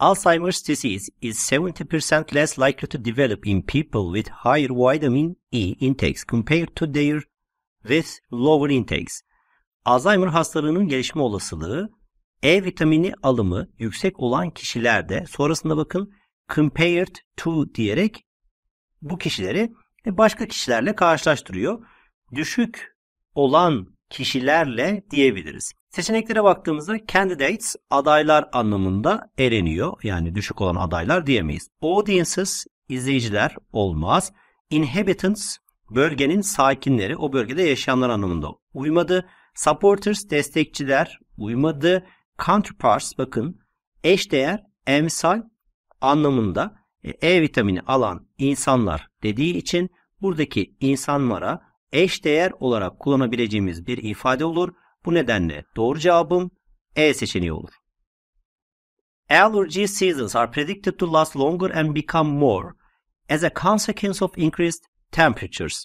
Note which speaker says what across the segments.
Speaker 1: Alzheimer's disease is 70% less likely to develop in people with higher vitamin E intakes compared to their with lower intakes. Alzheimer hastalığının gelişme olasılığı E vitamini alımı yüksek olan kişilerde sonrasında bakın compared to diyerek bu kişileri e, başka kişilerle karşılaştırıyor. Düşük olan kişilerle diyebiliriz. Seçeneklere baktığımızda candidates adaylar anlamında eleniyor. Yani düşük olan adaylar diyemeyiz. Audiences izleyiciler olmaz. Inhabitants bölgenin sakinleri o bölgede yaşayanlar anlamında uymadı. Supporters destekçiler uymadı. Counterparts bakın eşdeğer emsal anlamında E, e vitamini alan insanlar dediği için buradaki insanlara eş değer olarak kullanabileceğimiz bir ifade olur. Bu nedenle doğru cevabım E seçeneği olur. Allergy seasons are predicted to last longer and become more as a consequence of increased temperatures.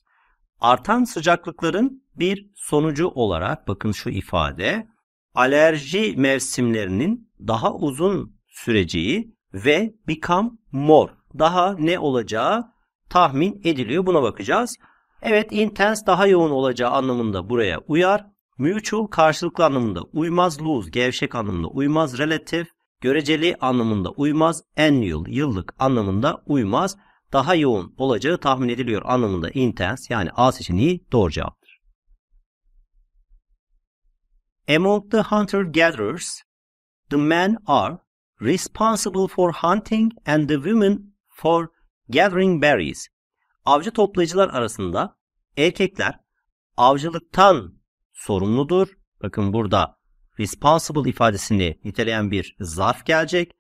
Speaker 1: Artan sıcaklıkların bir sonucu olarak bakın şu ifade alerji mevsimlerinin daha uzun süreceği ve become more daha ne olacağı tahmin ediliyor. Buna bakacağız. Evet intense daha yoğun olacağı anlamında buraya uyar. Mutual karşılıklı anlamında uymaz. Loose gevşek anlamında uymaz. Relative göreceli anlamında uymaz. Annual yıllık anlamında uymaz. Daha yoğun olacağı tahmin ediliyor anlamında intense yani A seçeneği doğru cevaptır. Among the hunter gatherers, the men are responsible for hunting and the women for gathering berries avcı toplayıcılar arasında erkekler avcılıktan sorumludur. Bakın burada responsible ifadesini niteleyen bir zarf gelecek.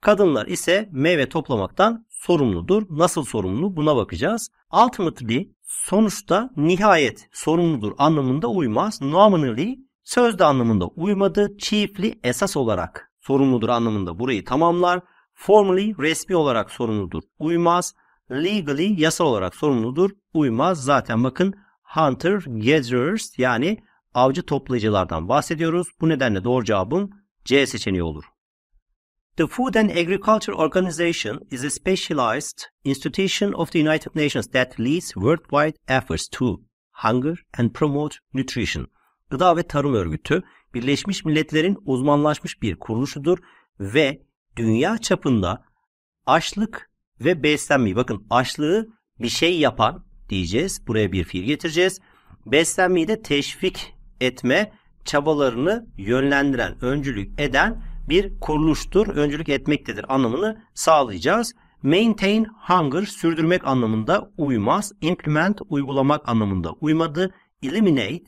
Speaker 1: Kadınlar ise meyve toplamaktan sorumludur. Nasıl sorumlu buna bakacağız. Ultimately sonuçta nihayet sorumludur anlamında uymaz. Nominally sözde anlamında uymadı. Chiefly esas olarak sorumludur anlamında burayı tamamlar. Formally resmi olarak sorumludur uymaz legally yasal olarak sorumludur. Uymaz zaten bakın hunter gatherers yani avcı toplayıcılardan bahsediyoruz. Bu nedenle doğru cevabım C seçeneği olur. The Food and Agriculture Organization is a specialized institution of the United Nations that leads worldwide efforts to hunger and promote nutrition. Gıda ve Tarım Örgütü Birleşmiş Milletler'in uzmanlaşmış bir kuruluşudur ve dünya çapında açlık ve beslenmeyi. Bakın açlığı bir şey yapan diyeceğiz. Buraya bir fiil getireceğiz. Beslenmeyi de teşvik etme çabalarını yönlendiren, öncülük eden bir kuruluştur. Öncülük etmektedir anlamını sağlayacağız. Maintain hunger sürdürmek anlamında uymaz. Implement uygulamak anlamında uymadı. Eliminate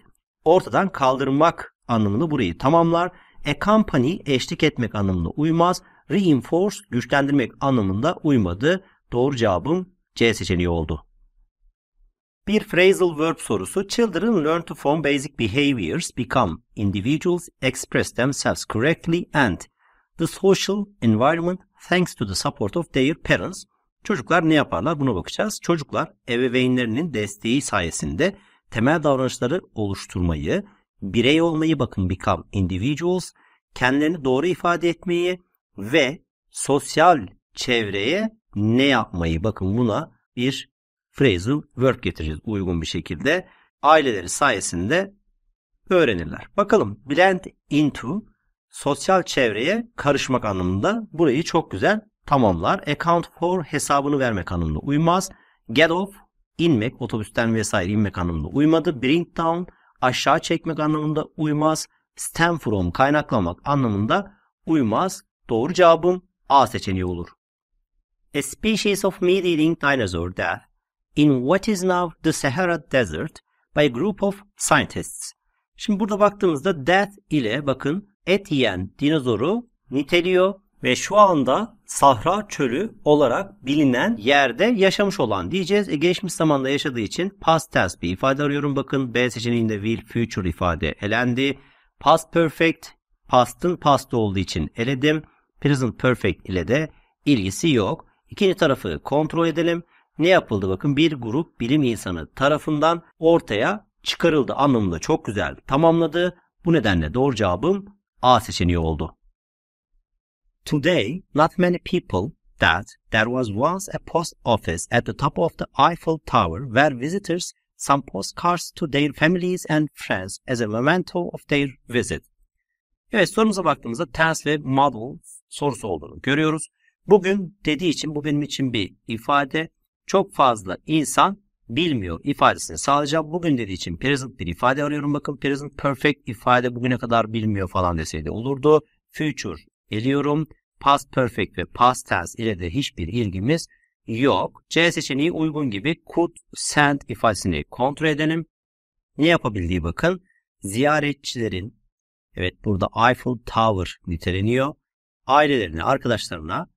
Speaker 1: ortadan kaldırmak anlamını burayı tamamlar. Accompany eşlik etmek anlamında uymaz reinforce güçlendirmek anlamında uymadı. Doğru cevabım C seçeneği oldu. Bir phrasal verb sorusu. Children learn to form basic behaviors, become individuals, express themselves correctly and the social environment thanks to the support of their parents. Çocuklar ne yaparlar buna bakacağız. Çocuklar ebeveynlerinin desteği sayesinde temel davranışları oluşturmayı, birey olmayı bakın become individuals, kendilerini doğru ifade etmeyi, ve sosyal çevreye ne yapmayı bakın buna bir phrasal verb getireceğiz uygun bir şekilde. Aileleri sayesinde öğrenirler. Bakalım blend into sosyal çevreye karışmak anlamında burayı çok güzel tamamlar. Account for hesabını vermek anlamında uymaz. Get off inmek otobüsten vesaire inmek anlamında uymadı. Bring down aşağı çekmek anlamında uymaz. Stem from kaynaklamak anlamında uymaz. Doğru cevabım A seçeneği olur. A species of meat-eating dinosaur death in what is now the Sahara Desert by a group of scientists. Şimdi burada baktığımızda death ile bakın et yiyen dinozoru niteliyor ve şu anda Sahra Çölü olarak bilinen yerde yaşamış olan diyeceğiz. E, geçmiş zamanda yaşadığı için past tense bir ifade arıyorum. Bakın B seçeneğinde will future ifade elendi. Past perfect past'ın past olduğu için eledim. Present Perfect ile de ilgisi yok. İkinci tarafı kontrol edelim. Ne yapıldı? Bakın bir grup bilim insanı tarafından ortaya çıkarıldı anlamında çok güzel tamamladı. Bu nedenle doğru cevabım A seçeneği oldu. Today, not many people that there was once a post office at the top of the Eiffel Tower where visitors some postcards to their families and friends as a memento of their visit. Evet sorumuza baktığımızda tense ve model sorusu olduğunu görüyoruz. Bugün dediği için bu benim için bir ifade. Çok fazla insan bilmiyor ifadesini sağlayacağım. Bugün dediği için present bir ifade arıyorum. Bakın present perfect ifade bugüne kadar bilmiyor falan deseydi olurdu. Future eliyorum. Past perfect ve past tense ile de hiçbir ilgimiz yok. C seçeneği uygun gibi could send ifadesini kontrol edelim. Ne yapabildiği bakın. Ziyaretçilerin evet burada Eiffel Tower niteleniyor ailelerine, arkadaşlarına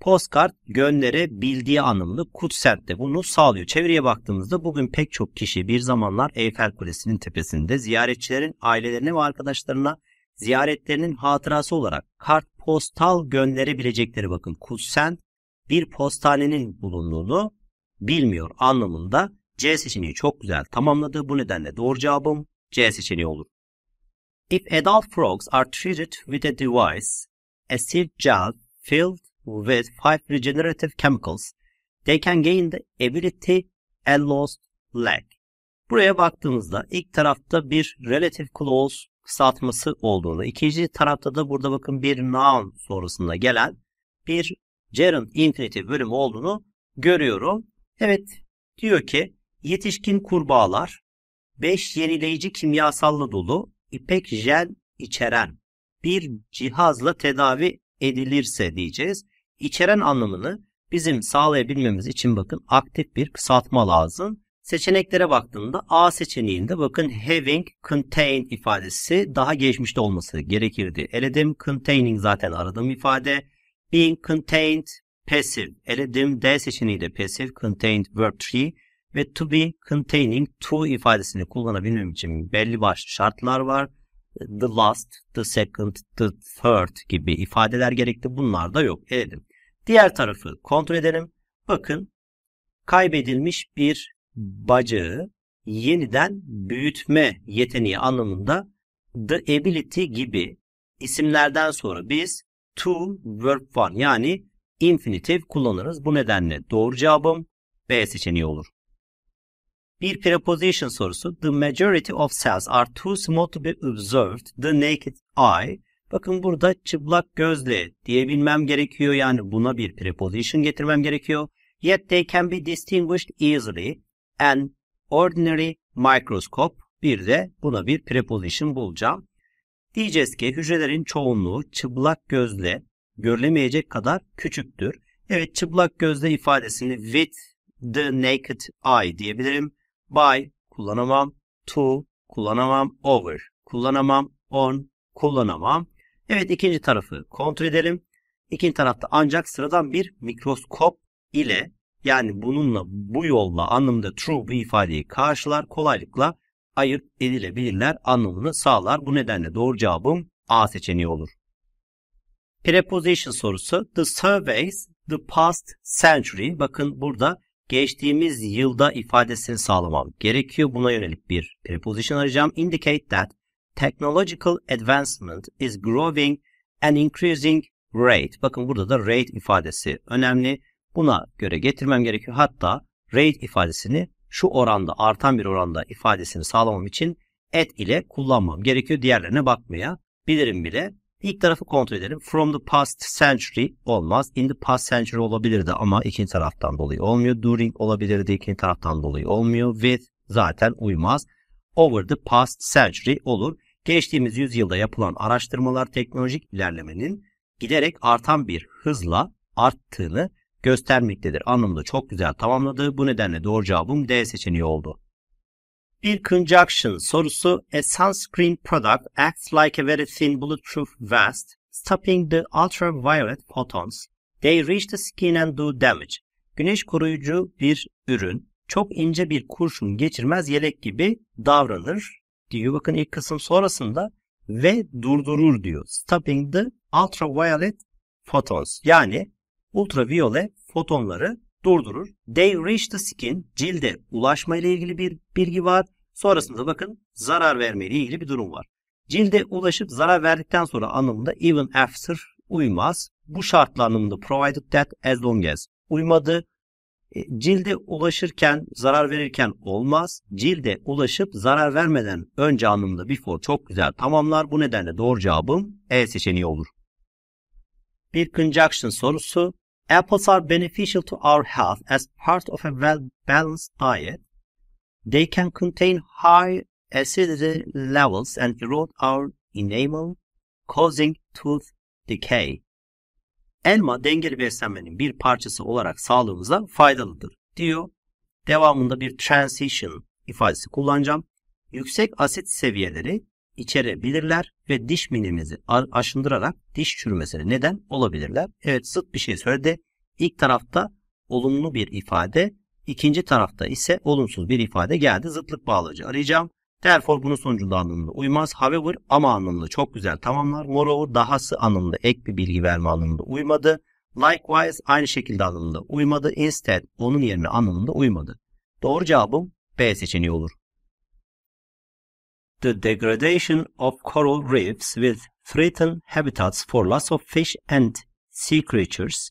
Speaker 1: postkart gönderebildiği anlamında Kutsent de bunu sağlıyor. Çevreye baktığımızda bugün pek çok kişi bir zamanlar Eyfel Kulesi'nin tepesinde ziyaretçilerin ailelerine ve arkadaşlarına ziyaretlerinin hatırası olarak kart postal gönderebilecekleri bakın Kutsent bir postanenin bulunduğunu bilmiyor anlamında C seçeneği çok güzel tamamladı. Bu nedenle doğru cevabım C seçeneği olur. If adult frogs are treated with a device acid gel filled with five regenerative chemicals. They can gain the ability and lost leg. Buraya baktığımızda ilk tarafta bir relative clause kısaltması olduğunu, ikinci tarafta da burada bakın bir noun sonrasında gelen bir gerund infinitive bölümü olduğunu görüyorum. Evet diyor ki yetişkin kurbağalar 5 yenileyici kimyasalla dolu ipek jel içeren bir cihazla tedavi edilirse diyeceğiz. İçeren anlamını bizim sağlayabilmemiz için bakın aktif bir kısaltma lazım. Seçeneklere baktığımda A seçeneğinde bakın having contain ifadesi daha geçmişte olması gerekirdi. Eledim containing zaten aradığım ifade. Being contained passive. Eledim D seçeneği de passive contained verb 3 ve to be containing to ifadesini kullanabilmem için belli başlı şartlar var the last, the second, the third gibi ifadeler gerekti. Bunlar da yok. Eledim. Diğer tarafı kontrol edelim. Bakın kaybedilmiş bir bacağı yeniden büyütme yeteneği anlamında the ability gibi isimlerden sonra biz to work one yani infinitive kullanırız. Bu nedenle doğru cevabım B seçeneği olur. Bir preposition sorusu. The majority of cells are too small to be observed. The naked eye. Bakın burada çıplak gözle diyebilmem gerekiyor. Yani buna bir preposition getirmem gerekiyor. Yet they can be distinguished easily. An ordinary microscope. Bir de buna bir preposition bulacağım. Diyeceğiz ki hücrelerin çoğunluğu çıplak gözle görülemeyecek kadar küçüktür. Evet çıplak gözle ifadesini with the naked eye diyebilirim by kullanamam, to kullanamam, over kullanamam, on kullanamam. Evet ikinci tarafı kontrol edelim. İkinci tarafta ancak sıradan bir mikroskop ile yani bununla bu yolla anlamda true bu ifadeyi karşılar kolaylıkla ayırt edilebilirler anlamını sağlar. Bu nedenle doğru cevabım A seçeneği olur. Preposition sorusu. The surveys the past century. Bakın burada geçtiğimiz yılda ifadesini sağlamam gerekiyor. Buna yönelik bir preposition arayacağım. Indicate that technological advancement is growing an increasing rate. Bakın burada da rate ifadesi önemli. Buna göre getirmem gerekiyor. Hatta rate ifadesini şu oranda artan bir oranda ifadesini sağlamam için et ile kullanmam gerekiyor. Diğerlerine bakmaya bilirim bile. İlk tarafı kontrol edelim. From the past century olmaz. In the past century olabilirdi ama ikinci taraftan dolayı olmuyor. During olabilirdi ikinci taraftan dolayı olmuyor. With zaten uymaz. Over the past century olur. Geçtiğimiz yüzyılda yapılan araştırmalar teknolojik ilerlemenin giderek artan bir hızla arttığını göstermektedir. Anlamını çok güzel tamamladı. Bu nedenle doğru cevabım D seçeneği oldu. Bir conjunction sorusu a sunscreen product acts like a very thin bulletproof vest, stopping the ultraviolet photons. They reach the skin and do damage. Güneş koruyucu bir ürün, çok ince bir kurşun geçirmez yelek gibi davranır diyor. Bakın ilk kısım sonrasında ve durdurur diyor. Stopping the ultraviolet photons. Yani ultraviyole fotonları durdurur. They reach the skin cilde ulaşma ile ilgili bir bilgi var. Sonrasında bakın zarar verme ile ilgili bir durum var. Cilde ulaşıp zarar verdikten sonra anlamında even after uymaz. Bu şartla anlamında provided that as long as uymadı. E, cilde ulaşırken zarar verirken olmaz. Cilde ulaşıp zarar vermeden önce anlamında before çok güzel tamamlar. Bu nedenle doğru cevabım E seçeneği olur. Bir conjunction sorusu. Apples are beneficial to our health as part of a well-balanced diet. They can contain high acidity levels and erode our enamel, causing tooth decay. Elma dengeli beslenmenin bir parçası olarak sağlığımıza faydalıdır diyor. Devamında bir transition ifadesi kullanacağım. Yüksek asit seviyeleri içerebilirler ve diş minimizi aşındırarak diş çürümesine neden olabilirler. Evet sıt bir şey söyledi. İlk tarafta olumlu bir ifade, ikinci tarafta ise olumsuz bir ifade geldi. Zıtlık bağlacı arayacağım. Therefore bunun sonucunda anlamında uymaz. However ama anlamında çok güzel tamamlar. Moreover dahası anlamında ek bir bilgi verme anlamında uymadı. Likewise aynı şekilde anlamında uymadı. Instead onun yerine anlamında uymadı. Doğru cevabım B seçeneği olur the degradation of coral reefs with threatened habitats for lots of fish and sea creatures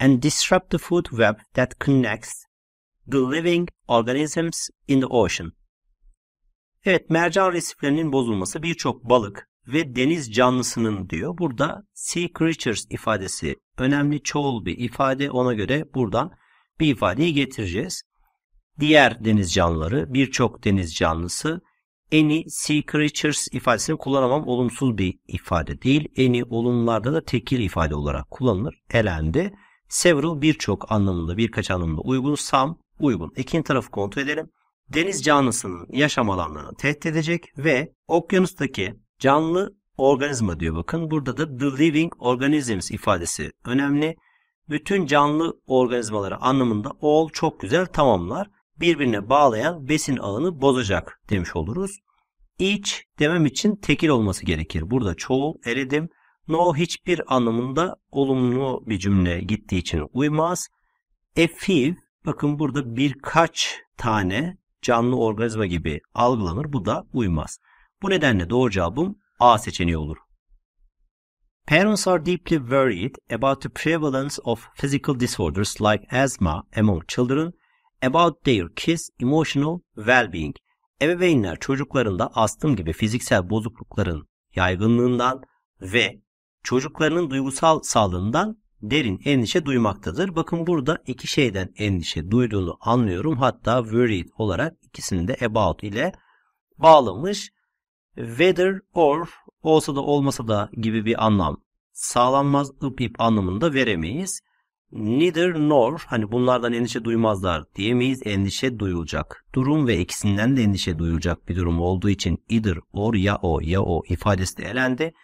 Speaker 1: and disrupt the food web that connects the living organisms in the ocean. Evet mercan resiflerinin bozulması birçok balık ve deniz canlısının diyor. Burada sea creatures ifadesi önemli çoğul bir ifade ona göre buradan bir ifadeyi getireceğiz. Diğer deniz canlıları birçok deniz canlısı Any sea creatures ifadesini kullanamam. Olumsuz bir ifade değil. Any olumlarda da tekil ifade olarak kullanılır. Elendi. Several birçok anlamında birkaç anlamında uygun. Some uygun. İkinci tarafı kontrol edelim. Deniz canlısının yaşam alanlarını tehdit edecek ve okyanustaki canlı organizma diyor bakın. Burada da the living organisms ifadesi önemli. Bütün canlı organizmaları anlamında all çok güzel tamamlar birbirine bağlayan besin ağını bozacak demiş oluruz. İç demem için tekil olması gerekir. Burada çoğul eledim. No hiçbir anlamında olumlu bir cümle gittiği için uymaz. A few bakın burada birkaç tane canlı organizma gibi algılanır. Bu da uymaz. Bu nedenle doğru cevabım A seçeneği olur. Parents are deeply worried about the prevalence of physical disorders like asthma among children About their kids' emotional well-being. Ebeveynler çocuklarında astım gibi fiziksel bozuklukların yaygınlığından ve çocuklarının duygusal sağlığından derin endişe duymaktadır. Bakın burada iki şeyden endişe duyduğunu anlıyorum. Hatta worried olarak ikisini de about ile bağlamış. Whether or olsa da olmasa da gibi bir anlam sağlanmaz ıp ip anlamında veremeyiz. Neither nor hani bunlardan endişe duymazlar diyemeyiz endişe duyulacak. Durum ve ikisinden de endişe duyulacak bir durum olduğu için either or ya o ya o ifadesi de elendi.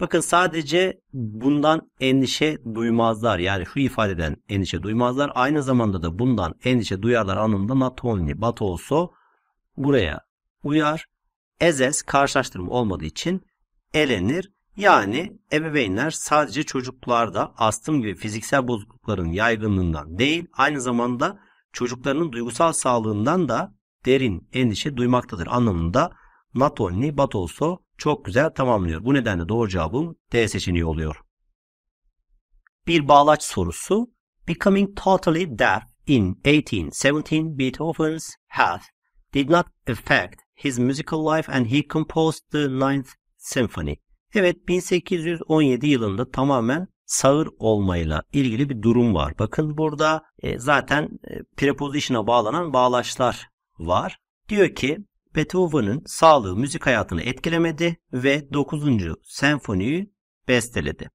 Speaker 1: Bakın sadece bundan endişe duymazlar. Yani şu ifadeden endişe duymazlar. Aynı zamanda da bundan endişe duyarlar anlamında not only but also buraya uyar. Ezes karşılaştırma olmadığı için elenir. Yani ebeveynler sadece çocuklarda astım gibi fiziksel bozuklukların yaygınlığından değil, aynı zamanda çocuklarının duygusal sağlığından da derin endişe duymaktadır anlamında Natolni Batolso çok güzel tamamlıyor. Bu nedenle doğru cevabım D seçeneği oluyor. Bir bağlaç sorusu. Becoming totally deaf in 1817 Beethoven's health did not affect his musical life and he composed the Ninth Symphony. Evet 1817 yılında tamamen sağır olmayla ilgili bir durum var. Bakın burada e, zaten e, preposition'a bağlanan bağlaçlar var. Diyor ki Beethoven'ın sağlığı müzik hayatını etkilemedi ve 9. senfoniyi besteledi.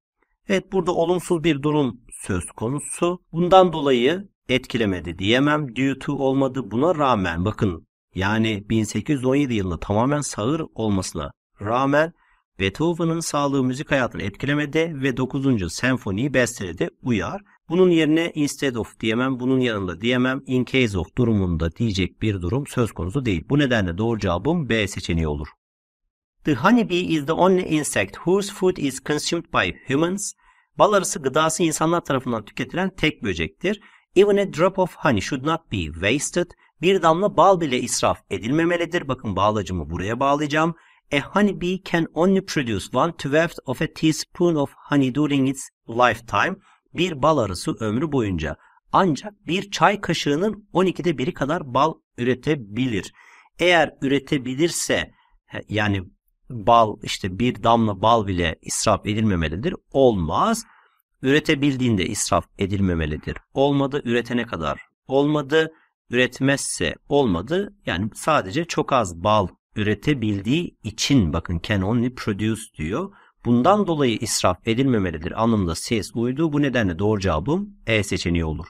Speaker 1: Evet burada olumsuz bir durum söz konusu. Bundan dolayı etkilemedi diyemem. Due to olmadı buna rağmen bakın yani 1817 yılında tamamen sağır olmasına rağmen Beethoven'ın sağlığı müzik hayatını etkilemedi ve 9. senfoniyi besteledi uyar. Bunun yerine instead of diyemem, bunun yanında diyemem, in case of durumunda diyecek bir durum söz konusu değil. Bu nedenle doğru cevabım B seçeneği olur. The honeybee is the only insect whose food is consumed by humans. Bal arısı gıdası insanlar tarafından tüketilen tek böcektir. Even a drop of honey should not be wasted. Bir damla bal bile israf edilmemelidir. Bakın bağlacımı buraya bağlayacağım. A e, honey bee can only produce one twelfth of a teaspoon of honey during its lifetime. Bir bal arısı ömrü boyunca ancak bir çay kaşığının 12'de biri kadar bal üretebilir. Eğer üretebilirse yani bal işte bir damla bal bile israf edilmemelidir. Olmaz. Üretebildiğinde israf edilmemelidir. Olmadı üretene kadar. Olmadı üretmezse olmadı. Yani sadece çok az bal üretebildiği için bakın can only produce diyor. Bundan dolayı israf edilmemelidir anlamında ses uydu. Bu nedenle doğru cevabım E seçeneği olur.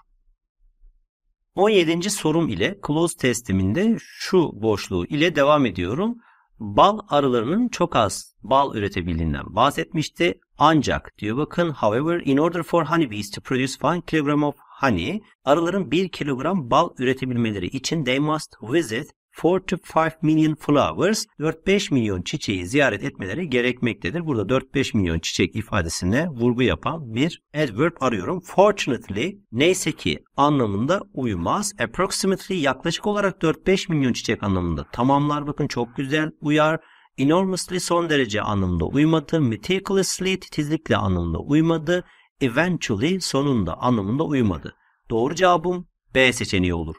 Speaker 1: 17. sorum ile close testiminde şu boşluğu ile devam ediyorum. Bal arılarının çok az bal üretebildiğinden bahsetmişti. Ancak diyor bakın however in order for honeybees to produce 1 kilogram of honey arıların 1 kilogram bal üretebilmeleri için they must visit 45 million flowers 4-5 milyon çiçeği ziyaret etmeleri gerekmektedir. Burada 4-5 milyon çiçek ifadesine vurgu yapan bir adverb arıyorum. Fortunately neyse ki anlamında uymaz. Approximately yaklaşık olarak 4-5 milyon çiçek anlamında tamamlar. Bakın çok güzel uyar. Enormously son derece anlamında uymadı. Meticulously titizlikle anlamında uymadı. Eventually sonunda anlamında uymadı. Doğru cevabım B seçeneği olur.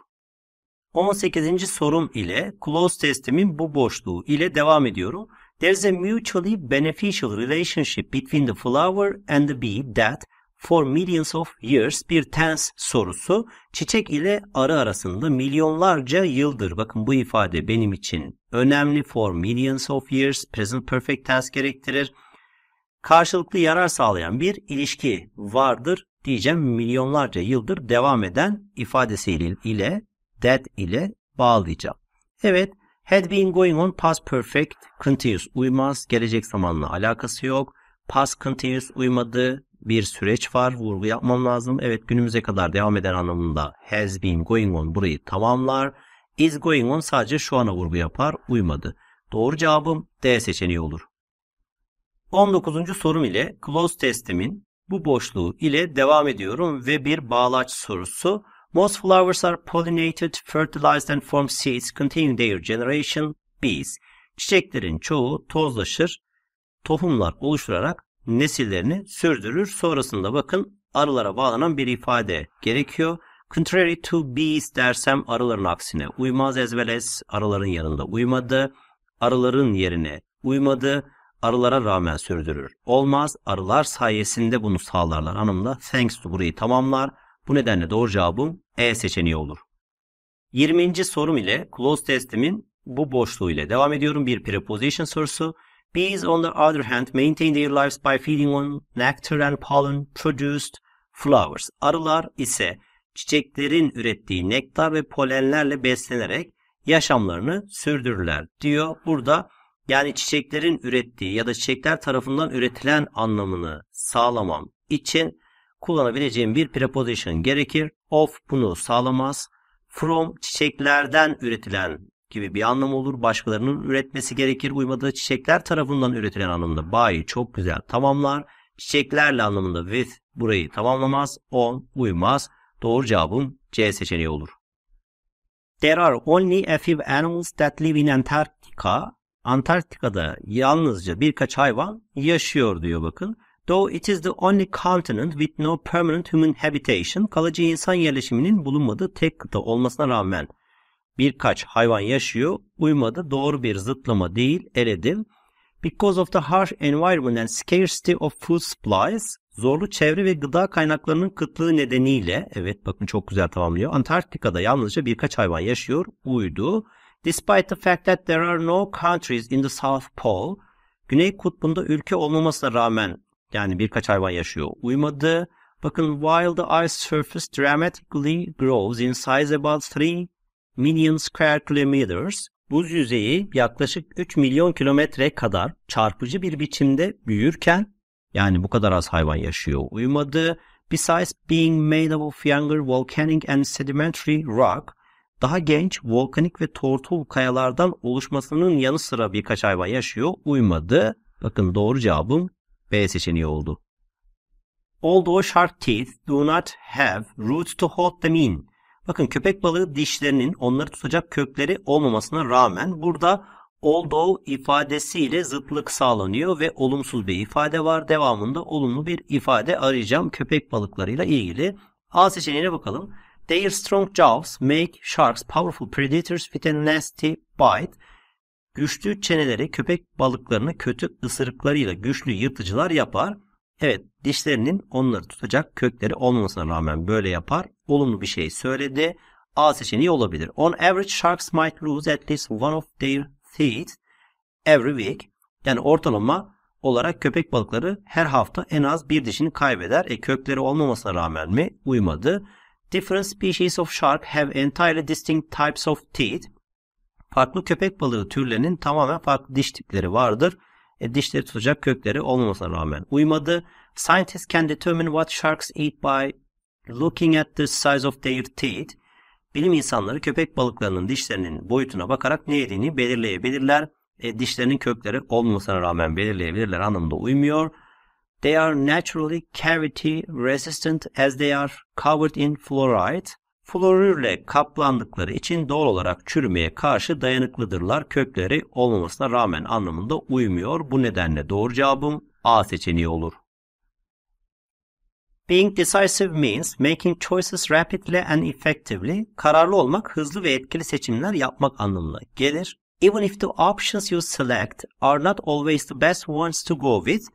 Speaker 1: 18. sorum ile close testimin bu boşluğu ile devam ediyorum. There's a mutually beneficial relationship between the flower and the bee that for millions of years bir tense sorusu çiçek ile arı arasında milyonlarca yıldır. Bakın bu ifade benim için önemli for millions of years present perfect tense gerektirir. Karşılıklı yarar sağlayan bir ilişki vardır diyeceğim milyonlarca yıldır devam eden ifadesiyle ile that ile bağlayacağım. Evet, had been going on past perfect continuous uymaz. Gelecek zamanla alakası yok. Past continuous uymadı. Bir süreç var. Vurgu yapmam lazım. Evet günümüze kadar devam eden anlamında has been going on burayı tamamlar. Is going on sadece şu ana vurgu yapar. Uymadı. Doğru cevabım D seçeneği olur. 19. sorum ile close testimin bu boşluğu ile devam ediyorum ve bir bağlaç sorusu. Most flowers are pollinated, fertilized and form seeds continuing their generation bees. Çiçeklerin çoğu tozlaşır, tohumlar oluşturarak nesillerini sürdürür. Sonrasında bakın arılara bağlanan bir ifade gerekiyor. Contrary to bees dersem arıların aksine uymaz ezbeles arıların yanında uymadı. Arıların yerine uymadı. Arılara rağmen sürdürür. Olmaz arılar sayesinde bunu sağlarlar. Hanımla thanks to burayı tamamlar. Bu nedenle doğru cevabım E seçeneği olur. 20. sorum ile close testimin bu boşluğu ile devam ediyorum. Bir preposition sorusu. Bees on the other hand maintain their lives by feeding on nectar and pollen produced flowers. Arılar ise çiçeklerin ürettiği nektar ve polenlerle beslenerek yaşamlarını sürdürürler diyor. Burada yani çiçeklerin ürettiği ya da çiçekler tarafından üretilen anlamını sağlamam için kullanabileceğim bir preposition gerekir. Of bunu sağlamaz. From çiçeklerden üretilen gibi bir anlam olur. Başkalarının üretmesi gerekir. Uymadığı çiçekler tarafından üretilen anlamında by çok güzel tamamlar. Çiçeklerle anlamında with burayı tamamlamaz. On uymaz. Doğru cevabım C seçeneği olur. There are only a few animals that live in Antarctica. Antarktika'da yalnızca birkaç hayvan yaşıyor diyor bakın. Though it is the only continent with no permanent human habitation, kalıcı insan yerleşiminin bulunmadığı tek kıta olmasına rağmen birkaç hayvan yaşıyor. Uyumada doğru bir zıtlama değil, eledim. Because of the harsh environment and scarcity of food supplies, zorlu çevre ve gıda kaynaklarının kıtlığı nedeniyle, evet bakın çok güzel tamamlıyor. Antarktika'da yalnızca birkaç hayvan yaşıyor, uydu. Despite the fact that there are no countries in the South Pole, Güney Kutbu'nda ülke olmamasına rağmen yani birkaç hayvan yaşıyor. Uyumadı. Bakın while the ice surface dramatically grows in size about 3 million square kilometers. Buz yüzeyi yaklaşık 3 milyon kilometre kadar çarpıcı bir biçimde büyürken yani bu kadar az hayvan yaşıyor. Uyumadı. Besides being made of younger volcanic and sedimentary rock, daha genç volkanik ve tortul kayalardan oluşmasının yanı sıra birkaç hayvan yaşıyor. Uymadı. Bakın doğru cevabım B seçeneği oldu. Although shark teeth do not have roots to hold them in. Bakın köpek balığı dişlerinin onları tutacak kökleri olmamasına rağmen burada although ifadesiyle zıtlık sağlanıyor ve olumsuz bir ifade var. Devamında olumlu bir ifade arayacağım köpek balıklarıyla ilgili. A seçeneğine bakalım. Their strong jaws make sharks powerful predators with a nasty bite. Güçlü çeneleri köpek balıklarını kötü ısırıklarıyla güçlü yırtıcılar yapar. Evet dişlerinin onları tutacak kökleri olmamasına rağmen böyle yapar. Olumlu bir şey söyledi. A seçeneği olabilir. On average sharks might lose at least one of their teeth every week. Yani ortalama olarak köpek balıkları her hafta en az bir dişini kaybeder. E kökleri olmamasına rağmen mi? Uymadı. Different species of shark have entirely distinct types of teeth farklı köpek balığı türlerinin tamamen farklı diş tipleri vardır. E, dişleri tutacak kökleri olmamasına rağmen uymadı. Scientists can determine what sharks eat by looking at the size of their teeth. Bilim insanları köpek balıklarının dişlerinin boyutuna bakarak ne yediğini belirleyebilirler. E, dişlerinin kökleri olmamasına rağmen belirleyebilirler anlamında uymuyor. They are naturally cavity resistant as they are covered in fluoride. Florürle kaplandıkları için doğal olarak çürümeye karşı dayanıklıdırlar. Kökleri olmamasına rağmen anlamında uymuyor. Bu nedenle doğru cevabım A seçeneği olur. Being decisive means making choices rapidly and effectively. Kararlı olmak, hızlı ve etkili seçimler yapmak anlamına gelir. Even if the options you select are not always the best ones to go with,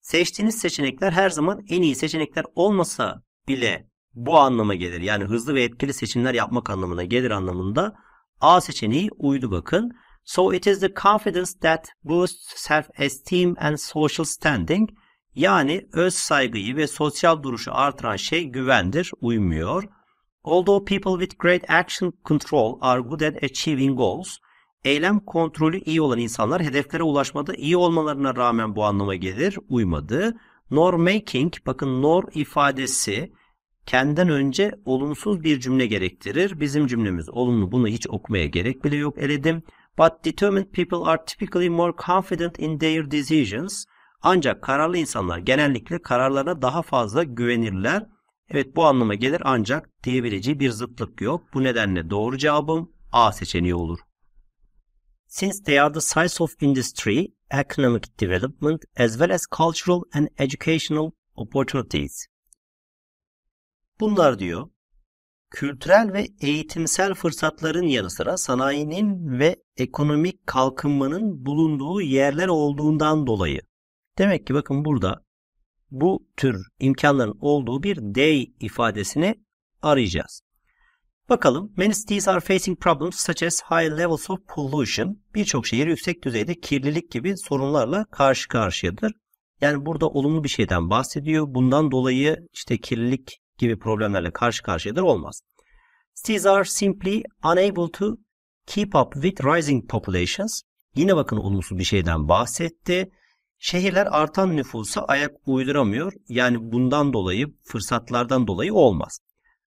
Speaker 1: seçtiğiniz seçenekler her zaman en iyi seçenekler olmasa bile bu anlama gelir. Yani hızlı ve etkili seçimler yapmak anlamına gelir anlamında. A seçeneği uydu bakın. So it is the confidence that boosts self-esteem and social standing. Yani öz saygıyı ve sosyal duruşu artıran şey güvendir, uymuyor. Although people with great action control are good at achieving goals, eylem kontrolü iyi olan insanlar hedeflere ulaşmada iyi olmalarına rağmen bu anlama gelir, uymadı. Nor making, bakın nor ifadesi Kenden önce olumsuz bir cümle gerektirir. Bizim cümlemiz olumlu bunu hiç okumaya gerek bile yok eledim. But determined people are typically more confident in their decisions. Ancak kararlı insanlar genellikle kararlarına daha fazla güvenirler. Evet bu anlama gelir ancak diyebileceği bir zıtlık yok. Bu nedenle doğru cevabım A seçeneği olur. Since they are the size of industry, economic development as well as cultural and educational opportunities. Bunlar diyor kültürel ve eğitimsel fırsatların yanı sıra sanayinin ve ekonomik kalkınmanın bulunduğu yerler olduğundan dolayı. Demek ki bakın burada bu tür imkanların olduğu bir day ifadesini arayacağız. Bakalım, many cities are facing problems such as high levels of pollution. Birçok şehir yüksek düzeyde kirlilik gibi sorunlarla karşı karşıyadır. Yani burada olumlu bir şeyden bahsediyor. Bundan dolayı işte kirlilik gibi problemlerle karşı karşıyadır olmaz. Cities are simply unable to keep up with rising populations. Yine bakın olumsuz bir şeyden bahsetti. Şehirler artan nüfusa ayak uyduramıyor. Yani bundan dolayı fırsatlardan dolayı olmaz.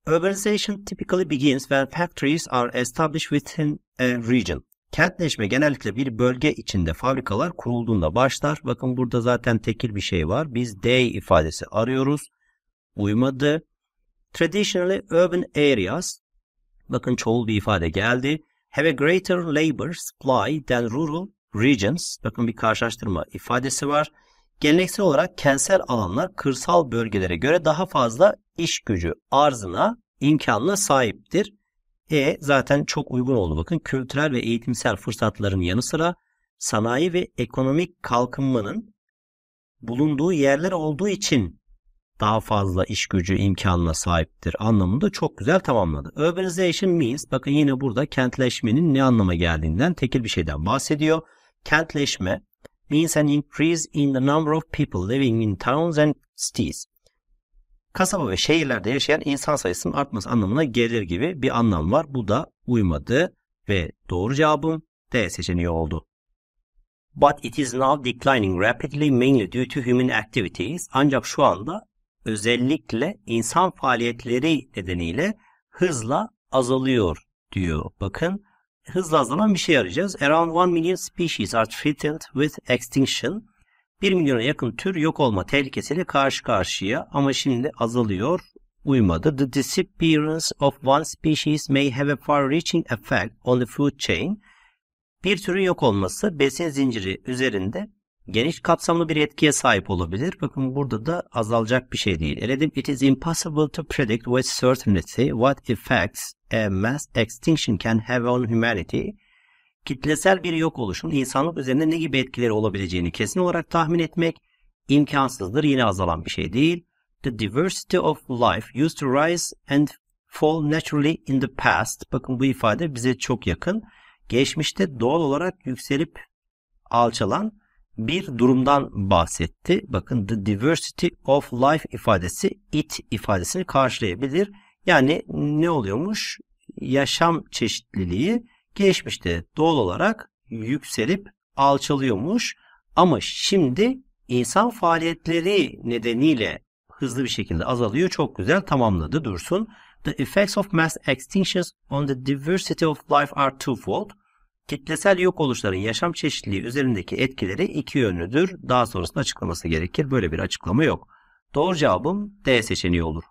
Speaker 1: Urbanization typically begins when factories are established within a region. Kentleşme genellikle bir bölge içinde fabrikalar kurulduğunda başlar. Bakın burada zaten tekil bir şey var. Biz they ifadesi arıyoruz. Uymadı. Traditionally urban areas, bakın çoğul bir ifade geldi. Have a greater labor supply than rural regions. Bakın bir karşılaştırma ifadesi var. Geleneksel olarak kentsel alanlar kırsal bölgelere göre daha fazla iş gücü arzına, imkanına sahiptir. E zaten çok uygun oldu bakın. Kültürel ve eğitimsel fırsatların yanı sıra sanayi ve ekonomik kalkınmanın bulunduğu yerler olduğu için daha fazla iş gücü imkanına sahiptir anlamında çok güzel tamamladı. Urbanization means bakın yine burada kentleşmenin ne anlama geldiğinden tekil bir şeyden bahsediyor. Kentleşme means an increase in the number of people living in towns and cities. Kasaba ve şehirlerde yaşayan insan sayısının artması anlamına gelir gibi bir anlam var. Bu da uymadı ve doğru cevabım D seçeneği oldu. But it is now declining rapidly mainly due to human activities. Ancak şu anda özellikle insan faaliyetleri nedeniyle hızla azalıyor diyor. Bakın hızla azalan bir şey arayacağız. Around 1 million species are threatened with extinction. 1 milyona yakın tür yok olma tehlikesiyle karşı karşıya ama şimdi azalıyor. Uymadı. The disappearance of one species may have a far-reaching effect on the food chain. Bir türün yok olması besin zinciri üzerinde geniş kapsamlı bir etkiye sahip olabilir. Bakın burada da azalacak bir şey değil. Eledim it is impossible to predict with certainty what effects a mass extinction can have on humanity. Kitlesel bir yok oluşun insanlık üzerinde ne gibi etkileri olabileceğini kesin olarak tahmin etmek imkansızdır. Yine azalan bir şey değil. The diversity of life used to rise and fall naturally in the past. Bakın bu ifade bize çok yakın. Geçmişte doğal olarak yükselip alçalan bir durumdan bahsetti. Bakın the diversity of life ifadesi it ifadesini karşılayabilir. Yani ne oluyormuş? Yaşam çeşitliliği geçmişte doğal olarak yükselip alçalıyormuş. Ama şimdi insan faaliyetleri nedeniyle hızlı bir şekilde azalıyor. Çok güzel tamamladı Dursun. The effects of mass extinctions on the diversity of life are twofold. Kitlesel yok oluşların yaşam çeşitliliği üzerindeki etkileri iki yönlüdür. Daha sonrasında açıklaması gerekir. Böyle bir açıklama yok. Doğru cevabım D seçeneği olur.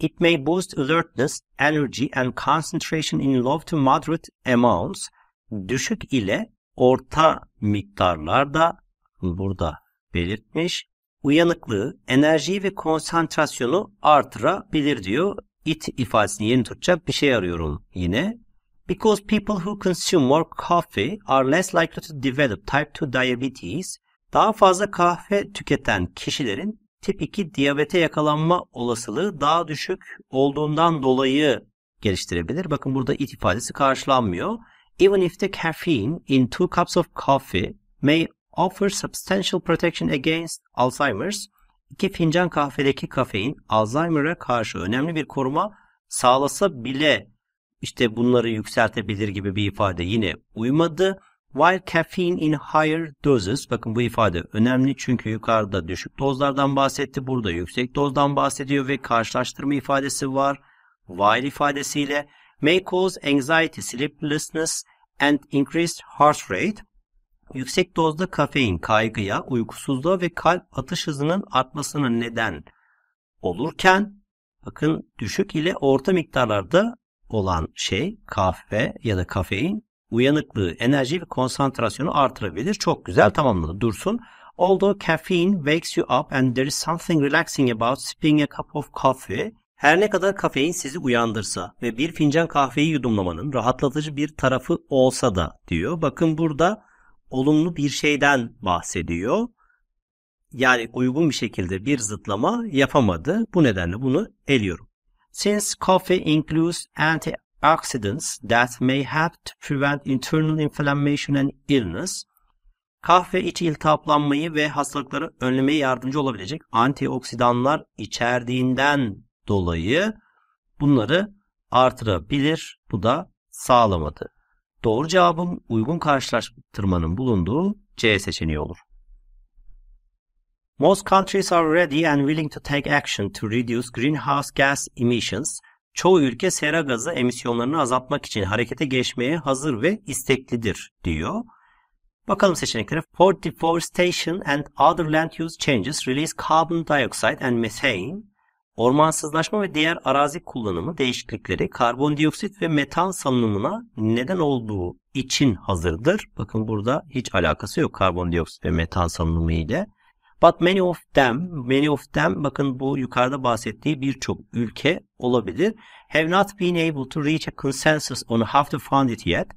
Speaker 1: It may boost alertness, energy and concentration in low to moderate amounts. Düşük ile orta miktarlarda burada belirtmiş. Uyanıklığı, enerjiyi ve konsantrasyonu artırabilir diyor. It ifadesini yeni tutacak bir şey arıyorum yine. Because people who consume more coffee are less likely to develop type 2 diabetes, daha fazla kahve tüketen kişilerin tip 2 diyabete yakalanma olasılığı daha düşük olduğundan dolayı geliştirebilir. Bakın burada it ifadesi karşılanmıyor. Even if the caffeine in two cups of coffee may offer substantial protection against Alzheimer's, iki fincan kahvedeki kafein Alzheimer'a karşı önemli bir koruma sağlasa bile işte bunları yükseltebilir gibi bir ifade yine uymadı. While caffeine in higher doses, bakın bu ifade önemli çünkü yukarıda düşük dozlardan bahsetti, burada yüksek dozdan bahsediyor ve karşılaştırma ifadesi var. While ifadesiyle may cause anxiety, sleeplessness and increased heart rate. Yüksek dozda kafein kaygıya, uykusuzluğa ve kalp atış hızının artmasına neden olurken bakın düşük ile orta miktarlarda olan şey kahve ya da kafein uyanıklığı, enerji ve konsantrasyonu artırabilir. Çok güzel tamamladı Dursun. Although caffeine wakes you up and there is something relaxing about sipping a cup of coffee, her ne kadar kafein sizi uyandırsa ve bir fincan kahveyi yudumlamanın rahatlatıcı bir tarafı olsa da diyor. Bakın burada olumlu bir şeyden bahsediyor. Yani uygun bir şekilde bir zıtlama yapamadı. Bu nedenle bunu eliyorum. Since coffee includes antioxidants that may help to prevent internal inflammation and illness, kahve iç iltihaplanmayı ve hastalıkları önlemeye yardımcı olabilecek antioksidanlar içerdiğinden dolayı bunları artırabilir. Bu da sağlamadı. Doğru cevabım uygun karşılaştırmanın bulunduğu C seçeneği olur. Most countries are ready and willing to take action to reduce greenhouse gas emissions. Çoğu ülke sera gazı emisyonlarını azaltmak için harekete geçmeye hazır ve isteklidir diyor. Bakalım seçeneklere. For deforestation and other land use changes release carbon dioxide and methane. Ormansızlaşma ve diğer arazi kullanımı değişiklikleri karbondioksit ve metan salınımına neden olduğu için hazırdır. Bakın burada hiç alakası yok karbondioksit ve metan salınımı ile. But many of them, many of them bakın bu yukarıda bahsettiği birçok ülke olabilir. Have not been able to reach a consensus on how to fund it yet.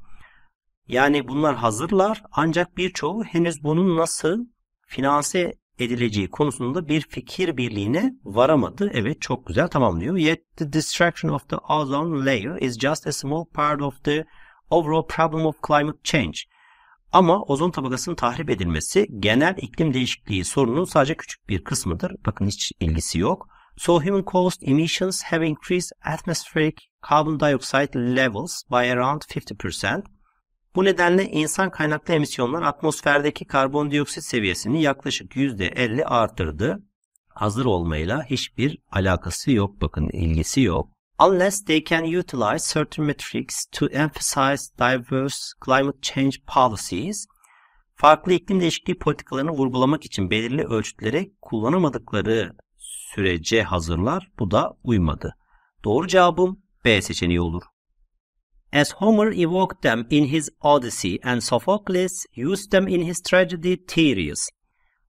Speaker 1: Yani bunlar hazırlar ancak birçoğu henüz bunun nasıl finanse edileceği konusunda bir fikir birliğine varamadı. Evet çok güzel tamamlıyor. Yet the destruction of the ozone layer is just a small part of the overall problem of climate change. Ama ozon tabakasının tahrip edilmesi genel iklim değişikliği sorununun sadece küçük bir kısmıdır. Bakın hiç ilgisi yok. So human caused emissions have increased atmospheric carbon dioxide levels by around 50%. Bu nedenle insan kaynaklı emisyonlar atmosferdeki karbondioksit seviyesini yaklaşık %50 artırdı. Hazır olmayla hiçbir alakası yok bakın ilgisi yok unless they can utilize certain metrics to emphasize diverse climate change policies, farklı iklim değişikliği politikalarını vurgulamak için belirli ölçütlere kullanamadıkları sürece hazırlar. Bu da uymadı. Doğru cevabım B seçeneği olur. As Homer evoked them in his Odyssey and Sophocles used them in his tragedy Tereus.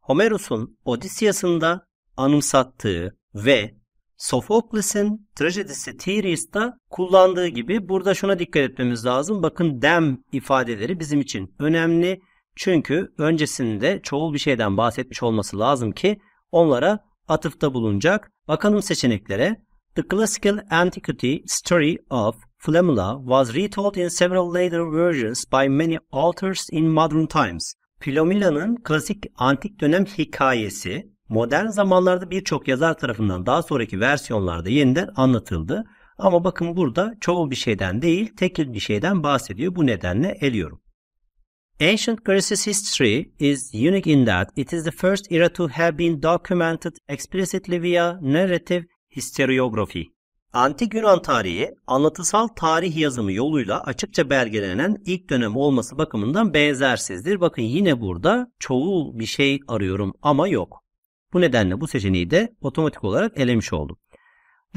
Speaker 1: Homerus'un Odysseus'unda anımsattığı ve Sofokles'in trajedisi Tiris'te kullandığı gibi burada şuna dikkat etmemiz lazım. Bakın dem ifadeleri bizim için önemli. Çünkü öncesinde çoğul bir şeyden bahsetmiş olması lazım ki onlara atıfta bulunacak. Bakalım seçeneklere. The classical antiquity story of Flamula was retold in several later versions by many authors in modern times. Flomila'nın klasik antik dönem hikayesi modern zamanlarda birçok yazar tarafından daha sonraki versiyonlarda yeniden anlatıldı. Ama bakın burada çoğu bir şeyden değil, tekil bir şeyden bahsediyor. Bu nedenle eliyorum. Ancient Greece's history is unique in that it is the first era to have been documented explicitly via narrative historiography. Antik Yunan tarihi anlatısal tarih yazımı yoluyla açıkça belgelenen ilk dönem olması bakımından benzersizdir. Bakın yine burada çoğul bir şey arıyorum ama yok. Bu nedenle bu seçeneği de otomatik olarak elemiş oldum.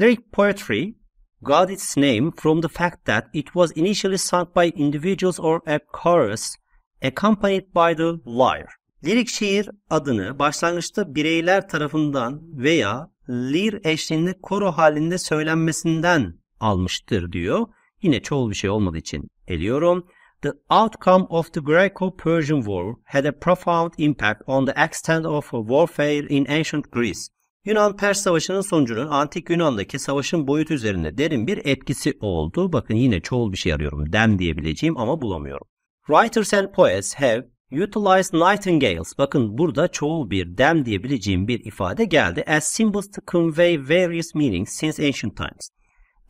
Speaker 1: Lyric poetry got its name from the fact that it was initially sung by individuals or a chorus accompanied by the lyre. Lirik şiir adını başlangıçta bireyler tarafından veya lir eşliğinde koro halinde söylenmesinden almıştır diyor. Yine çoğul bir şey olmadığı için eliyorum. The outcome of the Greco-Persian War had a profound impact on the extent of warfare in ancient Greece. Yunan-Pers Savaşı'nın sonucunun antik Yunan'daki savaşın boyutu üzerinde derin bir etkisi oldu. Bakın yine çoğul bir şey arıyorum. Dem diyebileceğim ama bulamıyorum. Writers and poets have utilized nightingales. Bakın burada çoğul bir dem diyebileceğim bir ifade geldi. As symbols to convey various meanings since ancient times.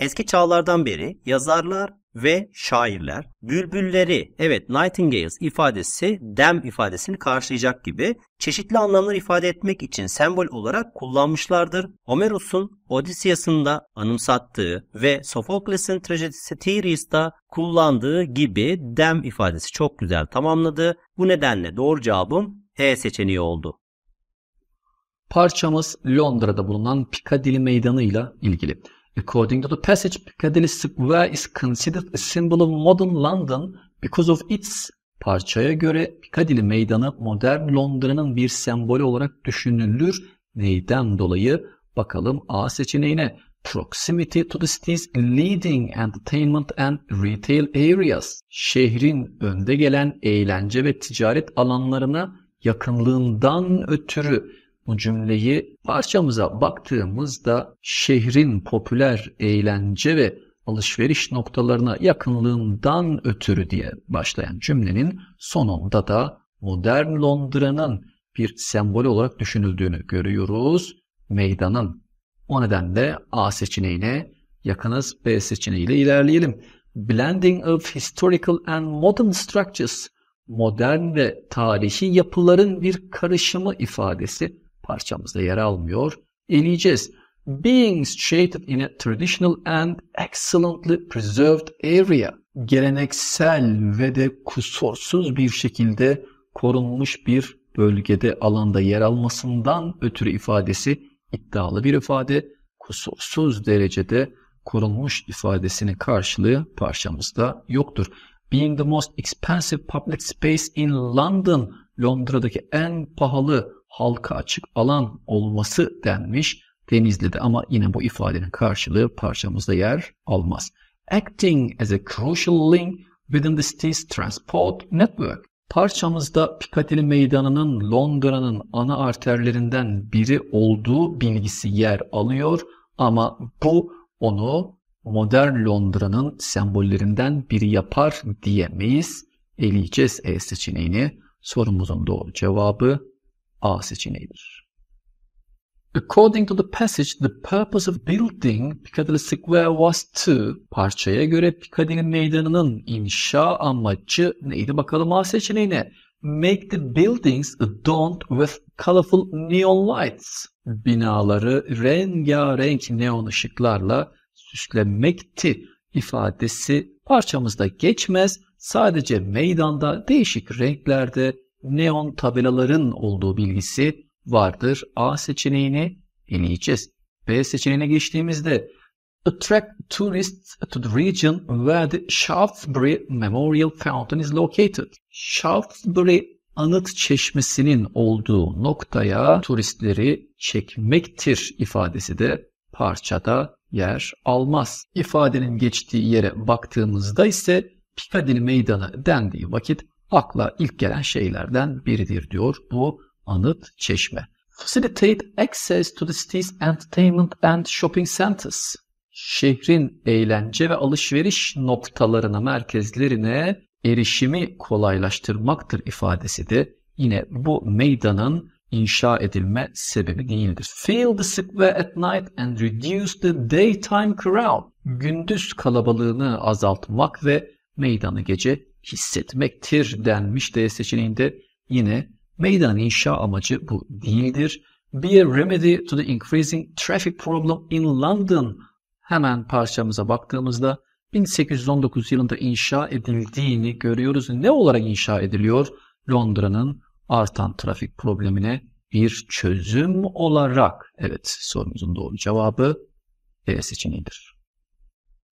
Speaker 1: Eski çağlardan beri yazarlar ve şairler. Bülbülleri, evet nightingales ifadesi dem ifadesini karşılayacak gibi çeşitli anlamlar ifade etmek için sembol olarak kullanmışlardır. Homeros'un Odysseus'ında anımsattığı ve Sofokles'in trajedisi Tiris'ta kullandığı gibi dem ifadesi çok güzel tamamladı. Bu nedenle doğru cevabım E seçeneği
Speaker 2: oldu. Parçamız Londra'da bulunan Piccadilly Meydanı ile ilgili. According to the passage, Piccadilly Square is considered a symbol of modern London because of its Parçaya göre Piccadilly Meydanı modern Londra'nın bir sembolü olarak düşünülür. Neyden dolayı? Bakalım A seçeneğine. Proximity to the city's leading entertainment and retail areas. Şehrin önde gelen eğlence ve ticaret alanlarına yakınlığından ötürü bu cümleyi parçamıza baktığımızda şehrin popüler eğlence ve alışveriş noktalarına yakınlığından ötürü diye başlayan cümlenin sonunda da modern Londra'nın bir sembol olarak düşünüldüğünü görüyoruz. Meydanın. O nedenle A seçeneğine yakınız B seçeneğiyle ilerleyelim. Blending of historical and modern structures modern ve tarihi yapıların bir karışımı ifadesi parçamızda yer almıyor. Eleyeceğiz. Beings shaped in a traditional and excellently preserved area. Geleneksel ve de kusursuz bir şekilde korunmuş bir bölgede alanda yer almasından ötürü ifadesi iddialı bir ifade. Kusursuz derecede korunmuş ifadesinin karşılığı parçamızda yoktur. Being the most expensive public space in London, Londra'daki en pahalı halka açık alan olması denmiş Denizli'de ama yine bu ifadenin karşılığı parçamızda yer almaz. Acting as a crucial link within the city's transport network. Parçamızda Piccadilly Meydanı'nın Londra'nın ana arterlerinden biri olduğu bilgisi yer alıyor ama bu onu modern Londra'nın sembollerinden biri yapar diyemeyiz. Eleyeceğiz E seçeneğini. Sorumuzun doğru cevabı A seçeneğidir. According to the passage, the purpose of building Piccadilly Square was to parçaya göre Piccadilly Meydanı'nın inşa amacı neydi bakalım A seçeneğine. Make the buildings adorned with colorful neon lights. Binaları rengarenk neon ışıklarla süslemekti ifadesi parçamızda geçmez. Sadece meydanda değişik renklerde neon tabelaların olduğu bilgisi vardır. A seçeneğini deneyeceğiz. B seçeneğine geçtiğimizde attract tourists to the region where the Shaftesbury Memorial Fountain is located. Shaftesbury anıt çeşmesinin olduğu noktaya turistleri çekmektir ifadesi de parçada yer almaz. İfadenin geçtiği yere baktığımızda ise Piccadilly Meydanı dendiği vakit akla ilk gelen şeylerden biridir diyor bu anıt çeşme. Facilitate access to the city's entertainment and shopping centers. Şehrin eğlence ve alışveriş noktalarına, merkezlerine erişimi kolaylaştırmaktır ifadesi de yine bu meydanın inşa edilme sebebi değildir. Fill the square at night and reduce the daytime crowd. Gündüz kalabalığını azaltmak ve meydanı gece hissetmektir denmiş D seçeneğinde yine meydan inşa amacı bu değildir. Bir remedy to the increasing traffic problem in London. Hemen parçamıza baktığımızda 1819 yılında inşa edildiğini görüyoruz. Ne olarak inşa ediliyor? Londra'nın artan trafik problemine bir çözüm olarak. Evet sorumuzun doğru cevabı B seçeneğidir.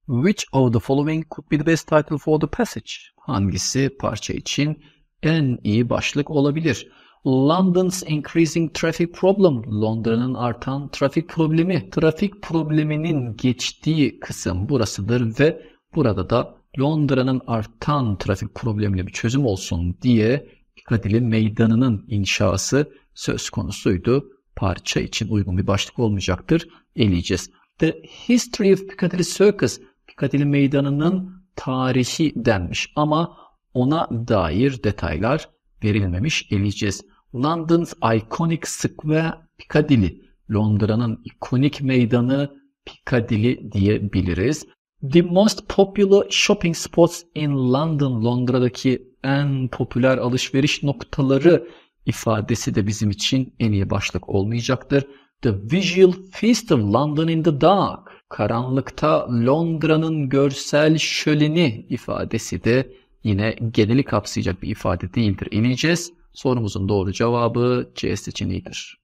Speaker 2: Which of the following could be the best title for the passage? Hangisi parça için en iyi başlık olabilir? London's increasing traffic problem. Londra'nın artan trafik problemi. Trafik probleminin geçtiği kısım burasıdır ve burada da Londra'nın artan trafik problemine bir çözüm olsun diye Piccadilly meydanının inşası söz konusuydu. Parça için uygun bir başlık olmayacaktır. Eleyeceğiz. The History of Piccadilly Circus Katil Meydanı'nın tarihi denmiş ama ona dair detaylar verilmemiş eleyeceğiz. London's Iconic Square Piccadilly, Londra'nın ikonik meydanı Piccadilly diyebiliriz. The most popular shopping spots in London, Londra'daki en popüler alışveriş noktaları ifadesi de bizim için en iyi başlık olmayacaktır. The Visual Feast of London in the Dark karanlıkta Londra'nın görsel şölini ifadesi de yine geneli kapsayacak bir ifade değildir. İneceğiz. Sorumuzun doğru cevabı C seçeneğidir.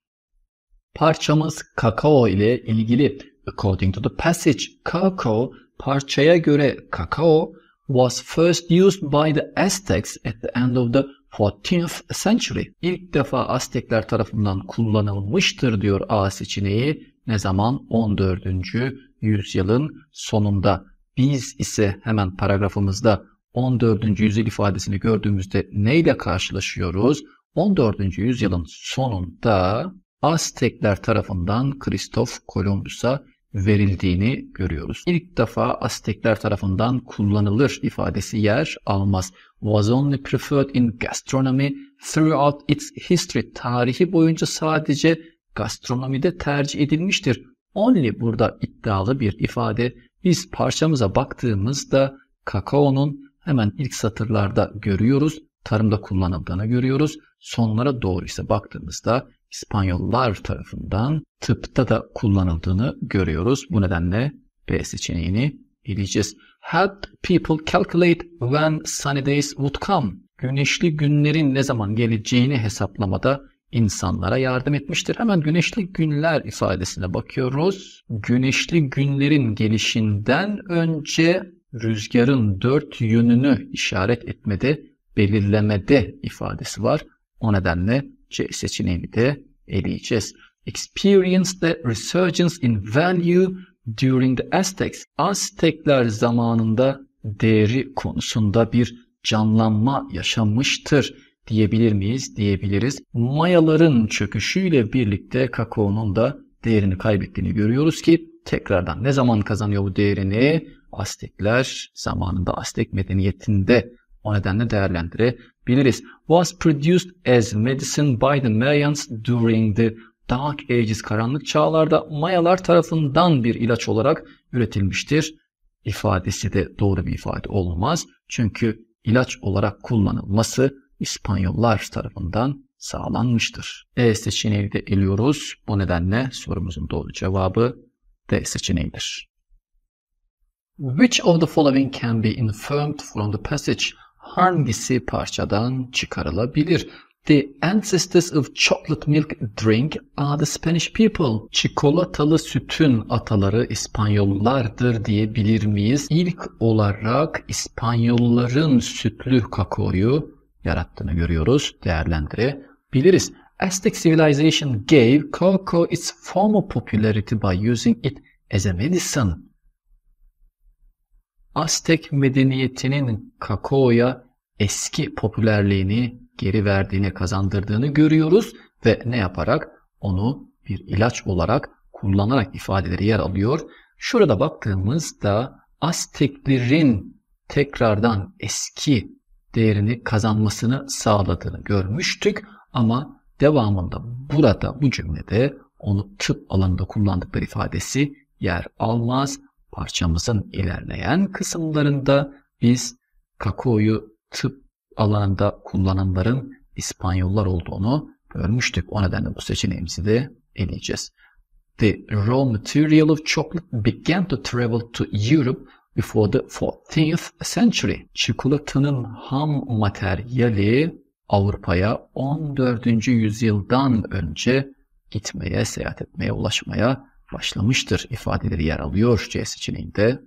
Speaker 2: Parçamız kakao ile ilgili. According to the passage, cacao parçaya göre kakao was first used by the Aztecs at the end of the 14th century. İlk defa Aztekler tarafından kullanılmıştır diyor A seçeneği. Ne zaman? 14. yüzyılın sonunda. Biz ise hemen paragrafımızda 14. yüzyıl ifadesini gördüğümüzde neyle karşılaşıyoruz? 14. yüzyılın sonunda Aztekler tarafından Kristof Kolombus'a verildiğini görüyoruz. İlk defa Aztekler tarafından kullanılır ifadesi yer almaz. Was only preferred in gastronomy throughout its history. Tarihi boyunca sadece gastronomide tercih edilmiştir. Only burada iddialı bir ifade. Biz parçamıza baktığımızda kakaonun hemen ilk satırlarda görüyoruz. Tarımda kullanıldığını görüyoruz. Sonlara doğru ise baktığımızda İspanyollar tarafından tıpta da kullanıldığını görüyoruz. Bu nedenle B seçeneğini eleyeceğiz. Helped people calculate when sunny days would come. Güneşli günlerin ne zaman geleceğini hesaplamada insanlara yardım etmiştir. Hemen güneşli günler ifadesine bakıyoruz. Güneşli günlerin gelişinden önce rüzgarın dört yönünü işaret etmede, belirlemede ifadesi var. O nedenle C seçeneğini de eleyeceğiz. Experience the resurgence in value during the Aztecs. Aztekler zamanında değeri konusunda bir canlanma yaşamıştır diyebilir miyiz? Diyebiliriz. Mayaların çöküşüyle birlikte kakaonun da değerini kaybettiğini görüyoruz ki tekrardan ne zaman kazanıyor bu değerini? Aztekler zamanında Aztek medeniyetinde o nedenle değerlendirebiliriz. Was produced as medicine by the Mayans during the Dark Ages karanlık çağlarda Mayalar tarafından bir ilaç olarak üretilmiştir. İfadesi de doğru bir ifade olmaz. Çünkü ilaç olarak kullanılması İspanyollar tarafından sağlanmıştır. E seçeneği de eliyoruz. Bu nedenle sorumuzun doğru cevabı D seçeneğidir. Which of the following can be infirmed from the passage? Hangisi parçadan çıkarılabilir? The ancestors of chocolate milk drink are the Spanish people. Çikolatalı sütün ataları İspanyollardır diyebilir miyiz? İlk olarak İspanyolların sütlü kakaoyu yarattığını görüyoruz, değerlendirebiliriz. Aztec civilization gave cocoa its formal popularity by using it as a medicine. Aztek medeniyetinin kakaoya eski popülerliğini geri verdiğini, kazandırdığını görüyoruz ve ne yaparak onu bir ilaç olarak kullanarak ifadeleri yer alıyor. Şurada baktığımızda Azteklerin tekrardan eski değerini kazanmasını sağladığını görmüştük ama devamında burada bu cümlede onu tıp alanında kullandıkları ifadesi yer almaz. Parçamızın ilerleyen kısımlarında biz kakoyu tıp alanında kullananların İspanyollar olduğunu görmüştük. O nedenle bu seçeneğimizi de eleyeceğiz. The raw material of chocolate began to travel to Europe before the 14th century. Çikolatanın ham materyali Avrupa'ya 14. yüzyıldan önce gitmeye, seyahat etmeye, ulaşmaya başlamıştır ifadeleri yer alıyor C seçeneğinde.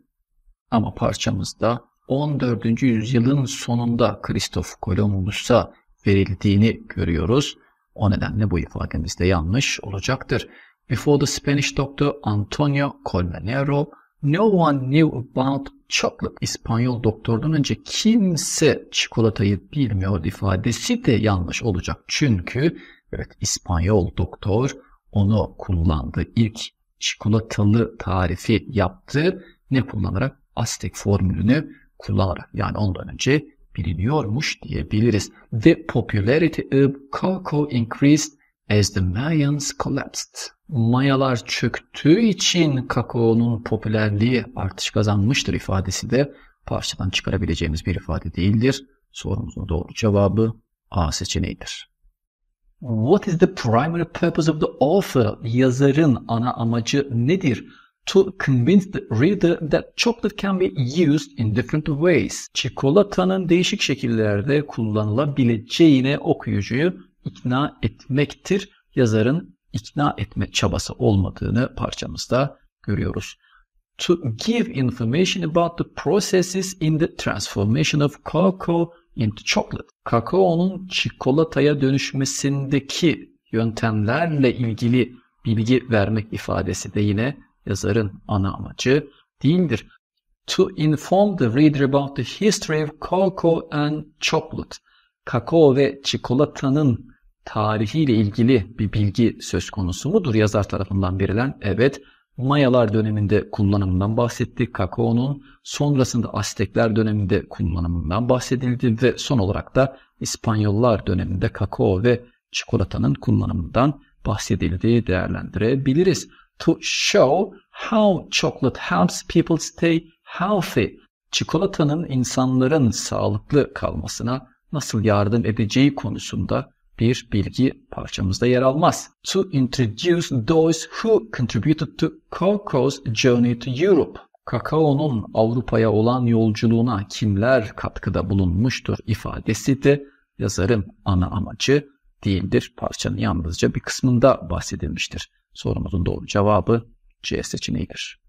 Speaker 2: Ama parçamızda 14. yüzyılın sonunda Kristof Kolombus'a verildiğini görüyoruz. O nedenle bu ifademiz de yanlış olacaktır. Before the Spanish doctor Antonio Colmenero No one knew about chocolate. İspanyol doktordan önce kimse çikolatayı bilmiyor ifadesi de yanlış olacak. Çünkü evet İspanyol doktor onu kullandı. İlk çikolatalı tarifi yaptı. Ne kullanarak? Aztek formülünü kullanarak. Yani ondan önce biliniyormuş diyebiliriz. The popularity of cocoa increased As the Mayans collapsed. Mayalar çöktüğü için kakaonun popülerliği artış kazanmıştır ifadesi de parçadan çıkarabileceğimiz bir ifade değildir. Sorumuzun doğru cevabı A seçeneğidir. What is the primary purpose of the author? Yazarın ana amacı nedir? To convince the reader that chocolate can be used in different ways. Çikolatanın değişik şekillerde kullanılabileceğine okuyucuyu ikna etmektir. Yazarın ikna etme çabası olmadığını parçamızda görüyoruz. To give information about the processes in the transformation of cocoa into chocolate. Kakaonun çikolataya dönüşmesindeki yöntemlerle ilgili bilgi vermek ifadesi de yine yazarın ana amacı değildir. To inform the reader about the history of cocoa and chocolate. Kakao ve çikolatanın tarihiyle ilgili bir bilgi söz konusu mudur yazar tarafından verilen? Evet. Mayalar döneminde kullanımından bahsettik kakaonun. Sonrasında Aztekler döneminde kullanımından bahsedildi ve son olarak da İspanyollar döneminde kakao ve çikolatanın kullanımından bahsedildiği değerlendirebiliriz. To show how chocolate helps people stay healthy. Çikolatanın insanların sağlıklı kalmasına nasıl yardım edeceği konusunda bir bilgi parçamızda yer almaz. To introduce those who contributed to Kakao's journey to Europe. Kakao'nun Avrupa'ya olan yolculuğuna kimler katkıda bulunmuştur ifadesi de yazarın ana amacı değildir. Parçanın yalnızca bir kısmında bahsedilmiştir. Sorumuzun doğru cevabı C seçeneğidir.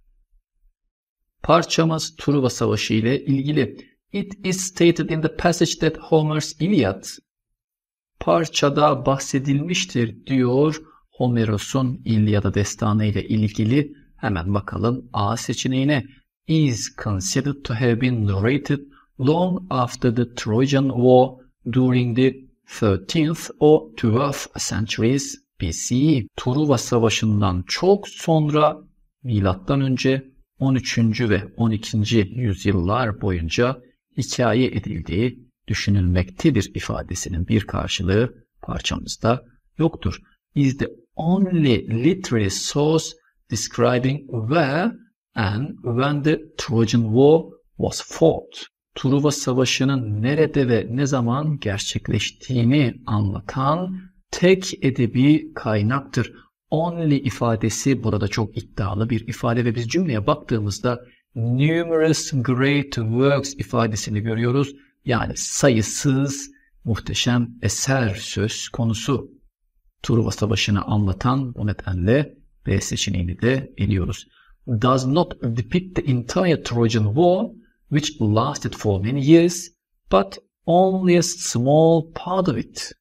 Speaker 2: Parçamız Truva Savaşı ile ilgili. It is stated in the passage that Homer's Iliad parçada bahsedilmiştir diyor Homeros'un İlyada destanı ile ilgili. Hemen bakalım A seçeneğine. Is considered to have been narrated long after the Trojan War during the 13th or 12th centuries BCE. Truva Savaşı'ndan çok sonra milattan önce 13. ve 12. yüzyıllar boyunca hikaye edildiği düşünülmektedir ifadesinin bir karşılığı parçamızda yoktur. Is the only literary source describing where and when the Trojan War was fought. Truva Savaşı'nın nerede ve ne zaman gerçekleştiğini anlatan tek edebi kaynaktır. Only ifadesi burada çok iddialı bir ifade ve biz cümleye baktığımızda numerous great works ifadesini görüyoruz yani sayısız muhteşem eser söz konusu. Truva Savaşı'nı anlatan bu nedenle B seçeneğini de eliyoruz. Does not depict the entire Trojan War which lasted for many years but only a small part of it.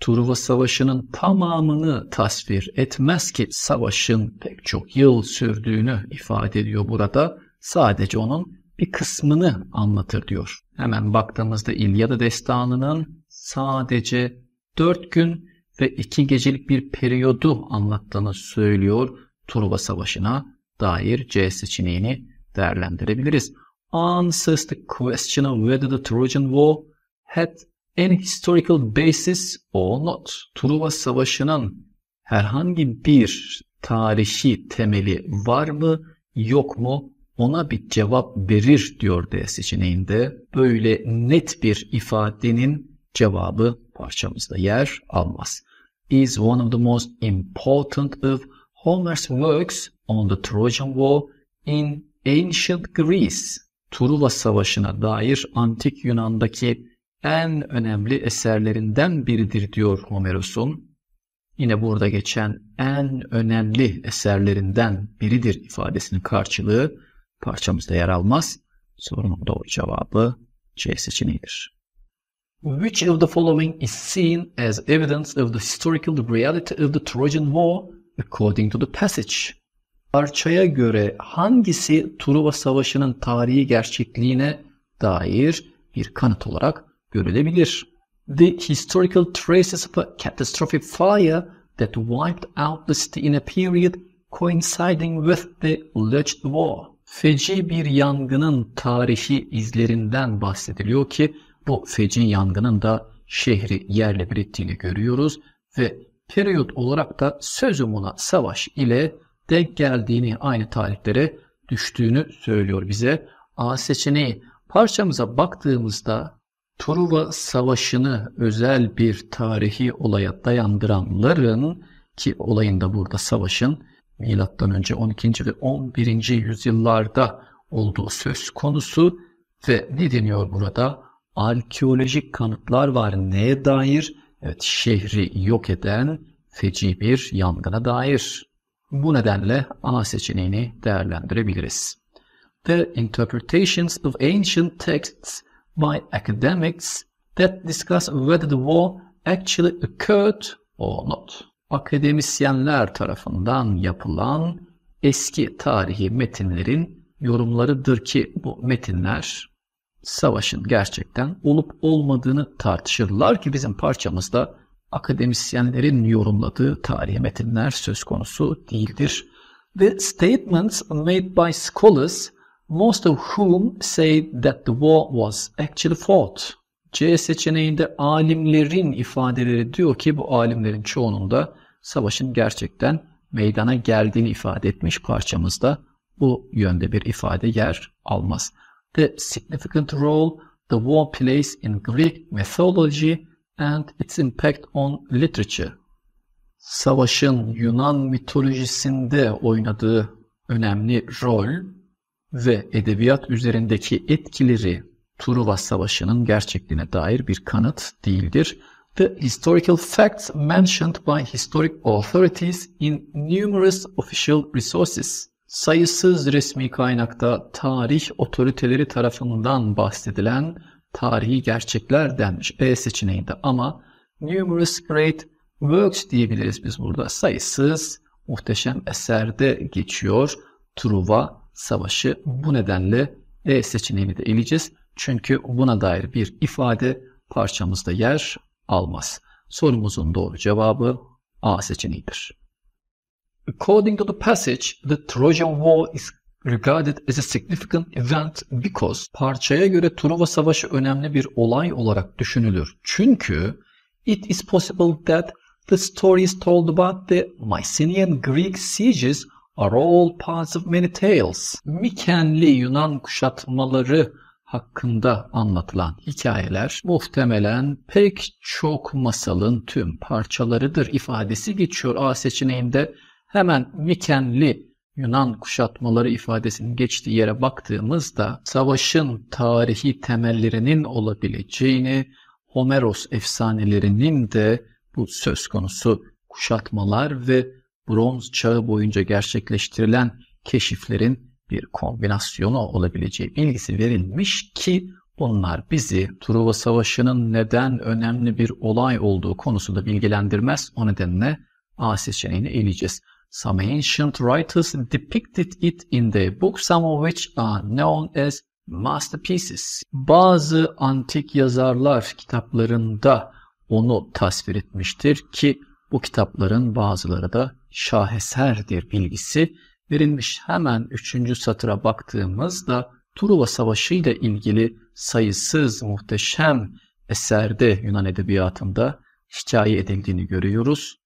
Speaker 2: Truva Savaşı'nın tamamını tasvir etmez ki savaşın pek çok yıl sürdüğünü ifade ediyor burada. Sadece onun bir kısmını anlatır diyor. Hemen baktığımızda İlyada destanının sadece 4 gün ve 2 gecelik bir periyodu anlattığını söylüyor. Truva Savaşı'na dair C seçeneğini değerlendirebiliriz. Answers the question of whether the Trojan War had any historical basis or not. Truva Savaşı'nın herhangi bir tarihi temeli var mı yok mu ona bir cevap verir diyor D seçeneğinde. Böyle net bir ifadenin cevabı parçamızda yer almaz. Is one of the most important of Homer's works on the Trojan War in Ancient Greece. Truva Savaşı'na dair antik Yunan'daki en önemli eserlerinden biridir diyor Homeros'un. Yine burada geçen en önemli eserlerinden biridir ifadesinin karşılığı parçamızda yer almaz. Sorunun doğru cevabı C seçeneğidir. Which of the following is seen as evidence of the historical reality of the Trojan War according to the passage? Parçaya göre hangisi Truva Savaşı'nın tarihi gerçekliğine dair bir kanıt olarak görülebilir? The historical traces of a catastrophic fire that wiped out the city in a period coinciding with the alleged war. Feci bir yangının tarihi izlerinden bahsediliyor ki bu feci yangının da şehri yerle bir ettiğini görüyoruz ve periyot olarak da Sözümuna savaş ile denk geldiğini aynı tarihlere düştüğünü söylüyor bize. A seçeneği parçamıza baktığımızda Truva Savaşı'nı özel bir tarihi olaya dayandıranların ki olayında burada savaşın milattan önce 12. ve 11. yüzyıllarda olduğu söz konusu ve ne deniyor burada? Arkeolojik kanıtlar var neye dair? Evet şehri yok eden feci bir yangına dair. Bu nedenle A seçeneğini değerlendirebiliriz. The interpretations of ancient texts by academics that discuss whether the war actually occurred or not akademisyenler tarafından yapılan eski tarihi metinlerin yorumlarıdır ki bu metinler savaşın gerçekten olup olmadığını tartışırlar ki bizim parçamızda akademisyenlerin yorumladığı tarihi metinler söz konusu değildir. The statements made by scholars, most of whom say that the war was actually fought C seçeneğinde alimlerin ifadeleri diyor ki bu alimlerin çoğununda savaşın gerçekten meydana geldiğini ifade etmiş parçamızda bu yönde bir ifade yer almaz. The significant role the war plays in Greek mythology and its impact on literature. Savaşın Yunan mitolojisinde oynadığı önemli rol ve edebiyat üzerindeki etkileri Truva Savaşı'nın gerçekliğine dair bir kanıt değildir. The historical facts mentioned by historic authorities in numerous official resources sayısız resmi kaynakta tarih otoriteleri tarafından bahsedilen tarihi gerçekler denmiş B e seçeneğinde ama numerous great works diyebiliriz biz burada. Sayısız muhteşem eserde geçiyor Truva Savaşı. Bu nedenle E seçeneğini de eleyeceğiz. Çünkü buna dair bir ifade parçamızda yer almaz. Sorumuzun doğru cevabı A seçeneğidir. According to the passage, the Trojan War is regarded as a significant event because parçaya göre Truva Savaşı önemli bir olay olarak düşünülür. Çünkü it is possible that the stories told about the Mycenaean Greek sieges are all parts of many tales. Mikenli Yunan kuşatmaları hakkında anlatılan hikayeler muhtemelen pek çok masalın tüm parçalarıdır ifadesi geçiyor. A seçeneğinde hemen Mikenli Yunan kuşatmaları ifadesinin geçtiği yere baktığımızda savaşın tarihi temellerinin olabileceğini, Homeros efsanelerinin de bu söz konusu kuşatmalar ve bronz çağı boyunca gerçekleştirilen keşiflerin bir kombinasyonu olabileceği bilgisi verilmiş ki bunlar bizi Truva Savaşı'nın neden önemli bir olay olduğu konusunda bilgilendirmez. O nedenle A seçeneğini eleyeceğiz. Some ancient writers depicted it in their books, some of which are known as masterpieces. Bazı antik yazarlar kitaplarında onu tasvir etmiştir ki bu kitapların bazıları da şaheserdir bilgisi verilmiş. Hemen 3. satıra baktığımızda Truva Savaşı ile ilgili sayısız muhteşem eserde Yunan edebiyatında hikaye edildiğini görüyoruz.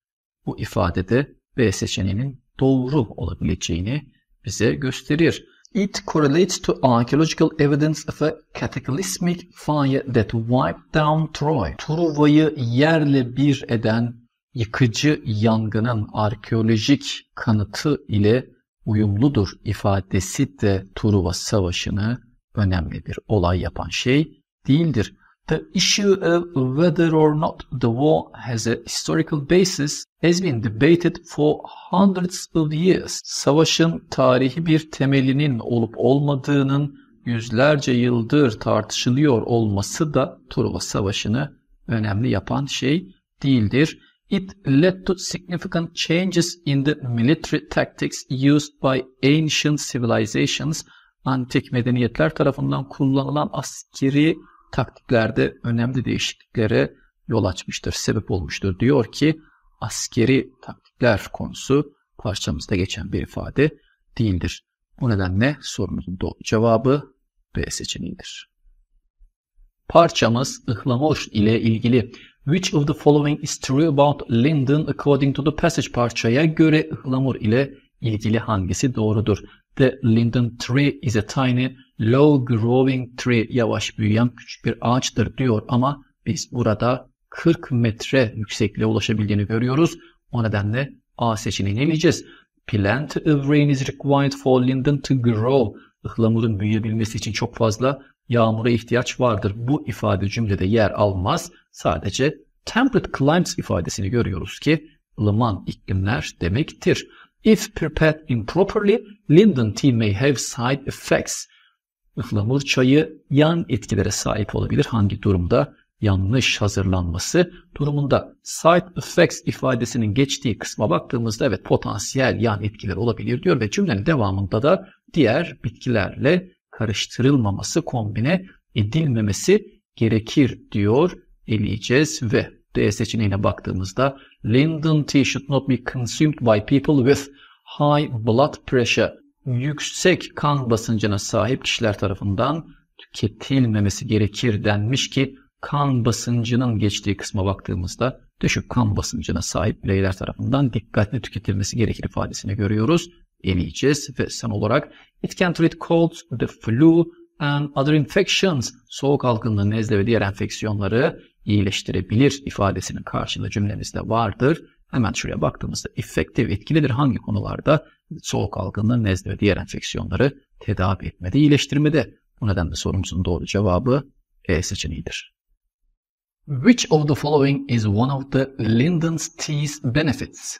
Speaker 2: Bu ifadede B seçeneğinin doğru olabileceğini bize gösterir. It correlates to archaeological evidence of a cataclysmic fire that wiped down Troy. Truva'yı yerle bir eden yıkıcı yangının arkeolojik kanıtı ile uyumludur ifadesi de Truva Savaşı'nı önemli bir olay yapan şey değildir. The issue of whether or not the war has a historical basis has been debated for hundreds of years. Savaşın tarihi bir temelinin olup olmadığının yüzlerce yıldır tartışılıyor olması da Truva Savaşı'nı önemli yapan şey değildir. It led to significant changes in the military tactics used by ancient civilizations. Antik medeniyetler tarafından kullanılan askeri taktiklerde önemli değişikliklere yol açmıştır, sebep olmuştur. Diyor ki askeri taktikler konusu parçamızda geçen bir ifade değildir. Bu nedenle sorunun doğru cevabı B seçeneğidir. Parçamız ıhlamur ile ilgili Which of the following is true about London according to the passage parçaya göre ıhlamur ile ilgili hangisi doğrudur? The Linden tree is a tiny low growing tree yavaş büyüyen küçük bir ağaçtır diyor ama biz burada 40 metre yüksekliğe ulaşabildiğini görüyoruz. O nedenle A seçeneğini eleyeceğiz. Plant of rain is required for Linden to grow. Ihlamurun büyüyebilmesi için çok fazla yağmura ihtiyaç vardır. Bu ifade cümlede yer almaz. Sadece temperate climes ifadesini görüyoruz ki ılıman iklimler demektir. If prepared improperly, Linden tea may have side effects. Ihlamur çayı yan etkilere sahip olabilir. Hangi durumda? Yanlış hazırlanması durumunda. Side effects ifadesinin geçtiği kısma baktığımızda evet potansiyel yan etkiler olabilir diyor ve cümlenin devamında da diğer bitkilerle karıştırılmaması, kombine edilmemesi gerekir diyor eleyeceğiz ve D seçeneğine baktığımızda Linden tea should not be consumed by people with high blood pressure yüksek kan basıncına sahip kişiler tarafından tüketilmemesi gerekir denmiş ki kan basıncının geçtiği kısma baktığımızda düşük kan basıncına sahip bireyler tarafından dikkatli tüketilmesi gerekir ifadesini görüyoruz. Eleyeceğiz ve son olarak it can treat cold, the flu, and other infections soğuk algınlığı, nezle ve diğer enfeksiyonları iyileştirebilir ifadesinin karşılığı cümlemizde vardır. Hemen şuraya baktığımızda efektif, etkilidir hangi konularda soğuk algınlığı, nezle ve diğer enfeksiyonları tedavi etmede, iyileştirmede. Bu nedenle sorumuzun doğru cevabı E seçeneğidir. Which of the following is one of the Linden's tea's benefits?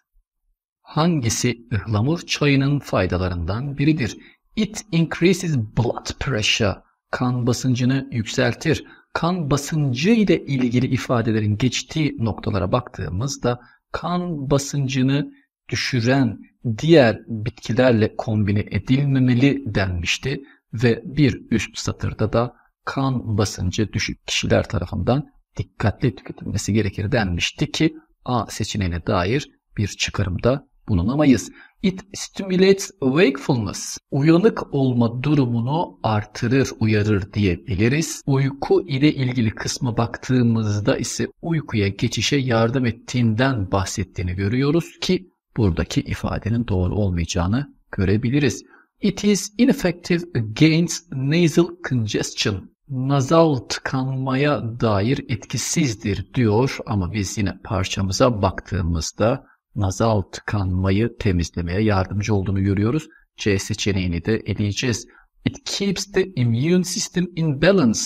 Speaker 2: Hangisi ıhlamur çayının faydalarından biridir? It increases blood pressure. Kan basıncını yükseltir. Kan basıncı ile ilgili ifadelerin geçtiği noktalara baktığımızda kan basıncını düşüren diğer bitkilerle kombine edilmemeli denmişti ve bir üst satırda da kan basıncı düşük kişiler tarafından dikkatli tüketilmesi gerekir denmişti ki A seçeneğine dair bir çıkarımda bulunamayız. It stimulates wakefulness. Uyanık olma durumunu artırır, uyarır diyebiliriz. Uyku ile ilgili kısma baktığımızda ise uykuya geçişe yardım ettiğinden bahsettiğini görüyoruz ki buradaki ifadenin doğru olmayacağını görebiliriz. It is ineffective against nasal congestion. Nazal tıkanmaya dair etkisizdir diyor ama biz yine parçamıza baktığımızda nazal tıkanmayı temizlemeye yardımcı olduğunu görüyoruz. C seçeneğini de eleyeceğiz. It keeps the immune system in balance.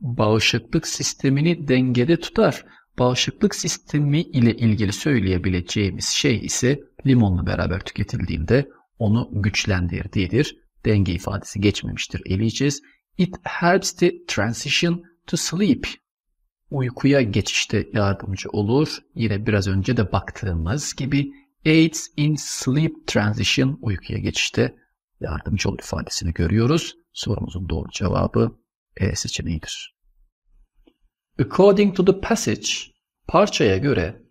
Speaker 2: Bağışıklık sistemini dengede tutar. Bağışıklık sistemi ile ilgili söyleyebileceğimiz şey ise limonla beraber tüketildiğinde onu güçlendirdiğidir. Denge ifadesi geçmemiştir eleyeceğiz. It helps the transition to sleep uykuya geçişte yardımcı olur. Yine biraz önce de baktığımız gibi aids in sleep transition uykuya geçişte yardımcı olur ifadesini görüyoruz. Sorumuzun doğru cevabı E seçeneğidir. According to the passage, parçaya göre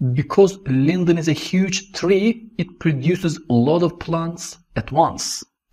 Speaker 2: Because linden is a huge tree, it produces a lot of plants at once.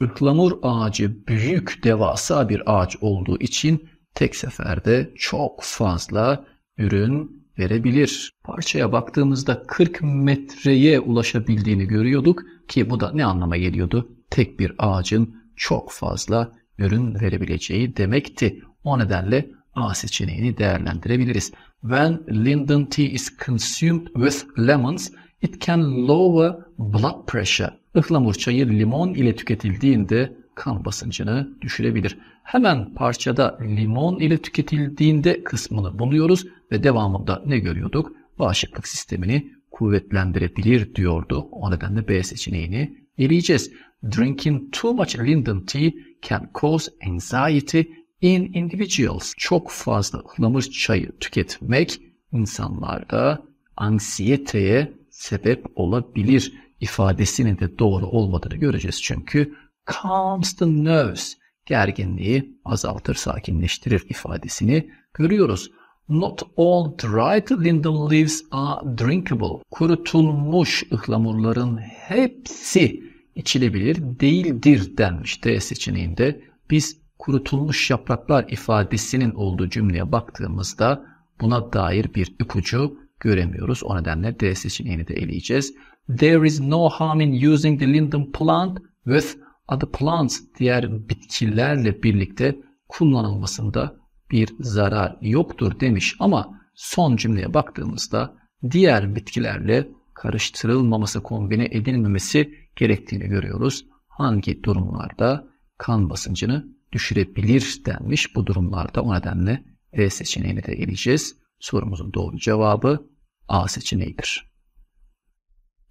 Speaker 2: Ihlamur ağacı büyük devasa bir ağaç olduğu için tek seferde çok fazla ürün verebilir. Parçaya baktığımızda 40 metreye ulaşabildiğini görüyorduk ki bu da ne anlama geliyordu? Tek bir ağacın çok fazla ürün verebileceği demekti. O nedenle A seçeneğini değerlendirebiliriz. When Linden tea is consumed with lemons, it can lower blood pressure. Ihlamur çayı limon ile tüketildiğinde kan basıncını düşürebilir. Hemen parçada limon ile tüketildiğinde kısmını buluyoruz ve devamında ne görüyorduk? Bağışıklık sistemini kuvvetlendirebilir diyordu. O nedenle B seçeneğini eleyeceğiz. Drinking too much linden tea can cause anxiety in individuals. Çok fazla ıhlamur çayı tüketmek insanlarda anksiyeteye sebep olabilir ifadesinin de doğru olmadığını göreceğiz çünkü calms the nerves. Gerginliği azaltır, sakinleştirir ifadesini görüyoruz. Not all dried linden leaves are drinkable. Kurutulmuş ıhlamurların hepsi içilebilir değildir denmiş D seçeneğinde. Biz kurutulmuş yapraklar ifadesinin olduğu cümleye baktığımızda buna dair bir ipucu göremiyoruz. O nedenle D seçeneğini de eleyeceğiz. There is no harm in using the linden plant with adı plant diğer bitkilerle birlikte kullanılmasında bir zarar yoktur demiş ama son cümleye baktığımızda diğer bitkilerle karıştırılmaması, kombine edilmemesi gerektiğini görüyoruz. Hangi durumlarda kan basıncını düşürebilir denmiş. Bu durumlarda o nedenle D e seçeneğini de eleyeceğiz. Sorumuzun doğru cevabı A seçeneğidir.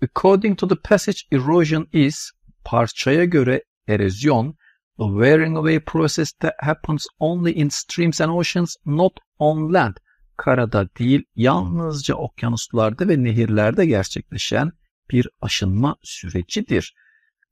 Speaker 2: According to the passage, erosion is Parçaya göre erozyon The wearing away process that happens only in streams and oceans, not on land. Karada değil, yalnızca okyanuslarda ve nehirlerde gerçekleşen bir aşınma sürecidir.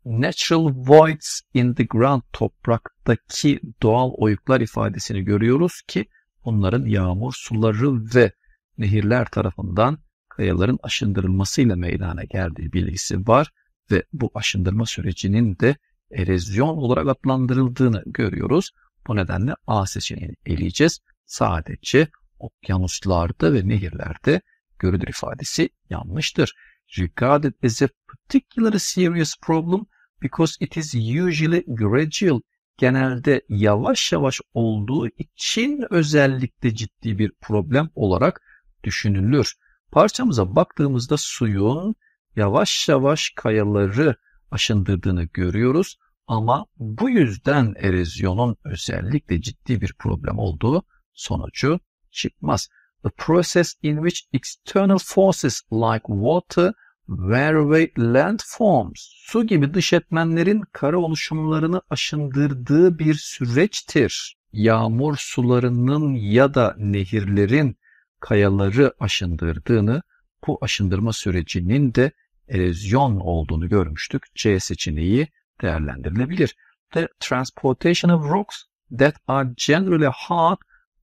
Speaker 2: Natural voids in the ground topraktaki doğal oyuklar ifadesini görüyoruz ki bunların yağmur suları ve nehirler tarafından kayaların aşındırılmasıyla meydana geldiği bilgisi var ve bu aşındırma sürecinin de erozyon olarak adlandırıldığını görüyoruz. Bu nedenle A seçeneğini eleyeceğiz. Sadece okyanuslarda ve nehirlerde görülür ifadesi yanlıştır. Regarded as a particularly serious problem because it is usually gradual genelde yavaş yavaş olduğu için özellikle ciddi bir problem olarak düşünülür. Parçamıza baktığımızda suyun yavaş yavaş kayaları aşındırdığını görüyoruz ama bu yüzden erozyonun özellikle ciddi bir problem olduğu sonucu çıkmaz. The process in which external forces like water wear away landforms, su gibi dış etmenlerin kara oluşumlarını aşındırdığı bir süreçtir. Yağmur sularının ya da nehirlerin kayaları aşındırdığını, bu aşındırma sürecinin de erozyon olduğunu görmüştük. C seçeneği değerlendirilebilir. The transportation of rocks that are generally hard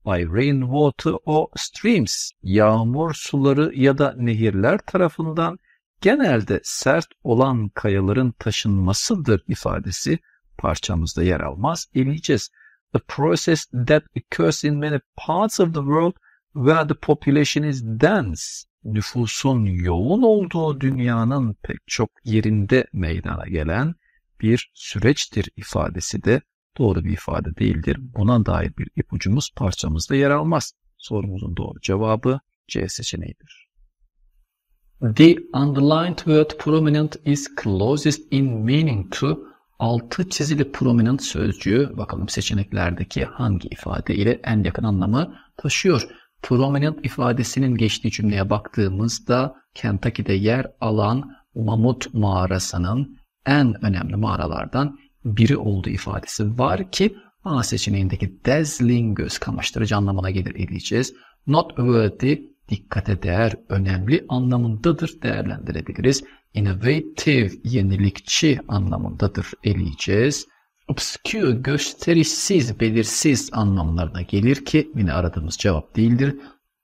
Speaker 2: by rainwater or streams. Yağmur suları ya da nehirler tarafından genelde sert olan kayaların taşınmasıdır ifadesi parçamızda yer almaz. İleyeceğiz. A process that occurs in many parts of the world where the population is dense nüfusun yoğun olduğu dünyanın pek çok yerinde meydana gelen bir süreçtir ifadesi de doğru bir ifade değildir. Buna dair bir ipucumuz parçamızda yer almaz. Sorumuzun doğru cevabı C seçeneğidir. The underlined word prominent is closest in meaning to altı çizili prominent sözcüğü bakalım seçeneklerdeki hangi ifade ile en yakın anlamı taşıyor. Prominent ifadesinin geçtiği cümleye baktığımızda Kentucky'de yer alan Mamut mağarasının en önemli mağaralardan biri olduğu ifadesi var ki A seçeneğindeki dazzling göz kamaştırıcı anlamına gelir edeceğiz. Not worthy dikkate değer önemli anlamındadır değerlendirebiliriz. Innovative yenilikçi anlamındadır eleyeceğiz obscure, gösterişsiz, belirsiz anlamlarına gelir ki yine aradığımız cevap değildir.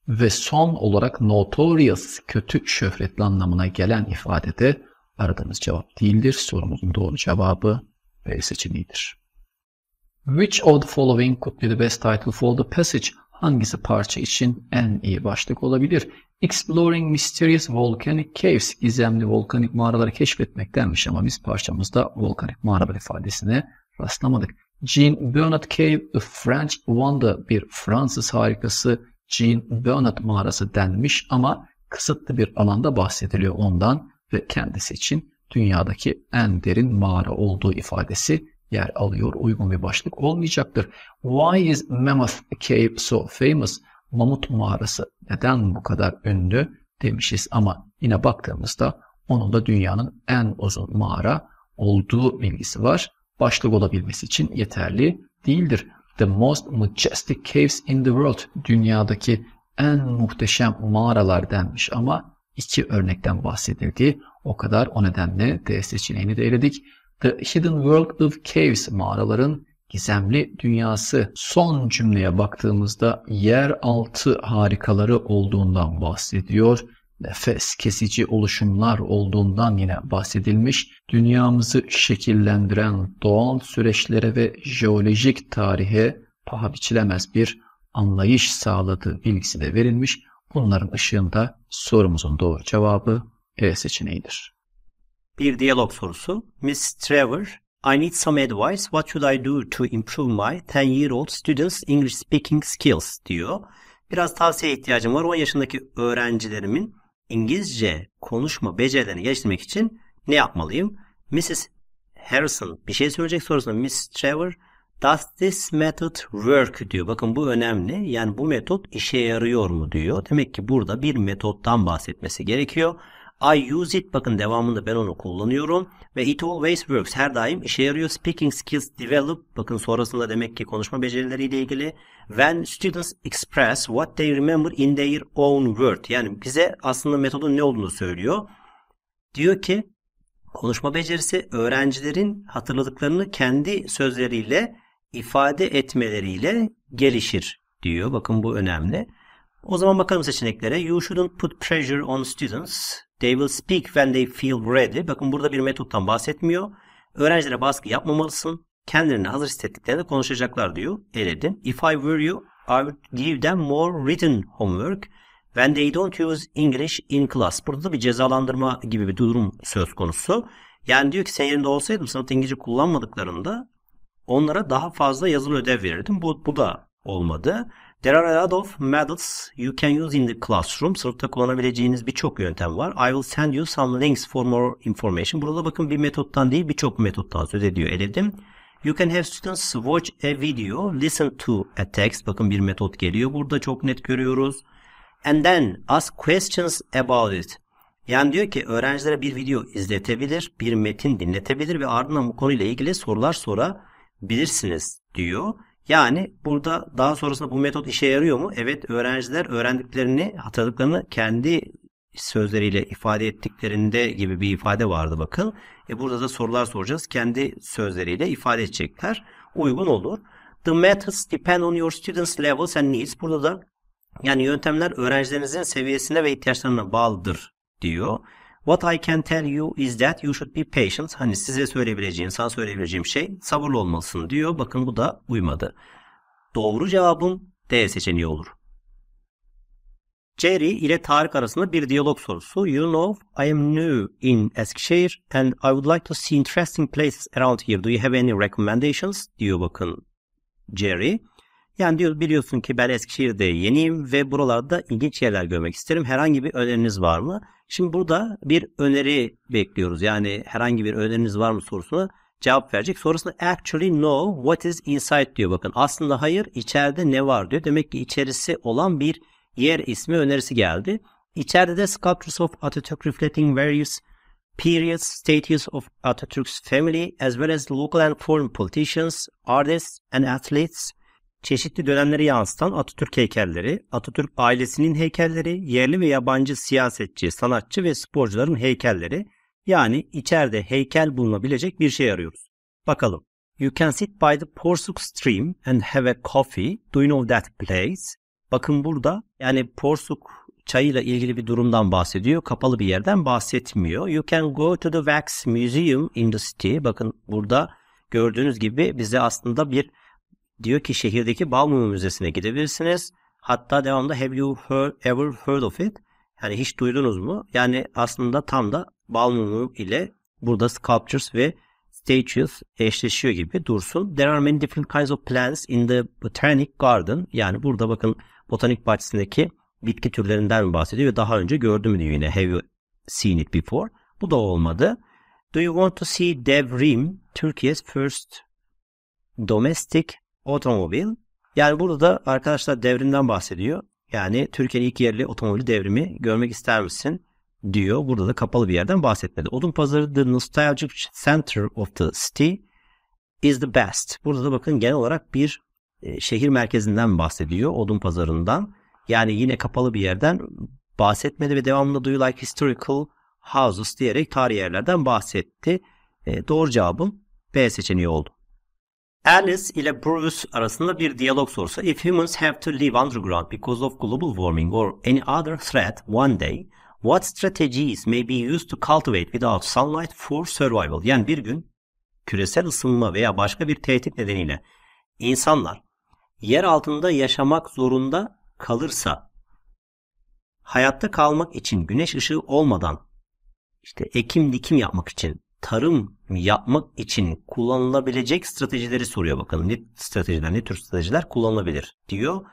Speaker 2: Ve son olarak notorious, kötü, şöhretli anlamına gelen ifadede aradığımız cevap değildir. Sorumuzun doğru cevabı B seçeneğidir. Which of the following could be the best title for the passage? Hangisi parça için en iyi başlık olabilir? Exploring Mysterious Volcanic Caves, gizemli volkanik mağaraları keşfetmektenmiş ama biz parçamızda volkanik mağaralar ifadesine rastlamadık. Jean Bernard Cave, a French Wonder, bir Fransız harikası Jean Bernard mağarası denmiş ama kısıtlı bir alanda bahsediliyor ondan ve kendisi için dünyadaki en derin mağara olduğu ifadesi yer alıyor. Uygun bir başlık olmayacaktır. Why is Mammoth Cave so famous? Mamut mağarası neden bu kadar ünlü demişiz ama yine baktığımızda onun da dünyanın en uzun mağara olduğu bilgisi var başlık olabilmesi için yeterli değildir. The most majestic caves in the world dünyadaki en muhteşem mağaralar denmiş ama iki örnekten bahsedildi. O kadar o nedenle D seçeneğini de eledik. The Hidden World of Caves mağaraların gizemli dünyası. Son cümleye baktığımızda yeraltı harikaları olduğundan bahsediyor nefes kesici oluşumlar olduğundan yine bahsedilmiş, dünyamızı şekillendiren doğal süreçlere ve jeolojik tarihe paha biçilemez bir anlayış sağladığı bilgisi de verilmiş. Bunların ışığında sorumuzun doğru cevabı E seçeneğidir.
Speaker 1: Bir diyalog sorusu. Miss Trevor, I need some advice. What should I do to improve my 10-year-old students' English speaking skills diyor. Biraz tavsiye ihtiyacım var. 10 yaşındaki öğrencilerimin İngilizce konuşma becerilerini geliştirmek için ne yapmalıyım? Mrs. Harrison bir şey söyleyecek sorusunda Miss Trevor Does this method work diyor. Bakın bu önemli. Yani bu metot işe yarıyor mu diyor. Demek ki burada bir metottan bahsetmesi gerekiyor. I use it bakın devamında ben onu kullanıyorum ve it always works her daim işe yarıyor. Speaking skills develop bakın sonrasında demek ki konuşma becerileriyle ilgili. When students express what they remember in their own word yani bize aslında metodun ne olduğunu söylüyor. Diyor ki konuşma becerisi öğrencilerin hatırladıklarını kendi sözleriyle ifade etmeleriyle gelişir diyor. Bakın bu önemli. O zaman bakalım seçeneklere. You shouldn't put pressure on students They will speak when they feel ready. Bakın burada bir metottan bahsetmiyor. Öğrencilere baskı yapmamalısın. Kendilerini hazır hissettiklerinde konuşacaklar diyor. Eledim. If I were you, I would give them more written homework when they don't use English in class. Burada da bir cezalandırma gibi bir durum söz konusu. Yani diyor ki sen yerinde olsaydım sınıfta İngilizce kullanmadıklarında onlara daha fazla yazılı ödev verirdim. Bu, bu da olmadı. There are a lot of methods you can use in the classroom. Sınıfta kullanabileceğiniz birçok yöntem var. I will send you some links for more information. Burada bakın bir metottan değil birçok metottan söz ediyor eledim. You can have students watch a video, listen to a text. Bakın bir metot geliyor. Burada çok net görüyoruz. And then ask questions about it. Yani diyor ki öğrencilere bir video izletebilir, bir metin dinletebilir ve ardından bu konuyla ilgili sorular sorabilirsiniz diyor. Yani burada daha sonrasında bu metot işe yarıyor mu? Evet öğrenciler öğrendiklerini hatırladıklarını kendi sözleriyle ifade ettiklerinde gibi bir ifade vardı bakın. E burada da sorular soracağız. Kendi sözleriyle ifade edecekler. Uygun olur. The methods depend on your students' levels and needs. Burada da yani yöntemler öğrencilerinizin seviyesine ve ihtiyaçlarına bağlıdır diyor. What I can tell you is that you should be patient. Hani size söyleyebileceğim, sana söyleyebileceğim şey sabırlı olmalısın diyor. Bakın bu da uymadı. Doğru cevabın D seçeneği olur. Jerry ile Tarık arasında bir diyalog sorusu. You know, I am new in Eskişehir and I would like to see interesting places around here. Do you have any recommendations? diyor bakın Jerry. Yani diyor biliyorsun ki ben Eskişehir'de yeniyim ve buralarda ilginç yerler görmek isterim. Herhangi bir öneriniz var mı? Şimdi burada bir öneri bekliyoruz. Yani herhangi bir öneriniz var mı sorusuna cevap verecek. Sonrasında actually no what is inside diyor. Bakın aslında hayır içeride ne var diyor. Demek ki içerisi olan bir yer ismi önerisi geldi. İçeride de Sculptures of Atatürk reflecting various periods, status of Atatürk's family as well as local and foreign politicians, artists and athletes çeşitli dönemleri yansıtan Atatürk heykelleri, Atatürk ailesinin heykelleri, yerli ve yabancı siyasetçi, sanatçı ve sporcuların heykelleri yani içeride heykel bulunabilecek bir şey arıyoruz. Bakalım. You can sit by the Porsuk Stream and have a coffee. Do you know that place? Bakın burada yani Porsuk çayıyla ilgili bir durumdan bahsediyor. Kapalı bir yerden bahsetmiyor. You can go to the Wax Museum in the city. Bakın burada gördüğünüz gibi bize aslında bir diyor ki şehirdeki Balmumu Müzesi'ne gidebilirsiniz. Hatta devamlı have you heard, ever heard of it? Yani hiç duydunuz mu? Yani aslında tam da Balmumu ile burada sculptures ve statues eşleşiyor gibi dursun. There are many different kinds of plants in the botanic garden. Yani burada bakın botanik bahçesindeki bitki türlerinden bahsediyor ve daha önce gördü mü diyor yine. Have you seen it before? Bu da olmadı. Do you want to see Devrim, Turkey's first domestic otomobil. Yani burada da arkadaşlar devrimden bahsediyor. Yani Türkiye'nin ilk yerli otomobil devrimi görmek ister misin? diyor. Burada da kapalı bir yerden bahsetmedi. Odun pazarı The Nostalgic Center of the City is the best. Burada da bakın genel olarak bir e, şehir merkezinden bahsediyor. Odun pazarından. Yani yine kapalı bir yerden bahsetmedi ve devamlı do you like historical houses diyerek tarihi yerlerden bahsetti. E, doğru cevabım B seçeneği oldu. Alice ile Bruce arasında bir diyalog sorusu. If humans have to live underground because of global warming or any other threat one day, what strategies may be used to cultivate without sunlight for survival? Yani bir gün küresel ısınma veya başka bir tehdit nedeniyle insanlar yer altında yaşamak zorunda kalırsa hayatta kalmak için güneş ışığı olmadan işte ekim dikim yapmak için tarım yapmak için kullanılabilecek stratejileri soruyor bakalım. Ne stratejiler, ne tür stratejiler kullanılabilir diyor.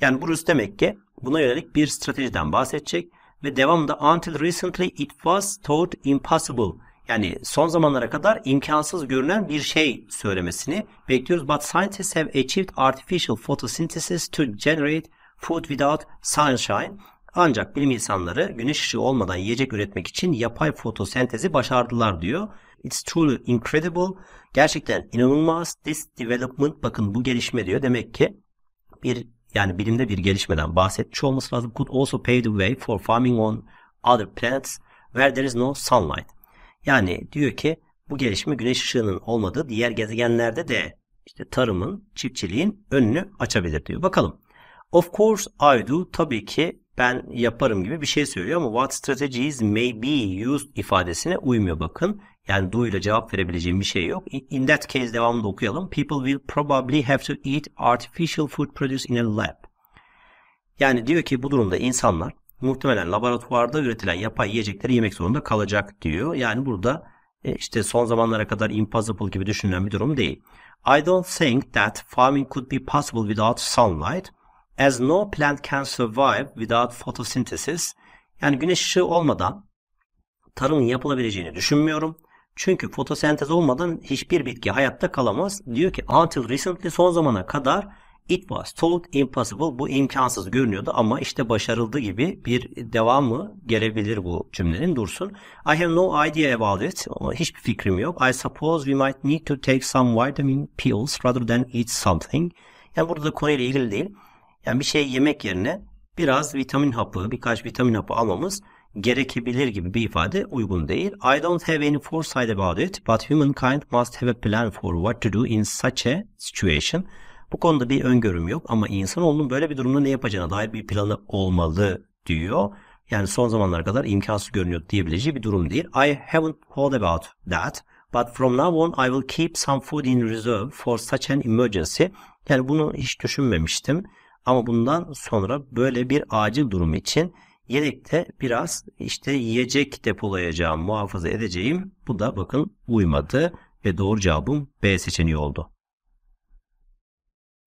Speaker 1: Yani bu demek ki buna yönelik bir stratejiden bahsedecek ve devamında until recently it was thought impossible yani son zamanlara kadar imkansız görünen bir şey söylemesini bekliyoruz. But scientists have achieved artificial photosynthesis to generate food without sunshine. Ancak bilim insanları güneş ışığı olmadan yiyecek üretmek için yapay fotosentezi başardılar diyor. It's truly incredible. Gerçekten inanılmaz. This development bakın bu gelişme diyor. Demek ki bir yani bilimde bir gelişmeden bahsetmiş olması lazım. Could also pave the way for farming on other planets where there is no sunlight. Yani diyor ki bu gelişme güneş ışığının olmadığı diğer gezegenlerde de işte tarımın, çiftçiliğin önünü açabilir diyor. Bakalım. Of course I do. Tabii ki ben yaparım gibi bir şey söylüyor ama what strategies may be used ifadesine uymuyor bakın. Yani do ile cevap verebileceğim bir şey yok. In that case devamında okuyalım. People will probably have to eat artificial food produced in a lab. Yani diyor ki bu durumda insanlar muhtemelen laboratuvarda üretilen yapay yiyecekleri yemek zorunda kalacak diyor. Yani burada e, işte son zamanlara kadar impossible gibi düşünülen bir durum değil. I don't think that farming could be possible without sunlight. As no plant can survive without photosynthesis. Yani güneş ışığı olmadan tarımın yapılabileceğini düşünmüyorum. Çünkü fotosentez olmadan hiçbir bitki hayatta kalamaz. Diyor ki until recently son zamana kadar it was thought impossible. Bu imkansız görünüyordu ama işte başarıldı gibi bir devamı gelebilir bu cümlenin dursun. I have no idea about it. Hiçbir fikrim yok. I suppose we might need to take some vitamin pills rather than eat something. Yani burada da konuyla ilgili değil. Yani bir şey yemek yerine biraz vitamin hapı, birkaç vitamin hapı almamız gerekebilir gibi bir ifade uygun değil. I don't have any foresight about it, but humankind must have a plan for what to do in such a situation. Bu konuda bir öngörüm yok ama insan insanoğlunun böyle bir durumda ne yapacağına dair bir planı olmalı diyor. Yani son zamanlar kadar imkansız görünüyor diyebileceği bir durum değil. I haven't thought about that. But from now on I will keep some food in reserve for such an emergency. Yani bunu hiç düşünmemiştim. Ama bundan sonra böyle bir acil durum için yedekte biraz işte yiyecek depolayacağım, muhafaza edeceğim. Bu da bakın uymadı ve doğru cevabım B seçeneği oldu.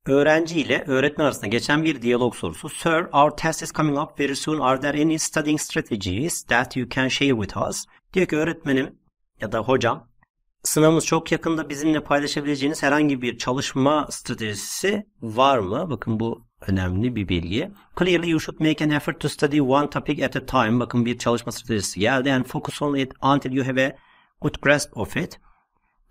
Speaker 1: Öğrenci ile öğretmen arasında geçen bir diyalog sorusu. Sir, our test is coming up very soon. Are there any studying strategies that you can share with us? Diyor ki öğretmenim ya da hocam sınavımız çok yakında bizimle paylaşabileceğiniz herhangi bir çalışma stratejisi var mı? Bakın bu önemli bir bilgi. Clearly you should make an effort to study one topic at a time. Bakın bir çalışma stratejisi geldi. And focus on it until you have a good grasp of it.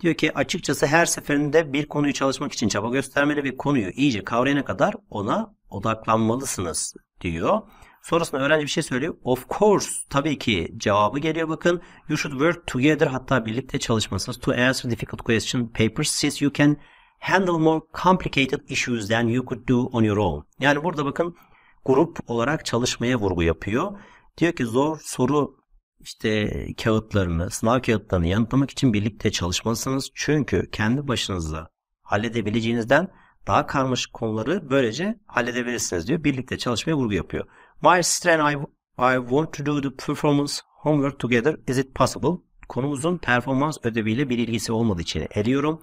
Speaker 1: Diyor ki açıkçası her seferinde bir konuyu çalışmak için çaba göstermeli ve konuyu iyice kavrayana kadar ona odaklanmalısınız diyor. Sonrasında öğrenci bir şey söylüyor. Of course tabii ki cevabı geliyor bakın. You should work together hatta birlikte çalışmalısınız to answer difficult question papers since you can handle more complicated issues than you could do on your own. Yani burada bakın grup olarak çalışmaya vurgu yapıyor. Diyor ki zor soru işte kağıtlarını, sınav kağıtlarını yanıtlamak için birlikte çalışmalısınız. Çünkü kendi başınıza halledebileceğinizden daha karmaşık konuları böylece halledebilirsiniz diyor. Birlikte çalışmaya vurgu yapıyor. My sister I, I want to do the performance homework together. Is it possible? Konumuzun performans ödeviyle bir ilgisi olmadığı için eliyorum.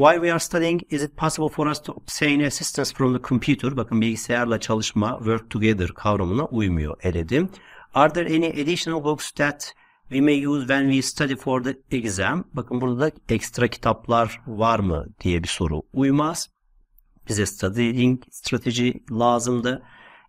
Speaker 1: Why we are studying, is it possible for us to obtain assistance from the computer? Bakın bilgisayarla çalışma, work together kavramına uymuyor, eledim. Are there any additional books that we may use when we study for the exam? Bakın burada da ekstra kitaplar var mı diye bir soru uymaz. Bize studying strateji lazımdı.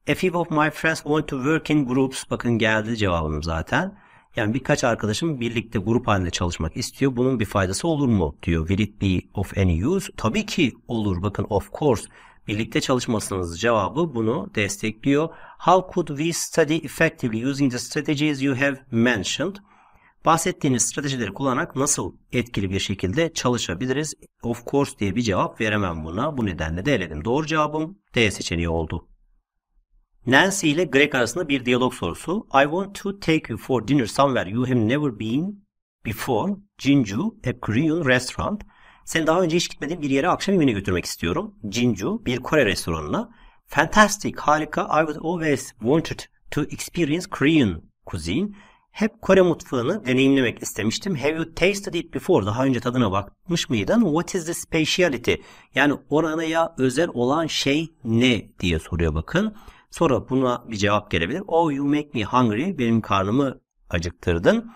Speaker 1: A few of my friends want to work in groups. Bakın geldi cevabım zaten. Yani birkaç arkadaşım birlikte grup halinde çalışmak istiyor. Bunun bir faydası olur mu diyor. Will it be of any use? Tabii ki olur. Bakın of course. Birlikte çalışmasınız cevabı bunu destekliyor. How could we study effectively using the strategies you have mentioned? Bahsettiğiniz stratejileri kullanarak nasıl etkili bir şekilde çalışabiliriz? Of course diye bir cevap veremem buna. Bu nedenle de eledim. Doğru cevabım D seçeneği oldu. Nancy ile Greg arasında bir diyalog sorusu. I want to take you for dinner somewhere you have never been before. Jinju, a Korean restaurant. Seni daha önce hiç gitmediğim bir yere akşam yemeğine götürmek istiyorum. Jinju, bir Kore restoranına. Fantastic, harika. I would always wanted to experience Korean cuisine. Hep Kore mutfağını deneyimlemek istemiştim. Have you tasted it before? Daha önce tadına bakmış mıydın? What is the speciality? Yani oranaya özel olan şey ne diye soruyor bakın. Sonra buna bir cevap gelebilir. Oh you make me hungry. Benim karnımı acıktırdın.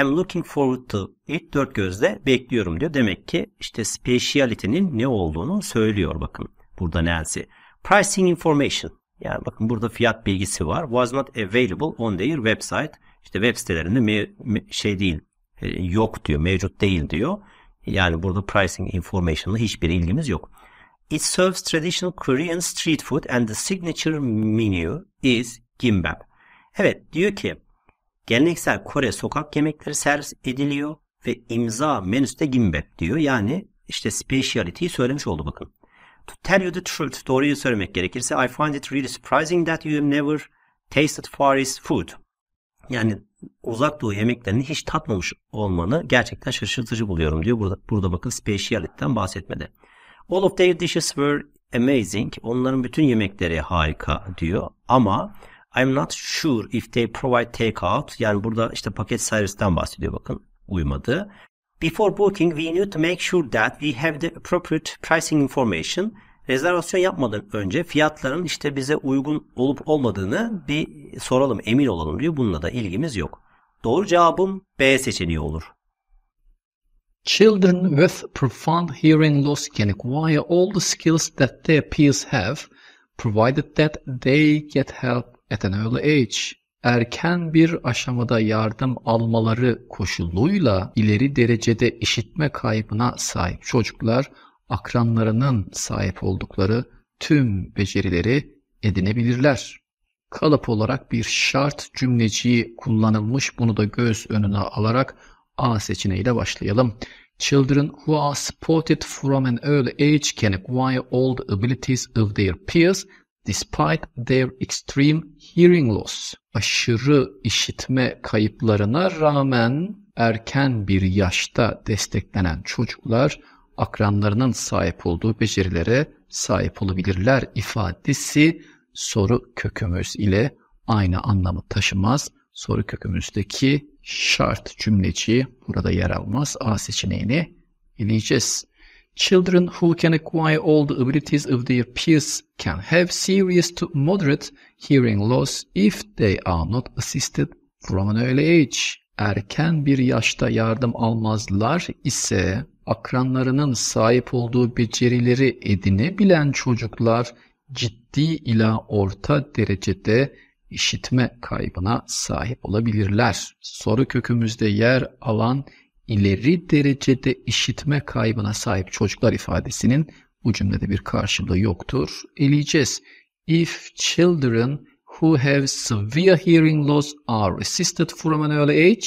Speaker 1: I'm looking forward to it. Dört gözle bekliyorum diyor. Demek ki işte speciality'nin ne olduğunu söylüyor bakın. Burada Nancy. Pricing information. Yani bakın burada fiyat bilgisi var. Was not available on their website. İşte web sitelerinde me- me- şey değil e, yok diyor. Mevcut değil diyor. Yani burada pricing information'la hiçbir ilgimiz yok. It serves traditional Korean street food and the signature menu is gimbap. Evet diyor ki geleneksel Kore sokak yemekleri servis ediliyor ve imza menüste gimbap diyor. Yani işte speciality'yi söylemiş oldu bakın. To tell you the truth, doğruyu söylemek gerekirse I find it really surprising that you have never tasted Far East food. Yani uzak doğu yemeklerini hiç tatmamış olmanı gerçekten şaşırtıcı buluyorum diyor. Burada, burada bakın speciality'den bahsetmedi. All of their dishes were amazing. Onların bütün yemekleri harika diyor. Ama I'm not sure if they provide takeout. Yani burada işte paket servisten bahsediyor bakın. Uymadı. Before booking we need to make sure that we have the appropriate pricing information. Rezervasyon yapmadan önce fiyatların işte bize uygun olup olmadığını bir soralım, emin olalım diyor. Bununla da ilgimiz yok. Doğru cevabım B seçeneği
Speaker 2: olur. Children with profound hearing loss can acquire all the skills that their peers have, provided that they get help at an early age. Erken bir aşamada yardım almaları koşuluyla ileri derecede işitme kaybına sahip çocuklar akranlarının sahip oldukları tüm becerileri edinebilirler. Kalıp olarak bir şart cümleciği kullanılmış bunu da göz önüne alarak A seçeneğiyle başlayalım. Children who are supported from an early age can acquire all the abilities of their peers despite their extreme hearing loss. Aşırı işitme kayıplarına rağmen erken bir yaşta desteklenen çocuklar akranlarının sahip olduğu becerilere sahip olabilirler ifadesi soru kökümüz ile aynı anlamı taşımaz. Soru kökümüzdeki şart cümleciği burada yer almaz. A seçeneğini eleyeceğiz. Children who can acquire all the abilities of their peers can have serious to moderate hearing loss if they are not assisted from an early age. Erken bir yaşta yardım almazlar ise akranlarının sahip olduğu becerileri edinebilen çocuklar ciddi ila orta derecede işitme kaybına sahip olabilirler. Soru kökümüzde yer alan ileri derecede işitme kaybına sahip çocuklar ifadesinin bu cümlede bir karşılığı yoktur. Eleyeceğiz. If children who have severe hearing loss are assisted from an early age,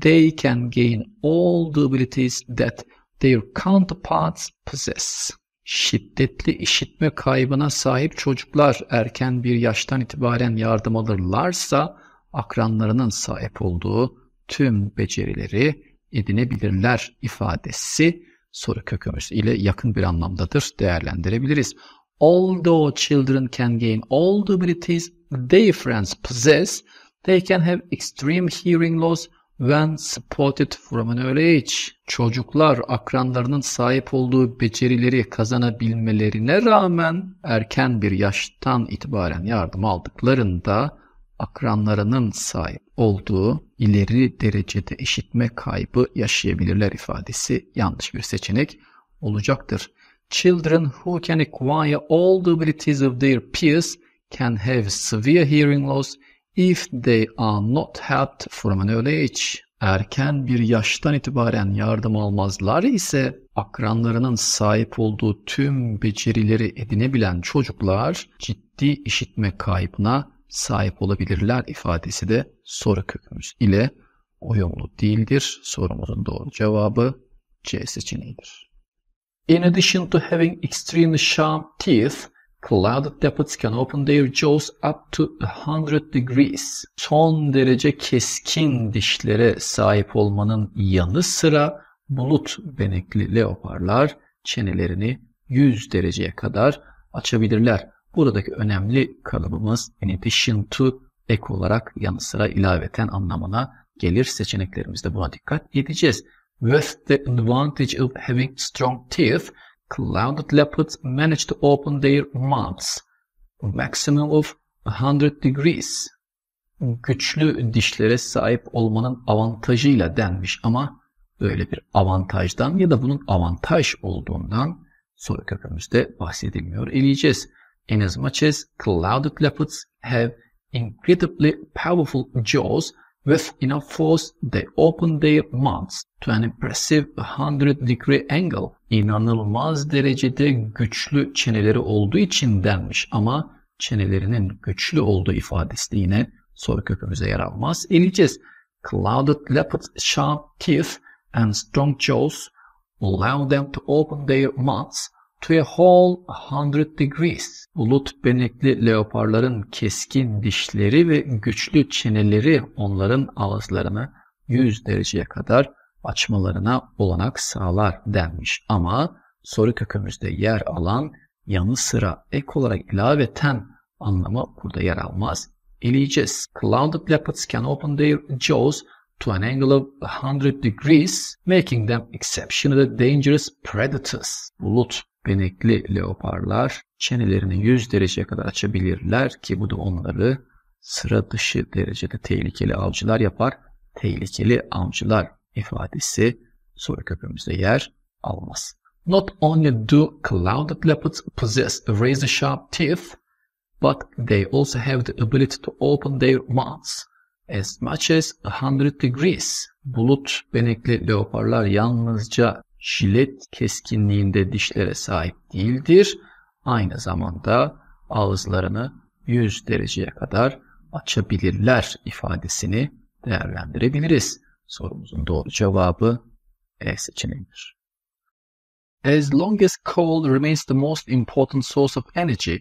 Speaker 2: they can gain all the abilities that their counterparts possess şiddetli işitme kaybına sahip çocuklar erken bir yaştan itibaren yardım alırlarsa akranlarının sahip olduğu tüm becerileri edinebilirler ifadesi soru kökümüz ile yakın bir anlamdadır değerlendirebiliriz. Although children can gain all the abilities their friends possess, they can have extreme hearing loss When spotted from an early age, çocuklar akranlarının sahip olduğu becerileri kazanabilmelerine rağmen erken bir yaştan itibaren yardım aldıklarında akranlarının sahip olduğu ileri derecede işitme kaybı yaşayabilirler ifadesi yanlış bir seçenek olacaktır. Children who can acquire all the abilities of their peers can have severe hearing loss If they are not helped from an early age, erken bir yaştan itibaren yardım almazlar ise akranlarının sahip olduğu tüm becerileri edinebilen çocuklar ciddi işitme kaybına sahip olabilirler ifadesi de soru kökümüz ile uyumlu değildir. Sorumuzun doğru cevabı C seçeneğidir. In addition to having extremely sharp teeth, Clouded deposits can open their jaws up to 100 degrees. Son derece keskin dişlere sahip olmanın yanı sıra bulut benekli leoparlar çenelerini 100 dereceye kadar açabilirler. Buradaki önemli kalıbımız in addition to ek olarak yanı sıra ilaveten anlamına gelir. Seçeneklerimizde buna dikkat edeceğiz. With the advantage of having strong teeth, clouded leopards manage to open their mouths a maximum of 100 degrees. Güçlü dişlere sahip olmanın avantajıyla denmiş ama böyle bir avantajdan ya da bunun avantaj olduğundan soru kökümüzde bahsedilmiyor eleyeceğiz. In as much as clouded leopards have incredibly powerful jaws, With enough force, they open their mouths to an impressive 100 degree angle. İnanılmaz derecede güçlü çeneleri olduğu için denmiş ama çenelerinin güçlü olduğu ifadesi de yine soru kökümüze yer almaz. İneceğiz. Clouded leopard's sharp teeth and strong jaws allow them to open their mouths to a whole 100 degrees. Bulut benekli leoparların keskin dişleri ve güçlü çeneleri onların ağızlarını 100 dereceye kadar açmalarına olanak sağlar denmiş. Ama soru kökümüzde yer alan yanı sıra ek olarak ilaveten anlamı burada yer almaz. İleyeceğiz. Clouded leopards can open their jaws to an angle of 100 degrees, making them exceptionally dangerous predators. Bulut benekli leoparlar çenelerini 100 derece kadar açabilirler ki bu da onları sıra dışı derecede tehlikeli avcılar yapar. Tehlikeli avcılar ifadesi soru kökümüzde yer almaz. Not only do clouded leopards possess razor sharp teeth, but they also have the ability to open their mouths as much as 100 degrees. Bulut benekli leoparlar yalnızca Jilet keskinliğinde dişlere sahip değildir. Aynı zamanda ağızlarını 100 dereceye kadar açabilirler ifadesini değerlendirebiliriz. Sorumuzun doğru cevabı E seçeneğidir. As long as coal remains the most important source of energy,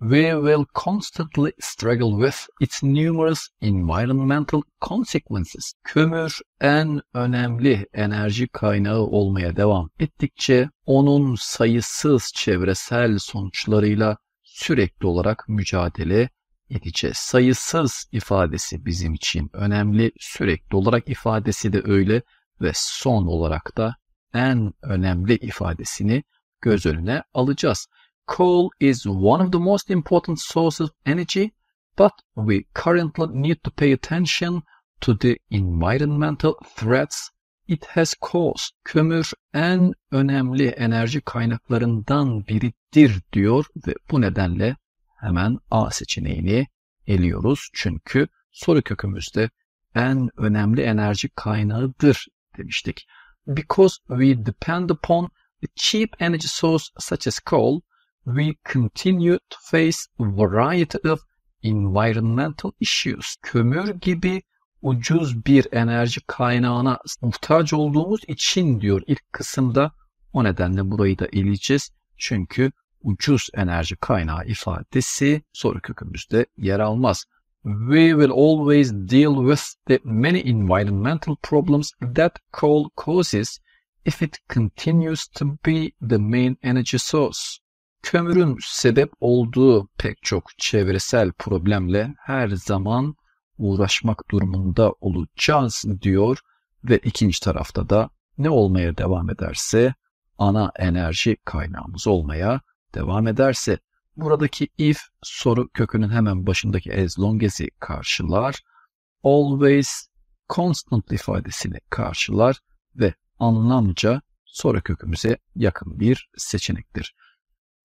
Speaker 2: we will constantly struggle with its numerous environmental consequences. Kömür en önemli enerji kaynağı olmaya devam ettikçe onun sayısız çevresel sonuçlarıyla sürekli olarak mücadele edeceğiz. Sayısız ifadesi bizim için önemli, sürekli olarak ifadesi de öyle ve son olarak da en önemli ifadesini göz önüne alacağız. Coal is one of the most important sources of energy, but we currently need to pay attention to the environmental threats it has caused. Kömür en önemli enerji kaynaklarından biridir diyor ve bu nedenle hemen A seçeneğini eliyoruz. Çünkü soru kökümüzde en önemli enerji kaynağıdır demiştik. Because we depend upon a cheap energy source such as coal, we continue to face a variety of environmental issues. Kömür gibi ucuz bir enerji kaynağına muhtaç olduğumuz için diyor ilk kısımda. O nedenle burayı da eleyeceğiz. Çünkü ucuz enerji kaynağı ifadesi soru kökümüzde yer almaz. We will always deal with the many environmental problems that coal causes if it continues to be the main energy source. Kömürün sebep olduğu pek çok çevresel problemle her zaman uğraşmak durumunda olacağız diyor ve ikinci tarafta da ne olmaya devam ederse ana enerji kaynağımız olmaya devam ederse buradaki if soru kökünün hemen başındaki as long as'i karşılar always constant ifadesini karşılar ve anlamca soru kökümüze yakın bir seçenektir.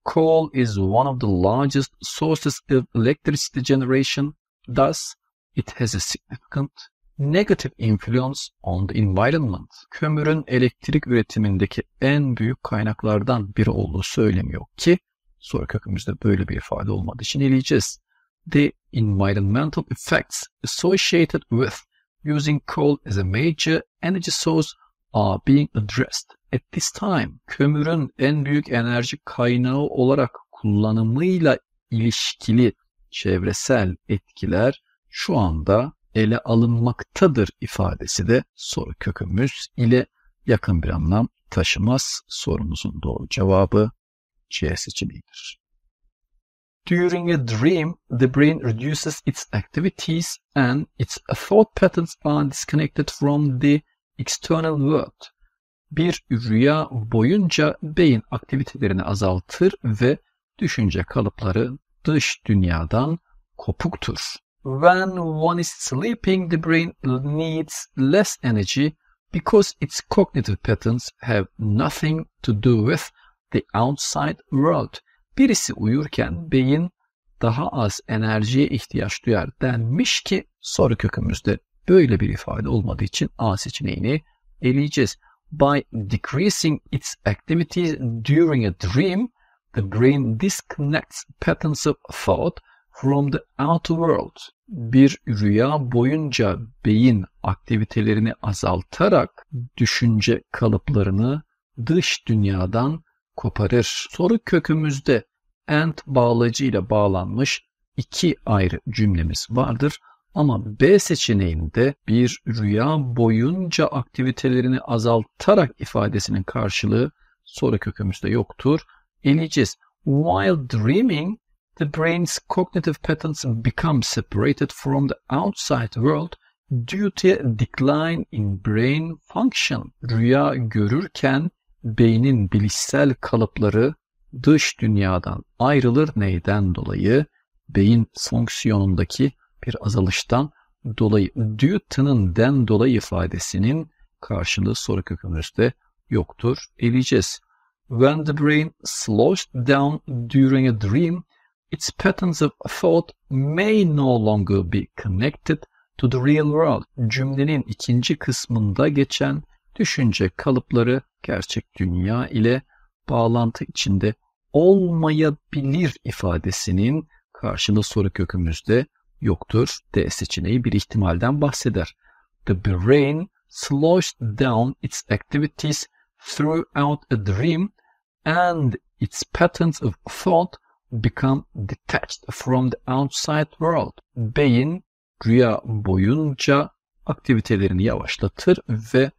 Speaker 2: Coal is one of the largest sources of electricity generation, thus it has a significant negative influence on the environment. Kömürün elektrik üretimindeki en büyük kaynaklardan biri olduğu söylemiyor ki soru kökümüzde böyle bir ifade olmadığı için eleyeceğiz. The environmental effects associated with using coal as a major energy source are being addressed at this time. Kömürün en büyük enerji kaynağı olarak kullanımıyla ilişkili çevresel etkiler şu anda ele alınmaktadır ifadesi de soru kökümüz ile yakın bir anlam taşımaz. Sorumuzun doğru cevabı C seçeneğidir. During a dream, the brain reduces its activities and its thought patterns are disconnected from the external world bir rüya boyunca beyin aktivitelerini azaltır ve düşünce kalıpları dış dünyadan kopuktur. When one is sleeping, the brain needs less energy because its cognitive patterns have nothing to do with the outside world. Birisi uyurken beyin daha az enerjiye ihtiyaç duyar denmiş ki soru kökümüzde Böyle bir ifade olmadığı için A seçeneğini eleyeceğiz. By decreasing its activities during a dream, the brain disconnects patterns of thought from the outer world. Bir rüya boyunca beyin aktivitelerini azaltarak düşünce kalıplarını dış dünyadan koparır. Soru kökümüzde and bağlacı ile bağlanmış iki ayrı cümlemiz vardır. Ama B seçeneğinde bir rüya boyunca aktivitelerini azaltarak ifadesinin karşılığı soru kökümüzde yoktur. Eleyeceğiz. While dreaming, the brain's cognitive patterns become separated from the outside world due to a decline in brain function. Rüya görürken beynin bilişsel kalıpları dış dünyadan ayrılır neyden dolayı? Beyin fonksiyonundaki bir azalıştan dolayı due den dolayı ifadesinin karşılığı soru kökümüzde yoktur. Eleyeceğiz. When the brain slows down during a dream, its patterns of thought may no longer be connected to the real world. Cümlenin ikinci kısmında geçen düşünce kalıpları gerçek dünya ile bağlantı içinde olmayabilir ifadesinin karşılığı soru kökümüzde yoktur. D seçeneği bir ihtimalden bahseder. The brain slows down its activities throughout a dream and its patterns of thought become detached from the outside world. Beyin rüya boyunca aktivitelerini yavaşlatır ve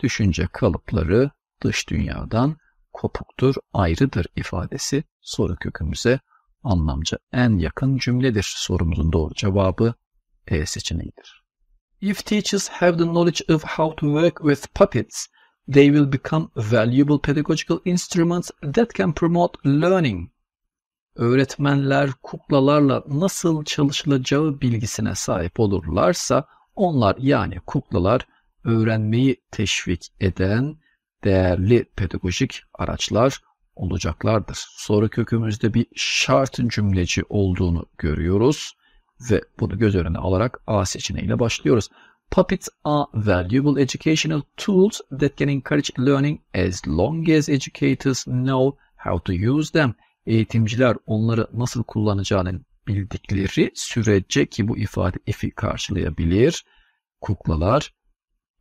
Speaker 2: düşünce kalıpları dış dünyadan kopuktur, ayrıdır ifadesi soru kökümüze anlamca en yakın cümledir? Sorumuzun doğru cevabı E seçeneğidir. If teachers have the knowledge of how to work with puppets, they will become valuable pedagogical instruments that can promote learning. Öğretmenler kuklalarla nasıl çalışılacağı bilgisine sahip olurlarsa onlar yani kuklalar öğrenmeyi teşvik eden değerli pedagojik araçlar olacaklardır. Soru kökümüzde bir şart cümleci olduğunu görüyoruz ve bunu göz önüne alarak A seçeneğiyle başlıyoruz. Puppets are valuable educational tools that can encourage learning as long as educators know how to use them. Eğitimciler onları nasıl kullanacağını bildikleri sürece ki bu ifade ifi karşılayabilir. Kuklalar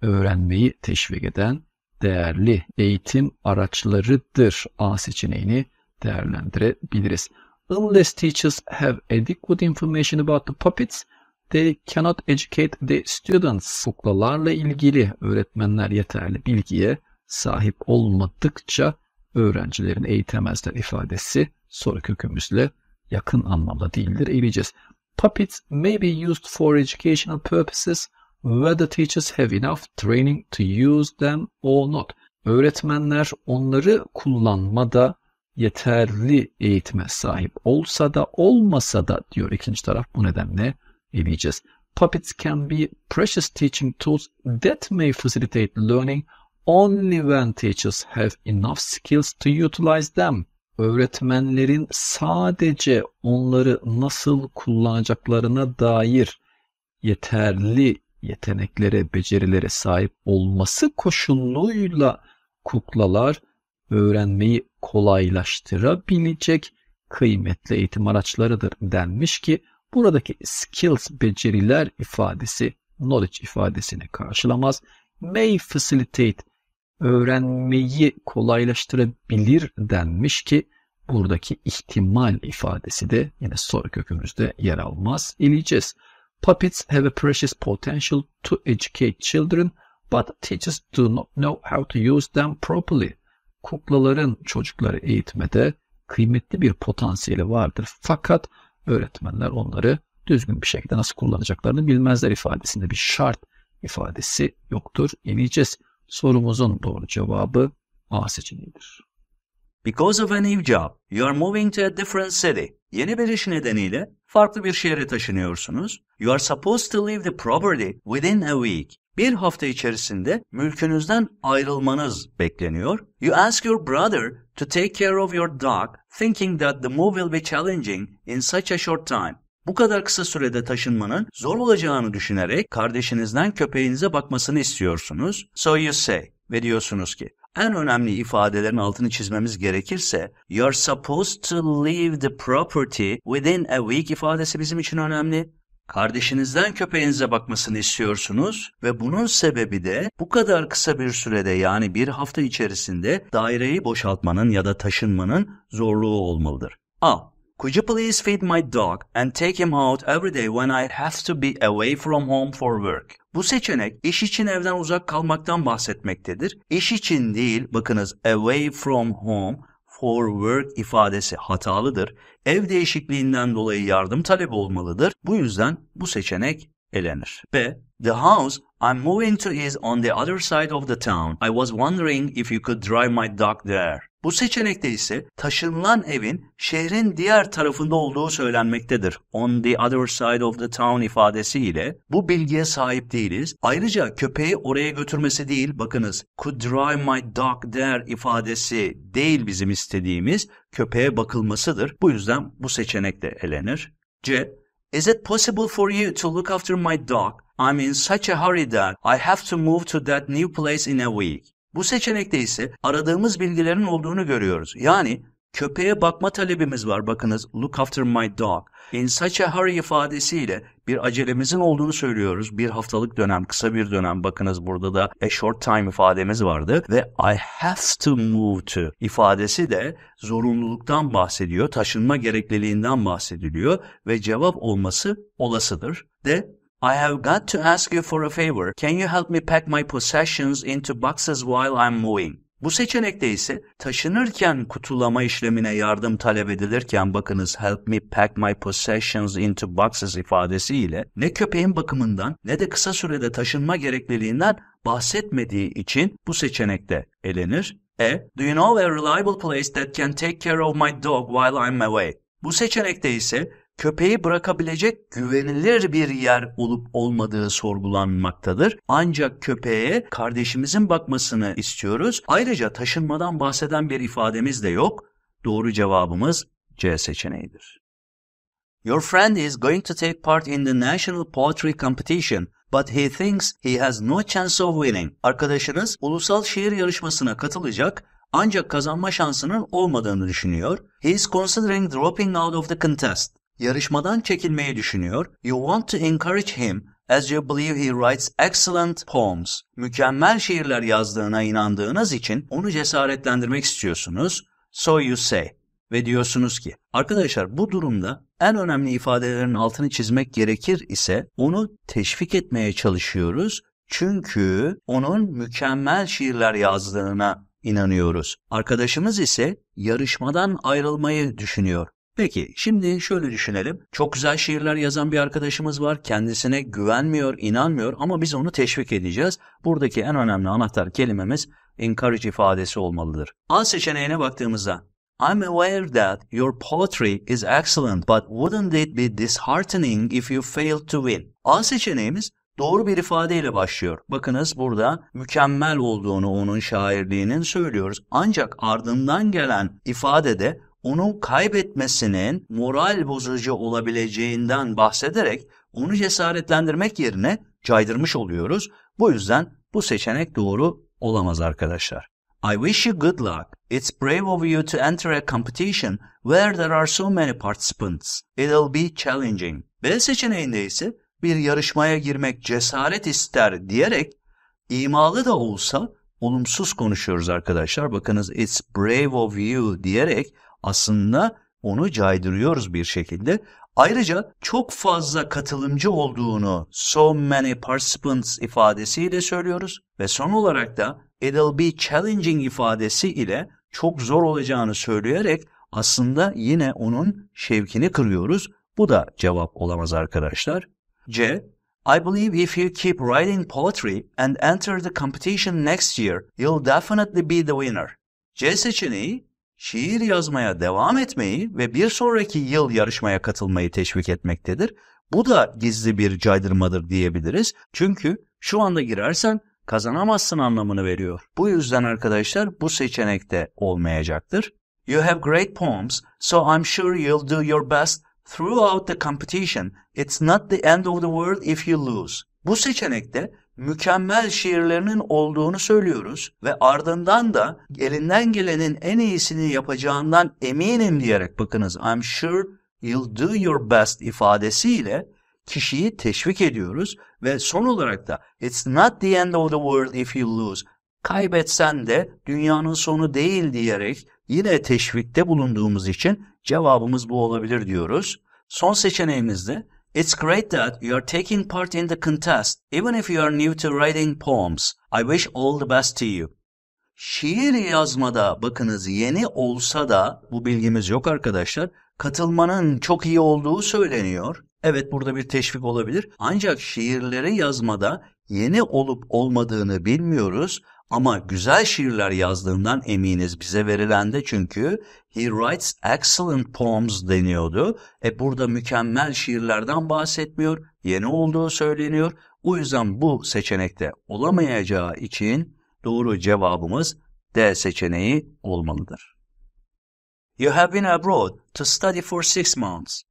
Speaker 2: öğrenmeyi teşvik eden değerli eğitim araçlarıdır A seçeneğini değerlendirebiliriz. Unless teachers have adequate information about the puppets, they cannot educate the students. Kuklalarla ilgili öğretmenler yeterli bilgiye sahip olmadıkça öğrencilerin eğitemezler ifadesi soru kökümüzle yakın anlamda değildir. Eğileceğiz. Puppets may be used for educational purposes whether teachers have enough training to use them or not. Öğretmenler onları kullanmada yeterli eğitime sahip olsa da olmasa da diyor ikinci taraf bu nedenle eleyeceğiz. Puppets can be precious teaching tools that may facilitate learning only when teachers have enough skills to utilize them. Öğretmenlerin sadece onları nasıl kullanacaklarına dair yeterli yeteneklere, becerilere sahip olması koşuluyla kuklalar öğrenmeyi kolaylaştırabilecek kıymetli eğitim araçlarıdır denmiş ki buradaki skills beceriler ifadesi knowledge ifadesini karşılamaz. May facilitate öğrenmeyi kolaylaştırabilir denmiş ki buradaki ihtimal ifadesi de yine soru kökümüzde yer almaz. İleyeceğiz. Puppets have a precious potential to educate children, but teachers do not know how to use them properly. Kuklaların çocukları eğitmede kıymetli bir potansiyeli vardır. Fakat öğretmenler onları düzgün bir şekilde nasıl kullanacaklarını bilmezler ifadesinde bir şart ifadesi yoktur. İneceğiz. Sorumuzun doğru cevabı A seçeneğidir. Because of a new
Speaker 3: job, you are moving to a different city. Yeni bir iş nedeniyle farklı bir şehre taşınıyorsunuz. You are supposed to leave the property within a week. Bir hafta içerisinde mülkünüzden ayrılmanız bekleniyor. You ask your brother to take care of your dog, thinking that the move will be challenging in such a short time. Bu kadar kısa sürede taşınmanın zor olacağını düşünerek kardeşinizden köpeğinize bakmasını istiyorsunuz. So you say ve diyorsunuz ki en önemli ifadelerin altını çizmemiz gerekirse you're supposed to leave the property within a week ifadesi bizim için önemli. Kardeşinizden köpeğinize bakmasını istiyorsunuz ve bunun sebebi de bu kadar kısa bir sürede yani bir hafta içerisinde daireyi boşaltmanın ya da taşınmanın zorluğu olmalıdır. A. Could you please feed my dog and take him out every day when I have to be away from home for work? Bu seçenek iş için evden uzak kalmaktan bahsetmektedir. İş için değil, bakınız away from home for work ifadesi hatalıdır. Ev değişikliğinden dolayı yardım talep olmalıdır. Bu yüzden bu seçenek elenir. B. The house I'm moving to is on the other side of the town. I was wondering if you could drive my dog there. Bu seçenekte ise taşınılan evin şehrin diğer tarafında olduğu söylenmektedir. On the other side of the town ifadesiyle bu bilgiye sahip değiliz. Ayrıca köpeği oraya götürmesi değil bakınız could drive my dog there ifadesi değil bizim istediğimiz köpeğe bakılmasıdır. Bu yüzden bu seçenek de elenir. C. Is it possible for you to look after my dog? I'm in such a hurry that I have to move to that new place in a week. Bu seçenekte ise aradığımız bilgilerin olduğunu görüyoruz. Yani köpeğe bakma talebimiz var bakınız look after my dog. In such a hurry ifadesiyle bir acelemizin olduğunu söylüyoruz. Bir haftalık dönem, kısa bir dönem bakınız burada da a short time ifademiz vardı ve I have to move to ifadesi de zorunluluktan bahsediyor, taşınma gerekliliğinden bahsediliyor ve cevap olması olasıdır de I have got to ask you for a favor. Can you help me pack my possessions into boxes while I'm moving? Bu seçenekte ise taşınırken kutulama işlemine yardım talep edilirken bakınız help me pack my possessions into boxes ifadesiyle ne köpeğin bakımından ne de kısa sürede taşınma gerekliliğinden bahsetmediği için bu seçenekte elenir. E, do you know a reliable place that can take care of my dog while I'm away? Bu seçenekte ise köpeği bırakabilecek güvenilir bir yer olup olmadığı sorgulanmaktadır. Ancak köpeğe kardeşimizin bakmasını istiyoruz. Ayrıca taşınmadan bahseden bir ifademiz de yok. Doğru cevabımız C seçeneğidir. Your friend is going to take part in the national poetry competition but he thinks he has no chance of winning. Arkadaşınız ulusal şiir yarışmasına katılacak ancak kazanma şansının olmadığını düşünüyor. He is considering dropping out of the contest yarışmadan çekilmeyi düşünüyor. You want to encourage him as you believe he writes excellent poems. Mükemmel şiirler yazdığına inandığınız için onu cesaretlendirmek istiyorsunuz. So you say ve diyorsunuz ki arkadaşlar bu durumda en önemli ifadelerin altını çizmek gerekir ise onu teşvik etmeye çalışıyoruz. Çünkü onun mükemmel şiirler yazdığına inanıyoruz. Arkadaşımız ise yarışmadan ayrılmayı düşünüyor. Peki şimdi şöyle düşünelim. Çok güzel şiirler yazan bir arkadaşımız var. Kendisine güvenmiyor, inanmıyor ama biz onu teşvik edeceğiz. Buradaki en önemli anahtar kelimemiz encourage ifadesi olmalıdır. A seçeneğine baktığımızda I'm aware that your poetry is excellent but wouldn't it be disheartening if you failed to win? A seçeneğimiz doğru bir ifadeyle başlıyor. Bakınız burada mükemmel olduğunu onun şairliğinin söylüyoruz. Ancak ardından gelen ifadede onun kaybetmesinin moral bozucu olabileceğinden bahsederek onu cesaretlendirmek yerine caydırmış oluyoruz. Bu yüzden bu seçenek doğru olamaz arkadaşlar. I wish you good luck. It's brave of you to enter a competition where there are so many participants. It'll be challenging. B seçeneğinde ise bir yarışmaya girmek cesaret ister diyerek imalı da olsa olumsuz konuşuyoruz arkadaşlar. Bakınız it's brave of you diyerek aslında onu caydırıyoruz bir şekilde. Ayrıca çok fazla katılımcı olduğunu so many participants ifadesiyle söylüyoruz ve son olarak da it'll be challenging ifadesi ile çok zor olacağını söyleyerek aslında yine onun şevkini kırıyoruz. Bu da cevap olamaz arkadaşlar. C. I believe if you keep writing poetry and enter the competition next year, you'll definitely be the winner. C seçeneği şiir yazmaya devam etmeyi ve bir sonraki yıl yarışmaya katılmayı teşvik etmektedir. Bu da gizli bir caydırmadır diyebiliriz. Çünkü şu anda girersen kazanamazsın anlamını veriyor. Bu yüzden arkadaşlar bu seçenekte olmayacaktır. You have great poems, so I'm sure you'll do your best throughout the competition. It's not the end of the world if you lose. Bu seçenekte mükemmel şiirlerinin olduğunu söylüyoruz ve ardından da elinden gelenin en iyisini yapacağından eminim diyerek bakınız I'm sure you'll do your best ifadesiyle kişiyi teşvik ediyoruz ve son olarak da it's not the end of the world if you lose kaybetsen de dünyanın sonu değil diyerek yine teşvikte bulunduğumuz için cevabımız bu olabilir diyoruz. Son seçeneğimizde It's great that you are taking part in the contest, even if you are new to writing poems. I wish all the best to you. Şiir yazmada bakınız yeni olsa da bu bilgimiz yok arkadaşlar. Katılmanın çok iyi olduğu söyleniyor. Evet burada bir teşvik olabilir. Ancak şiirleri yazmada yeni olup olmadığını bilmiyoruz. Ama güzel şiirler yazdığından eminiz bize verilen de çünkü he writes excellent poems deniyordu. E burada mükemmel şiirlerden bahsetmiyor, yeni olduğu söyleniyor. O yüzden bu seçenekte olamayacağı için doğru cevabımız D seçeneği olmalıdır. You have been abroad to study for six months.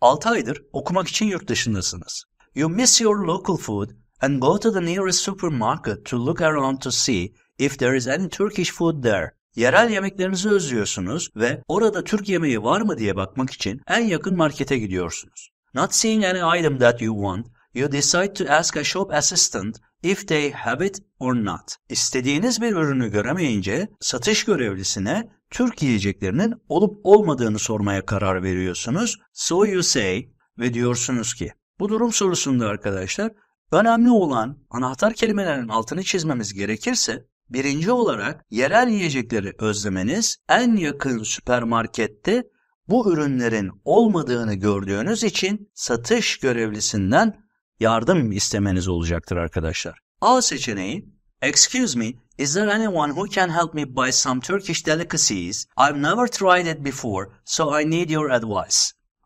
Speaker 3: 6 aydır okumak için yurt dışındasınız. You miss your local food and go to the nearest supermarket to look around to see if there is any Turkish food there. Yerel yemeklerinizi özlüyorsunuz ve orada Türk yemeği var mı diye bakmak için en yakın markete gidiyorsunuz. Not seeing any item that you want, you decide to ask a shop assistant if they have it or not. İstediğiniz bir ürünü göremeyince satış görevlisine Türk yiyeceklerinin olup olmadığını sormaya karar veriyorsunuz. So you say ve diyorsunuz ki. Bu durum sorusunda arkadaşlar Önemli olan anahtar kelimelerin altını çizmemiz gerekirse birinci olarak yerel yiyecekleri özlemeniz en yakın süpermarkette bu ürünlerin olmadığını gördüğünüz için satış görevlisinden yardım istemeniz olacaktır arkadaşlar. A seçeneği Excuse me, is there anyone who can help me buy some Turkish delicacies? I've never tried it before, so I need your advice.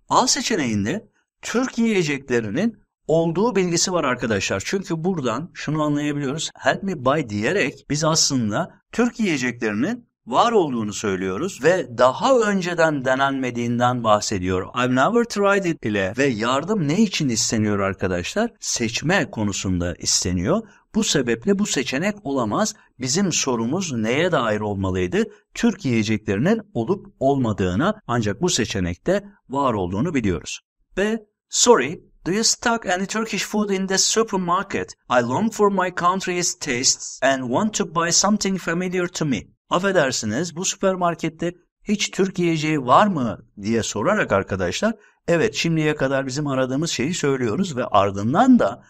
Speaker 3: A seçeneğinde Türk yiyeceklerinin olduğu bilgisi var arkadaşlar. Çünkü buradan şunu anlayabiliyoruz. Help me buy diyerek biz aslında Türk yiyeceklerinin var olduğunu söylüyoruz ve daha önceden denenmediğinden bahsediyor. I've never tried it ile ve yardım ne için isteniyor arkadaşlar? Seçme konusunda isteniyor. Bu sebeple bu seçenek olamaz. Bizim sorumuz neye dair olmalıydı? Türk yiyeceklerinin olup olmadığına ancak bu seçenekte var olduğunu biliyoruz. B. Sorry, Do you stock any Turkish food in the supermarket? I long for my country's tastes and want to buy something familiar to me. Affedersiniz bu süpermarkette hiç Türk yiyeceği var mı diye sorarak arkadaşlar evet şimdiye kadar bizim aradığımız şeyi söylüyoruz ve ardından da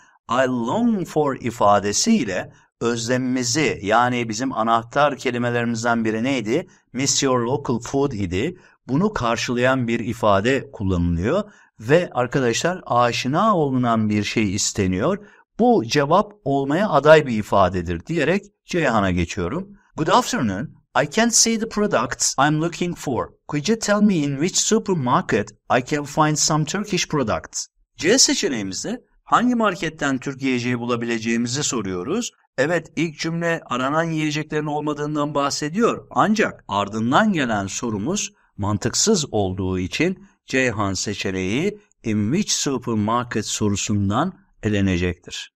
Speaker 3: I long for ifadesiyle özlemimizi yani bizim anahtar kelimelerimizden biri neydi? Miss your local food idi. Bunu karşılayan bir ifade kullanılıyor ve arkadaşlar aşina olunan bir şey isteniyor. Bu cevap olmaya aday bir ifadedir diyerek Ceyhan'a geçiyorum. Good afternoon. I can't see the products I'm looking for. Could you tell me in which supermarket I can find some Turkish products? C seçeneğimizde hangi marketten Türk yiyeceği bulabileceğimizi soruyoruz. Evet ilk cümle aranan yiyeceklerin olmadığından bahsediyor ancak ardından gelen sorumuz mantıksız olduğu için Ceyhan seçeneği in which supermarket sorusundan elenecektir.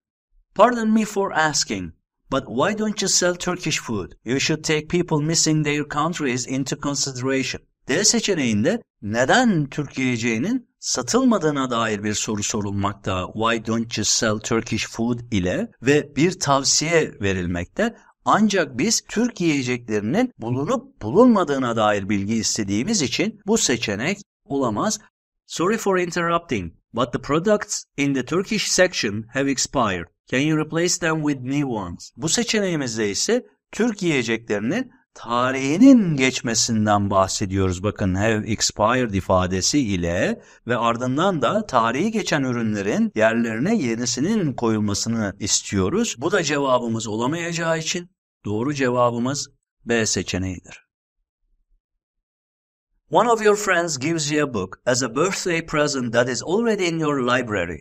Speaker 3: Pardon me for asking, but why don't you sell Turkish food? You should take people missing their countries into consideration. D seçeneğinde neden Türk Türkiye'cinin satılmadığına dair bir soru sorulmakta why don't you sell Turkish food ile ve bir tavsiye verilmekte ancak biz Türk yiyeceklerinin bulunup bulunmadığına dair bilgi istediğimiz için bu seçenek olamaz. Sorry for interrupting, but the products in the Turkish section have expired. Can you replace them with new ones? Bu seçeneğimizde ise Türk yiyeceklerinin tarihinin geçmesinden bahsediyoruz. Bakın have expired ifadesi ile ve ardından da tarihi geçen ürünlerin yerlerine yenisinin koyulmasını istiyoruz. Bu da cevabımız olamayacağı için doğru cevabımız B seçeneğidir. One of your friends gives you a book as a birthday present that is already in your library.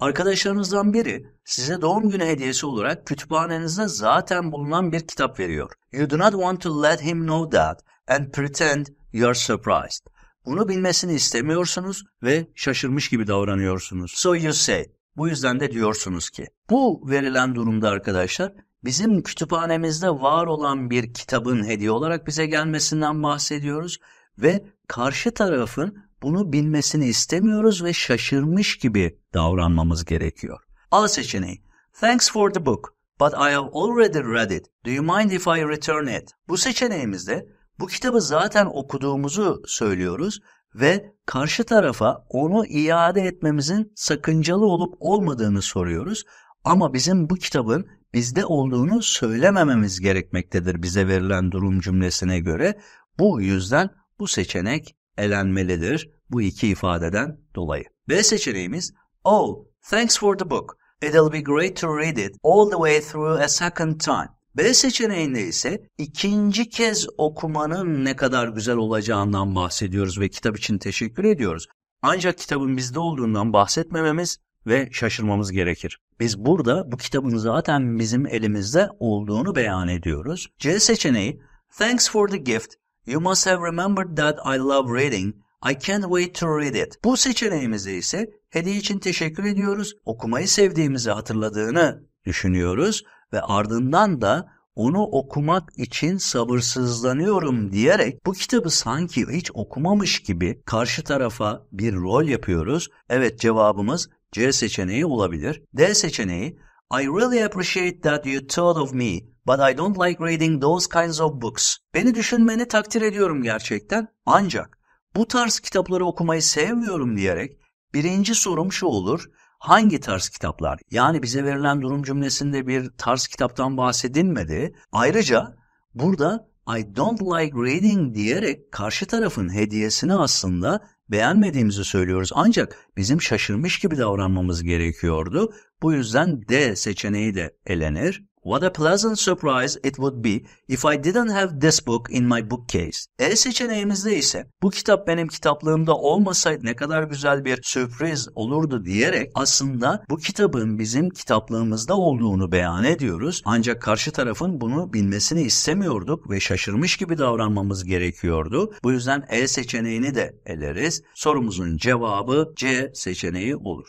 Speaker 3: Arkadaşlarınızdan biri size doğum günü hediyesi olarak kütüphanenizde zaten bulunan bir kitap veriyor. You do not want to let him know that and pretend you are surprised. Bunu bilmesini istemiyorsunuz ve şaşırmış gibi davranıyorsunuz. So you say. Bu yüzden de diyorsunuz ki bu verilen durumda arkadaşlar bizim kütüphanemizde var olan bir kitabın hediye olarak bize gelmesinden bahsediyoruz ve karşı tarafın bunu bilmesini istemiyoruz ve şaşırmış gibi davranmamız gerekiyor. A seçeneği. Thanks for the book, but I have already read it. Do you mind if I return it? Bu seçeneğimizde bu kitabı zaten okuduğumuzu söylüyoruz ve karşı tarafa onu iade etmemizin sakıncalı olup olmadığını soruyoruz. Ama bizim bu kitabın bizde olduğunu söylemememiz gerekmektedir bize verilen durum cümlesine göre. Bu yüzden bu seçenek elenmelidir bu iki ifadeden dolayı. B seçeneğimiz Oh, thanks for the book. It'll be great to read it all the way through a second time. B seçeneğinde ise ikinci kez okumanın ne kadar güzel olacağından bahsediyoruz ve kitap için teşekkür ediyoruz. Ancak kitabın bizde olduğundan bahsetmememiz ve şaşırmamız gerekir. Biz burada bu kitabın zaten bizim elimizde olduğunu beyan ediyoruz. C seçeneği Thanks for the gift. You must have remembered that I love reading. I can't wait to read it. Bu seçeneğimizde ise hediye için teşekkür ediyoruz. Okumayı sevdiğimizi hatırladığını düşünüyoruz ve ardından da onu okumak için sabırsızlanıyorum diyerek bu kitabı sanki hiç okumamış gibi karşı tarafa bir rol yapıyoruz. Evet cevabımız C seçeneği olabilir. D seçeneği I really appreciate that you thought of me. But I don't like reading those kinds of books. Beni düşünmeni takdir ediyorum gerçekten. Ancak bu tarz kitapları okumayı sevmiyorum diyerek birinci sorum şu olur. Hangi tarz kitaplar? Yani bize verilen durum cümlesinde bir tarz kitaptan bahsedilmedi. Ayrıca burada I don't like reading diyerek karşı tarafın hediyesini aslında beğenmediğimizi söylüyoruz. Ancak bizim şaşırmış gibi davranmamız gerekiyordu. Bu yüzden D seçeneği de elenir. What a pleasant surprise it would be if I didn't have this book in my bookcase. E seçeneğimizde ise bu kitap benim kitaplığımda olmasaydı ne kadar güzel bir sürpriz olurdu diyerek aslında bu kitabın bizim kitaplığımızda olduğunu beyan ediyoruz. Ancak karşı tarafın bunu bilmesini istemiyorduk ve şaşırmış gibi davranmamız gerekiyordu. Bu yüzden E seçeneğini de eleriz. Sorumuzun cevabı C seçeneği olur.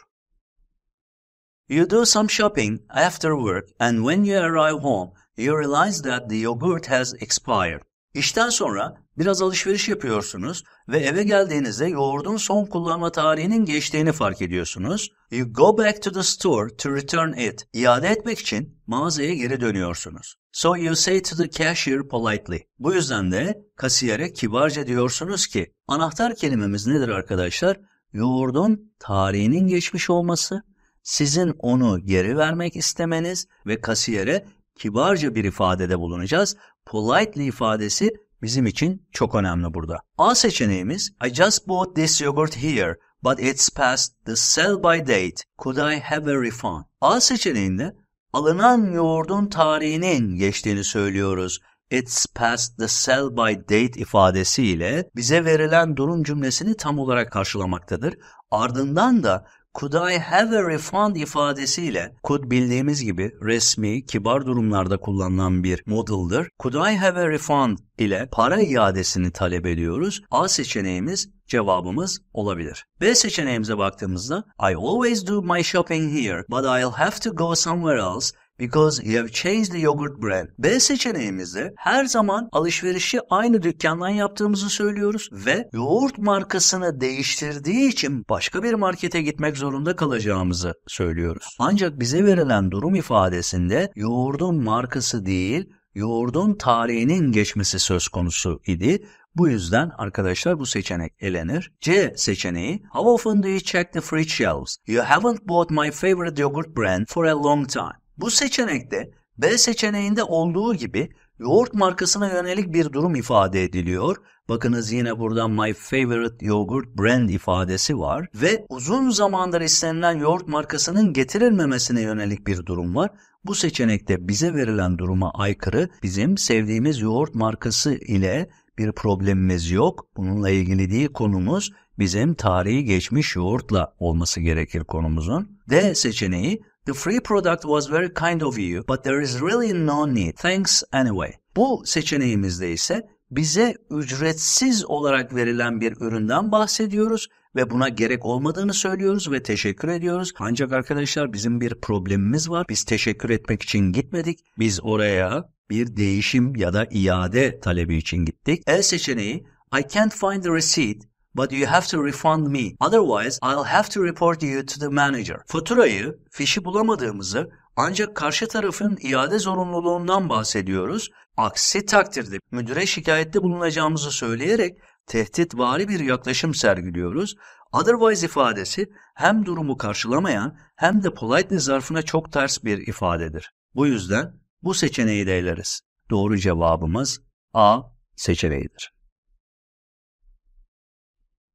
Speaker 3: You do some shopping after work and when you arrive home you realize that the yogurt has expired. İşten sonra biraz alışveriş yapıyorsunuz ve eve geldiğinizde yoğurdun son kullanma tarihinin geçtiğini fark ediyorsunuz. You go back to the store to return it. İade etmek için mağazaya geri dönüyorsunuz. So you say to the cashier politely. Bu yüzden de kasiyere kibarca diyorsunuz ki anahtar kelimemiz nedir arkadaşlar? Yoğurdun tarihinin geçmiş olması sizin onu geri vermek istemeniz ve kasiyere kibarca bir ifadede bulunacağız. Politely ifadesi bizim için çok önemli burada. A seçeneğimiz I just bought this yogurt here but it's past the sell by date. Could I have a refund? A seçeneğinde alınan yoğurdun tarihinin geçtiğini söylüyoruz. It's past the sell by date ifadesiyle bize verilen durum cümlesini tam olarak karşılamaktadır. Ardından da Could I have a refund ifadesiyle could bildiğimiz gibi resmi, kibar durumlarda kullanılan bir modeldir. Could I have a refund ile para iadesini talep ediyoruz. A seçeneğimiz cevabımız olabilir. B seçeneğimize baktığımızda I always do my shopping here but I'll have to go somewhere else because you have changed the yogurt brand. B seçeneğimizde her zaman alışverişi aynı dükkandan yaptığımızı söylüyoruz ve yoğurt markasını değiştirdiği için başka bir markete gitmek zorunda kalacağımızı söylüyoruz. Ancak bize verilen durum ifadesinde yoğurdun markası değil, yoğurdun tarihinin geçmesi söz konusu idi bu yüzden arkadaşlar bu seçenek elenir. C seçeneği How often do you check the fridge shelves? You haven't bought my favorite yogurt brand for a long time. Bu seçenekte B seçeneğinde olduğu gibi yoğurt markasına yönelik bir durum ifade ediliyor. Bakınız yine burada my favorite yogurt brand ifadesi var ve uzun zamandır istenilen yoğurt markasının getirilmemesine yönelik bir durum var. Bu seçenekte bize verilen duruma aykırı bizim sevdiğimiz yoğurt markası ile bir problemimiz yok. Bununla ilgili değil konumuz bizim tarihi geçmiş yoğurtla olması gerekir konumuzun. D seçeneği The free product was very kind of you but there is really no need. Thanks anyway. Bu seçeneğimizde ise bize ücretsiz olarak verilen bir üründen bahsediyoruz ve buna gerek olmadığını söylüyoruz ve teşekkür ediyoruz. Ancak arkadaşlar bizim bir problemimiz var. Biz teşekkür etmek için gitmedik. Biz oraya bir değişim ya da iade talebi için gittik. El seçeneği I can't find the receipt but you have to refund me. Otherwise I'll have to report you to the manager. Faturayı, fişi bulamadığımızı ancak karşı tarafın iade zorunluluğundan bahsediyoruz. Aksi takdirde müdüre şikayette bulunacağımızı söyleyerek tehditvari bir yaklaşım sergiliyoruz. Otherwise ifadesi hem durumu karşılamayan hem de politeness zarfına çok ters bir ifadedir. Bu yüzden bu seçeneği de eleriz. Doğru cevabımız A seçeneğidir.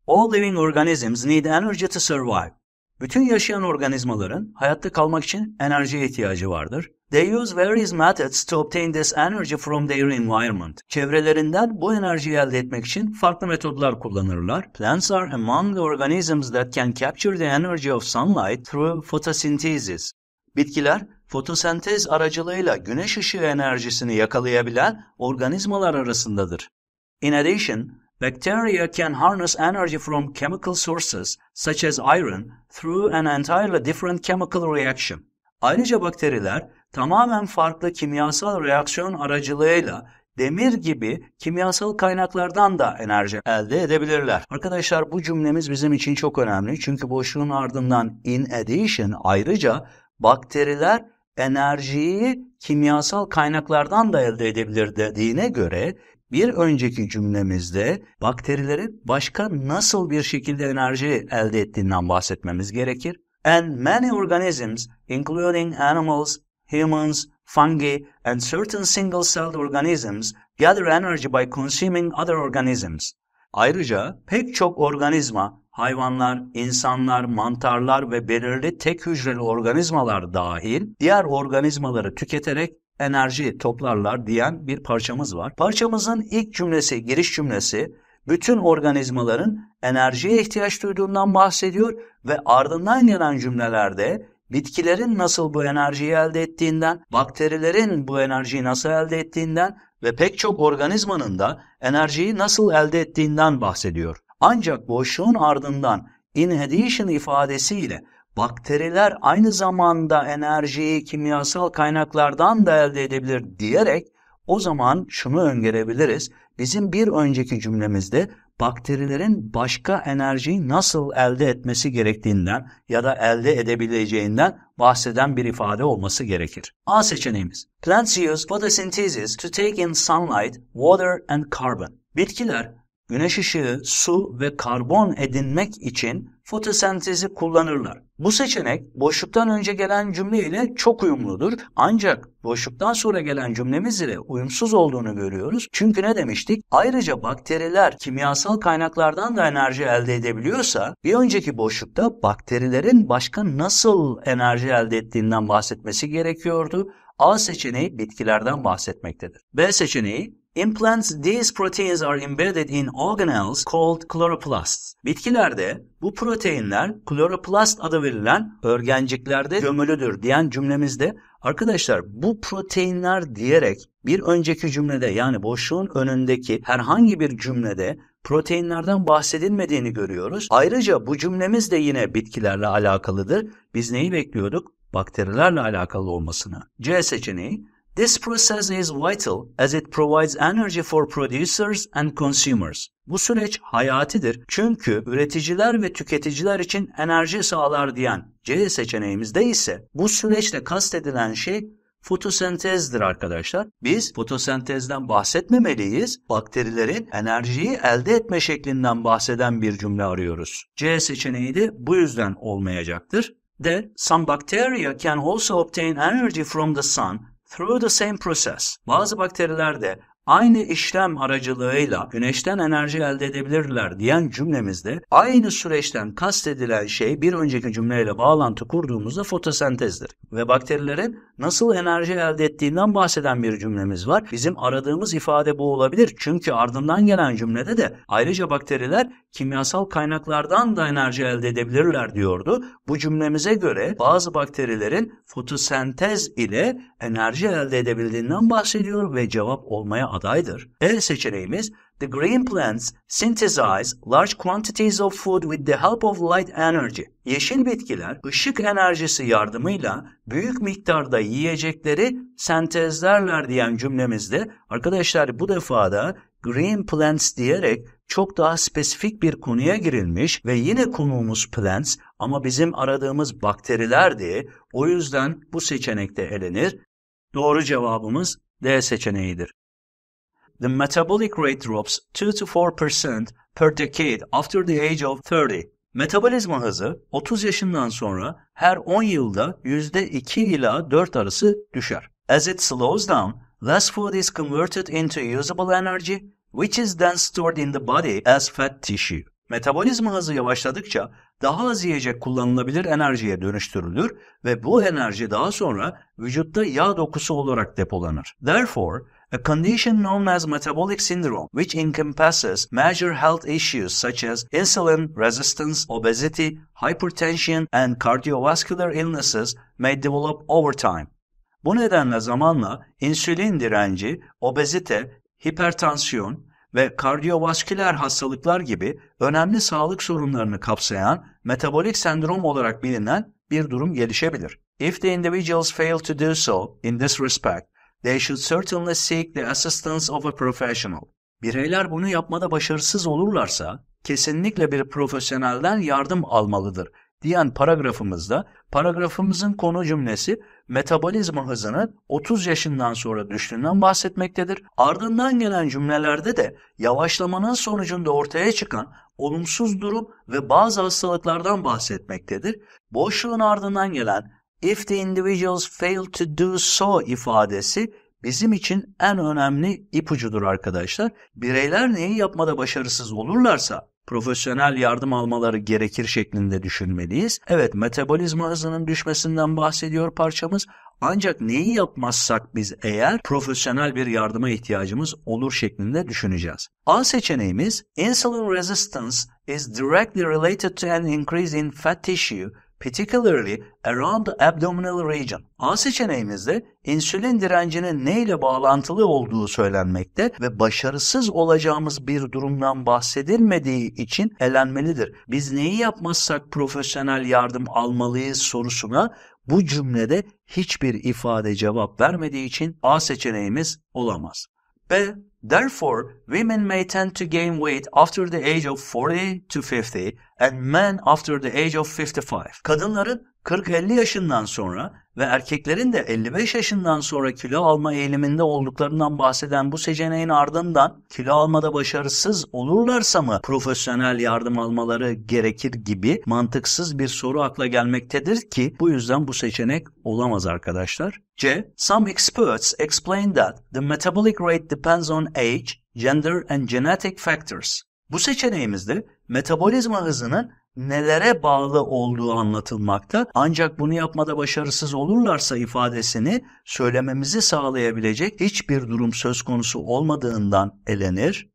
Speaker 3: All living organisms need energy to survive. Bütün yaşayan organizmaların hayatta kalmak için enerjiye ihtiyacı vardır. They use various methods to obtain this energy from their environment. Çevrelerinden bu enerjiyi elde etmek için farklı metodlar kullanırlar. Plants are among the organisms that can capture the energy of sunlight through photosynthesis. Bitkiler fotosentez aracılığıyla güneş ışığı enerjisini yakalayabilen organizmalar arasındadır. In addition, Bacteria can harness energy from chemical sources such as iron through an entirely different chemical reaction. Ayrıca bakteriler tamamen farklı kimyasal reaksiyon aracılığıyla demir gibi kimyasal kaynaklardan da enerji elde edebilirler. Arkadaşlar bu cümlemiz bizim için çok önemli çünkü boşluğun ardından in addition ayrıca bakteriler enerjiyi kimyasal kaynaklardan da elde edebilir dediğine göre bir önceki cümlemizde bakterilerin başka nasıl bir şekilde enerji elde ettiğinden bahsetmemiz gerekir. And many organisms, including animals, humans, fungi, and certain single-celled organisms gather energy by consuming other organisms. Ayrıca pek çok organizma, hayvanlar, insanlar, mantarlar ve belirli tek hücreli organizmalar dahil diğer organizmaları tüketerek enerji toplarlar diyen bir parçamız var. Parçamızın ilk cümlesi, giriş cümlesi bütün organizmaların enerjiye ihtiyaç duyduğundan bahsediyor ve ardından gelen cümlelerde bitkilerin nasıl bu enerjiyi elde ettiğinden, bakterilerin bu enerjiyi nasıl elde ettiğinden ve pek çok organizmanın da enerjiyi nasıl elde ettiğinden bahsediyor. Ancak boşluğun ardından inhalation ifadesiyle bakteriler aynı zamanda enerjiyi kimyasal kaynaklardan da elde edebilir diyerek o zaman şunu öngörebiliriz. Bizim bir önceki cümlemizde bakterilerin başka enerjiyi nasıl elde etmesi gerektiğinden ya da elde edebileceğinden bahseden bir ifade olması gerekir. A seçeneğimiz. Plants use photosynthesis to take in sunlight, water and carbon. Bitkiler güneş ışığı, su ve karbon edinmek için fotosentezi kullanırlar. Bu seçenek boşluktan önce gelen cümle ile çok uyumludur. Ancak boşluktan sonra gelen cümlemiz ile uyumsuz olduğunu görüyoruz. Çünkü ne demiştik? Ayrıca bakteriler kimyasal kaynaklardan da enerji elde edebiliyorsa bir önceki boşlukta bakterilerin başka nasıl enerji elde ettiğinden bahsetmesi gerekiyordu. A seçeneği bitkilerden bahsetmektedir. B seçeneği Implants these proteins are embedded in organelles called chloroplasts. Bitkilerde bu proteinler kloroplast adı verilen örgenciklerde gömülüdür diyen cümlemizde arkadaşlar bu proteinler diyerek bir önceki cümlede yani boşluğun önündeki herhangi bir cümlede proteinlerden bahsedilmediğini görüyoruz. Ayrıca bu cümlemiz de yine bitkilerle alakalıdır. Biz neyi bekliyorduk? Bakterilerle alakalı olmasını. C seçeneği This process is vital as it provides energy for producers and consumers. Bu süreç hayatidir çünkü üreticiler ve tüketiciler için enerji sağlar diyen C seçeneğimizde ise bu süreçte kastedilen şey fotosentezdir arkadaşlar. Biz fotosentezden bahsetmemeliyiz. Bakterilerin enerjiyi elde etme şeklinden bahseden bir cümle arıyoruz. C seçeneği de bu yüzden olmayacaktır. D. Some bacteria can also obtain energy from the sun through the same process. Bazı bakterilerde aynı işlem aracılığıyla güneşten enerji elde edebilirler diyen cümlemizde aynı süreçten kastedilen şey bir önceki cümleyle bağlantı kurduğumuzda fotosentezdir. Ve bakterilerin nasıl enerji elde ettiğinden bahseden bir cümlemiz var. Bizim aradığımız ifade bu olabilir. Çünkü ardından gelen cümlede de ayrıca bakteriler kimyasal kaynaklardan da enerji elde edebilirler diyordu. Bu cümlemize göre bazı bakterilerin fotosentez ile enerji elde edebildiğinden bahsediyor ve cevap olmaya adaydır. E seçeneğimiz The green plants synthesize large quantities of food with the help of light energy. Yeşil bitkiler ışık enerjisi yardımıyla büyük miktarda yiyecekleri sentezlerler diyen cümlemizde arkadaşlar bu defada green plants diyerek çok daha spesifik bir konuya girilmiş ve yine konumuz plants ama bizim aradığımız bakterilerdi. O yüzden bu seçenekte elenir. Doğru cevabımız D seçeneğidir. The metabolic rate drops 2 to 4% per decade after the age of 30. Metabolizma hızı 30 yaşından sonra her 10 yılda %2 ila 4 arası düşer. As it slows down, less food is converted into usable energy which is then stored in the body as fat tissue. Metabolizma hızı yavaşladıkça daha az yiyecek kullanılabilir enerjiye dönüştürülür ve bu enerji daha sonra vücutta yağ dokusu olarak depolanır. Therefore, a condition known as metabolic syndrome, which encompasses major health issues such as insulin resistance, obesity, hypertension, and cardiovascular illnesses may develop over time. Bu nedenle zamanla insülin direnci, obezite, hipertansiyon ve kardiyovasküler hastalıklar gibi önemli sağlık sorunlarını kapsayan metabolik sendrom olarak bilinen bir durum gelişebilir. If the individuals fail to do so in this respect, They should certainly seek the assistance of a professional. Bireyler bunu yapmada başarısız olurlarsa kesinlikle bir profesyonelden yardım almalıdır diyen paragrafımızda paragrafımızın konu cümlesi metabolizma hızının 30 yaşından sonra düştüğünden bahsetmektedir. Ardından gelen cümlelerde de yavaşlamanın sonucunda ortaya çıkan olumsuz durum ve bazı hastalıklardan bahsetmektedir. Boşluğun ardından gelen if the individuals fail to do so ifadesi bizim için en önemli ipucudur arkadaşlar. Bireyler neyi yapmada başarısız olurlarsa profesyonel yardım almaları gerekir şeklinde düşünmeliyiz. Evet metabolizma hızının düşmesinden bahsediyor parçamız. Ancak neyi yapmazsak biz eğer profesyonel bir yardıma ihtiyacımız olur şeklinde düşüneceğiz. A seçeneğimiz insulin resistance is directly related to an increase in fat tissue particularly around the abdominal region. A seçeneğimizde insülin direncinin ne ile bağlantılı olduğu söylenmekte ve başarısız olacağımız bir durumdan bahsedilmediği için elenmelidir. Biz neyi yapmazsak profesyonel yardım almalıyız sorusuna bu cümlede hiçbir ifade cevap vermediği için A seçeneğimiz olamaz. B Therefore, women may tend to gain weight after the age of 40 to 50 and men after the age of 55. Kadınların 40-50 yaşından sonra ve erkeklerin de 55 yaşından sonra kilo alma eğiliminde olduklarından bahseden bu seçeneğin ardından kilo almada başarısız olurlarsa mı profesyonel yardım almaları gerekir gibi mantıksız bir soru akla gelmektedir ki bu yüzden bu seçenek olamaz arkadaşlar. C. Some experts explain that the metabolic rate depends on age, gender and genetic factors. Bu seçeneğimizde metabolizma hızının nelere bağlı olduğu anlatılmakta. Ancak bunu yapmada başarısız olurlarsa ifadesini söylememizi sağlayabilecek hiçbir durum söz konusu olmadığından elenir.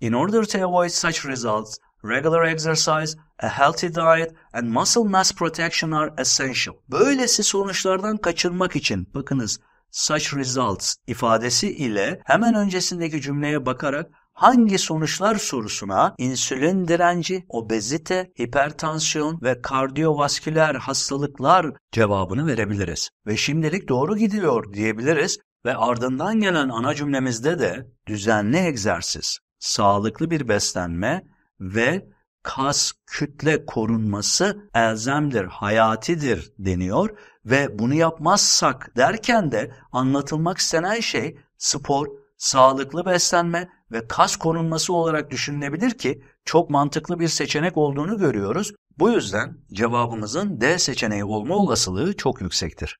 Speaker 3: In order to avoid such results, regular exercise, a healthy diet and muscle mass protection are essential. Böylesi sonuçlardan kaçınmak için bakınız such results ifadesi ile hemen öncesindeki cümleye bakarak hangi sonuçlar sorusuna insülin direnci, obezite, hipertansiyon ve kardiyovasküler hastalıklar cevabını verebiliriz. Ve şimdilik doğru gidiyor diyebiliriz ve ardından gelen ana cümlemizde de düzenli egzersiz, sağlıklı bir beslenme ve kas kütle korunması elzemdir, hayatidir deniyor ve bunu yapmazsak derken de anlatılmak istenen şey spor, sağlıklı beslenme ve kas korunması olarak düşünülebilir ki çok mantıklı bir seçenek olduğunu görüyoruz. Bu yüzden cevabımızın D seçeneği olma olasılığı çok yüksektir.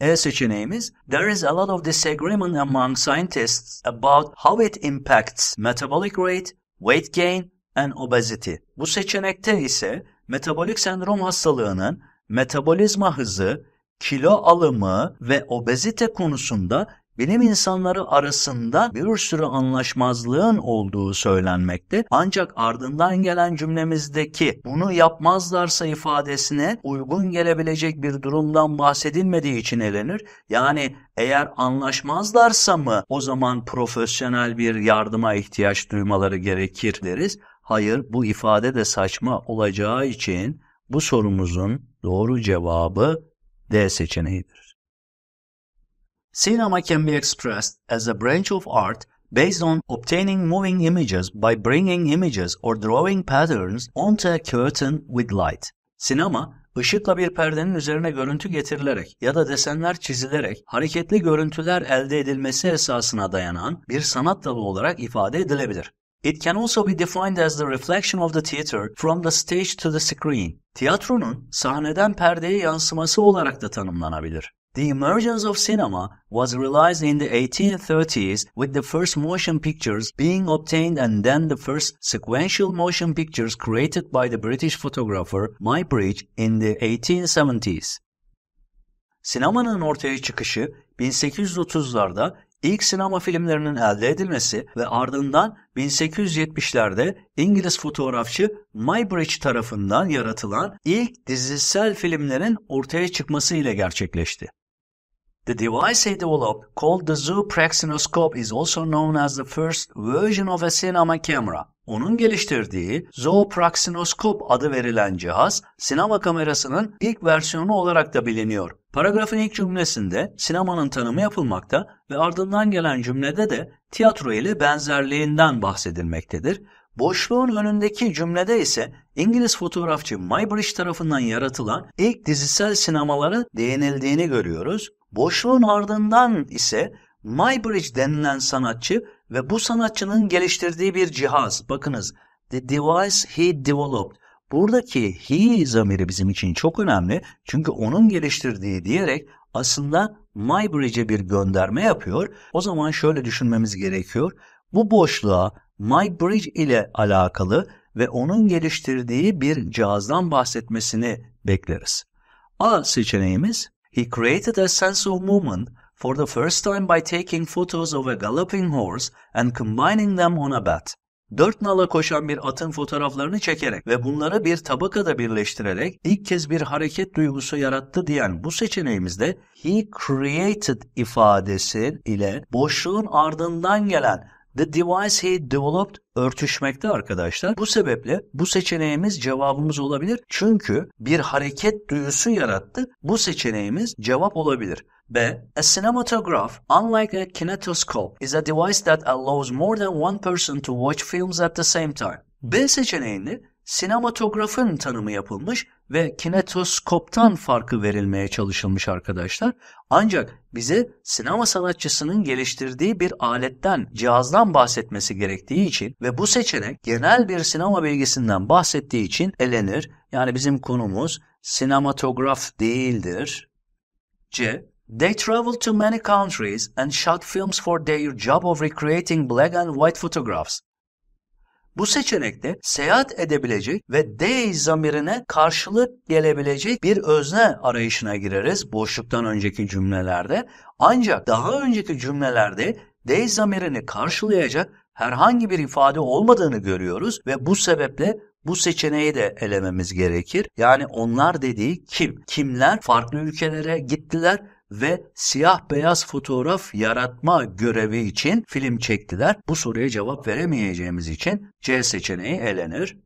Speaker 3: E seçeneğimiz There is a lot of disagreement among scientists about how it impacts metabolic rate, weight gain and obesity. Bu seçenekte ise metabolik sendrom hastalığının metabolizma hızı, kilo alımı ve obezite konusunda Bilim insanları arasında bir sürü anlaşmazlığın olduğu söylenmekte. Ancak ardından gelen cümlemizdeki bunu yapmazlarsa ifadesine uygun gelebilecek bir durumdan bahsedilmediği için elenir. Yani eğer anlaşmazlarsa mı o zaman profesyonel bir yardıma ihtiyaç duymaları gerekir deriz. Hayır bu ifade de saçma olacağı için bu sorumuzun doğru cevabı D seçeneğidir. Cinema can be expressed as a branch of art based on obtaining moving images by bringing images or drawing patterns onto a curtain with light. Sinema, ışıkla bir perdenin üzerine görüntü getirilerek ya da desenler çizilerek hareketli görüntüler elde edilmesi esasına dayanan bir sanat dalı olarak ifade edilebilir. It can also be defined as the reflection of the theater from the stage to the screen. Tiyatronun sahneden perdeye yansıması olarak da tanımlanabilir. The emergence of cinema was realized in the 1830s with the first motion pictures being obtained and then the first sequential motion pictures created by the British photographer Muybridge in the 1870s. Sinemanın ortaya çıkışı 1830'larda ilk sinema filmlerinin elde edilmesi ve ardından 1870'lerde İngiliz fotoğrafçı Muybridge tarafından yaratılan ilk dizisel filmlerin ortaya çıkması ile gerçekleşti. The device he developed, called the Zoo Praxinoscope, is also known as the first version of a cinema camera. Onun geliştirdiği Zoopraxinoskop adı verilen cihaz sinema kamerasının ilk versiyonu olarak da biliniyor. Paragrafın ilk cümlesinde sinemanın tanımı yapılmakta ve ardından gelen cümlede de tiyatro ile benzerliğinden bahsedilmektedir. Boşluğun önündeki cümlede ise İngiliz fotoğrafçı Maybridge tarafından yaratılan ilk dizisel sinemalara değinildiğini görüyoruz. Boşluğun ardından ise Maybridge denilen sanatçı ve bu sanatçının geliştirdiği bir cihaz. Bakınız the device he developed. Buradaki he zamiri bizim için çok önemli. Çünkü onun geliştirdiği diyerek aslında MyBridge'e bir gönderme yapıyor. O zaman şöyle düşünmemiz gerekiyor. Bu boşluğa MyBridge ile alakalı ve onun geliştirdiği bir cihazdan bahsetmesini bekleriz. A seçeneğimiz He created a sense of movement for the first time by taking photos of a galloping horse and combining them on a bat. Dört nala koşan bir atın fotoğraflarını çekerek ve bunları bir tabakada birleştirerek ilk kez bir hareket duygusu yarattı diyen bu seçeneğimizde he created ifadesi ile boşluğun ardından gelen the device he developed örtüşmekte arkadaşlar. Bu sebeple bu seçeneğimiz cevabımız olabilir. Çünkü bir hareket duyusu yarattı. Bu seçeneğimiz cevap olabilir. B. A cinematograph, unlike a kinetoscope, is a device that allows more than one person to watch films at the same time. B seçeneğini sinematografın tanımı yapılmış ve kinetoskoptan farkı verilmeye çalışılmış arkadaşlar. Ancak bize sinema sanatçısının geliştirdiği bir aletten, cihazdan bahsetmesi gerektiği için ve bu seçenek genel bir sinema bilgisinden bahsettiği için elenir. Yani bizim konumuz sinematograf değildir. C. They traveled to many countries and shot films for their job of recreating black and white photographs. Bu seçenekte seyahat edebilecek ve they zamirine karşılık gelebilecek bir özne arayışına gireriz boşluktan önceki cümlelerde. Ancak daha önceki cümlelerde they zamirini karşılayacak herhangi bir ifade olmadığını görüyoruz ve bu sebeple bu seçeneği de elememiz gerekir. Yani onlar dediği kim? Kimler farklı ülkelere gittiler ve siyah beyaz fotoğraf yaratma görevi için film çektiler. Bu soruya cevap veremeyeceğimiz için C seçeneği elenir.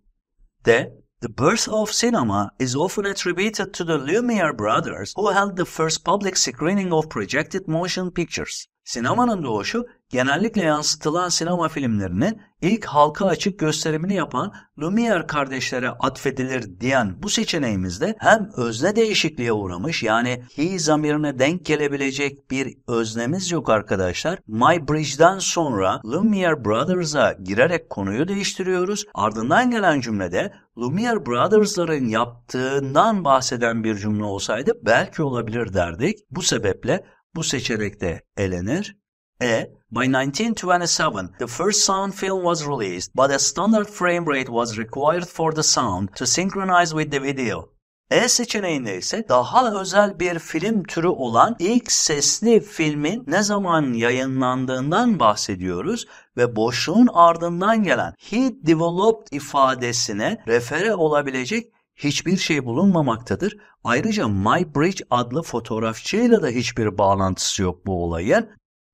Speaker 3: D. The birth of cinema is often attributed to the Lumiere brothers who held the first public screening of projected motion pictures. Sinemanın doğuşu Genellikle yansıtılan sinema filmlerinin ilk halka açık gösterimini yapan Lumière kardeşlere atfedilir diyen bu seçeneğimizde hem özne değişikliğe uğramış yani he zamirine denk gelebilecek bir öznemiz yok arkadaşlar. My Bridge'den sonra Lumière Brothers'a girerek konuyu değiştiriyoruz. Ardından gelen cümlede Lumière Brothers'ların yaptığından bahseden bir cümle olsaydı belki olabilir derdik. Bu sebeple bu seçenek de elenir e. By 1927, the first sound film was released, but a standard frame rate was required for the sound to synchronize with the video. E seçeneğinde ise daha özel bir film türü olan ilk sesli filmin ne zaman yayınlandığından bahsediyoruz ve boşluğun ardından gelen he developed ifadesine refere olabilecek hiçbir şey bulunmamaktadır. Ayrıca My Bridge adlı fotoğrafçıyla da hiçbir bağlantısı yok bu olayın.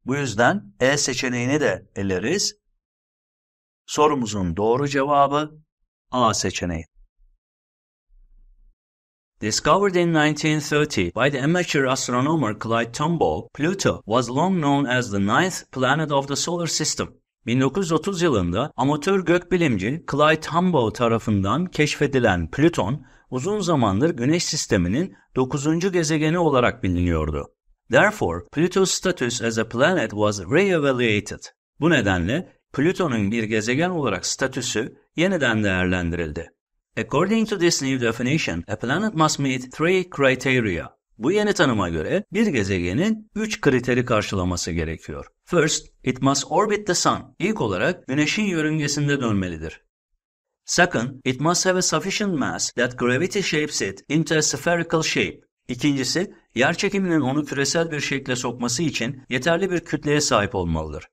Speaker 3: Bu yüzden E seçeneğini de eleriz. Sorumuzun doğru cevabı A seçeneği. Discovered in 1930 by the amateur astronomer Clyde Tombaugh, Pluto was long known as the ninth planet of the solar system. 1930 yılında amatör gökbilimci Clyde Tombaugh tarafından keşfedilen Plüton, uzun zamandır Güneş sisteminin 9. gezegeni olarak biliniyordu. Therefore, Pluto's status as a planet was re-evaluated. Bu nedenle Plüton'un bir gezegen olarak statüsü yeniden değerlendirildi. According to this new definition, a planet must meet three criteria. Bu yeni tanıma göre bir gezegenin 3 kriteri karşılaması gerekiyor. First, it must orbit the sun. İlk olarak güneşin yörüngesinde dönmelidir. Second, it must have a sufficient mass that gravity shapes it into a spherical shape. İkincisi, yer çekiminin onu küresel bir şekle sokması için yeterli bir kütleye sahip olmalıdır.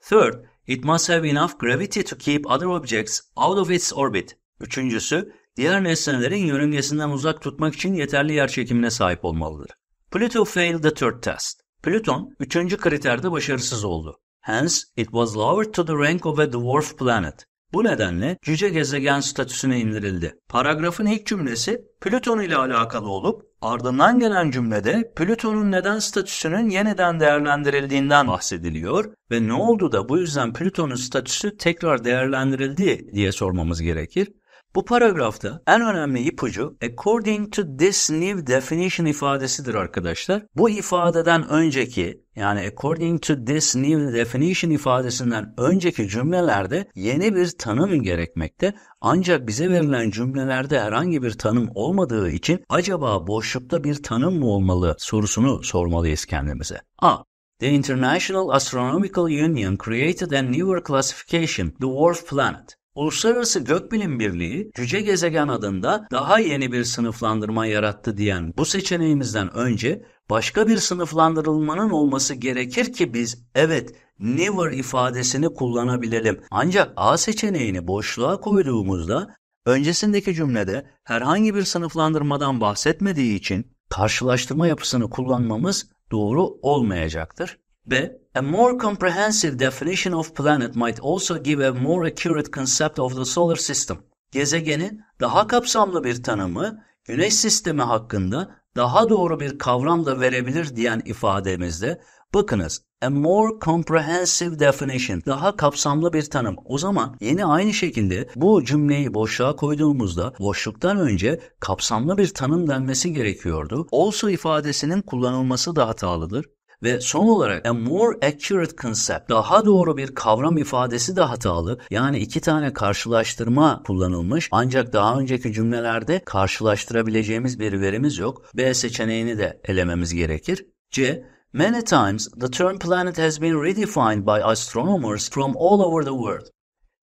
Speaker 3: Third, it must have enough gravity to keep other objects out of its orbit. Üçüncüsü, diğer nesnelerin yörüngesinden uzak tutmak için yeterli yer çekimine sahip olmalıdır. Pluto failed the third test. Plüton, üçüncü kriterde başarısız oldu. Hence, it was lowered to the rank of a dwarf planet. Bu nedenle cüce gezegen statüsüne indirildi. Paragrafın ilk cümlesi Plüton ile alakalı olup ardından gelen cümlede Plüton'un neden statüsünün yeniden değerlendirildiğinden bahsediliyor ve ne oldu da bu yüzden Plüton'un statüsü tekrar değerlendirildi diye sormamız gerekir. Bu paragrafta en önemli ipucu according to this new definition ifadesidir arkadaşlar. Bu ifadeden önceki yani according to this new definition ifadesinden önceki cümlelerde yeni bir tanım gerekmekte. Ancak bize verilen cümlelerde herhangi bir tanım olmadığı için acaba boşlukta bir tanım mı olmalı sorusunu sormalıyız kendimize. A. The International Astronomical Union created a newer classification, the dwarf planet. Uluslararası Gökbilim Birliği cüce gezegen adında daha yeni bir sınıflandırma yarattı diyen bu seçeneğimizden önce başka bir sınıflandırılmanın olması gerekir ki biz evet never ifadesini kullanabilelim. Ancak A seçeneğini boşluğa koyduğumuzda öncesindeki cümlede herhangi bir sınıflandırmadan bahsetmediği için karşılaştırma yapısını kullanmamız doğru olmayacaktır. B. A more comprehensive definition of planet might also give a more accurate concept of the solar system. Gezegenin daha kapsamlı bir tanımı, Güneş sistemi hakkında daha doğru bir kavram da verebilir diyen ifademizde bakınız a more comprehensive definition daha kapsamlı bir tanım. O zaman yine aynı şekilde bu cümleyi boşluğa koyduğumuzda boşluktan önce kapsamlı bir tanım denmesi gerekiyordu. Also ifadesinin kullanılması da hatalıdır. Ve son olarak a more accurate concept daha doğru bir kavram ifadesi de hatalı. Yani iki tane karşılaştırma kullanılmış ancak daha önceki cümlelerde karşılaştırabileceğimiz bir verimiz yok. B seçeneğini de elememiz gerekir. C Many times the term planet has been redefined by astronomers from all over the world.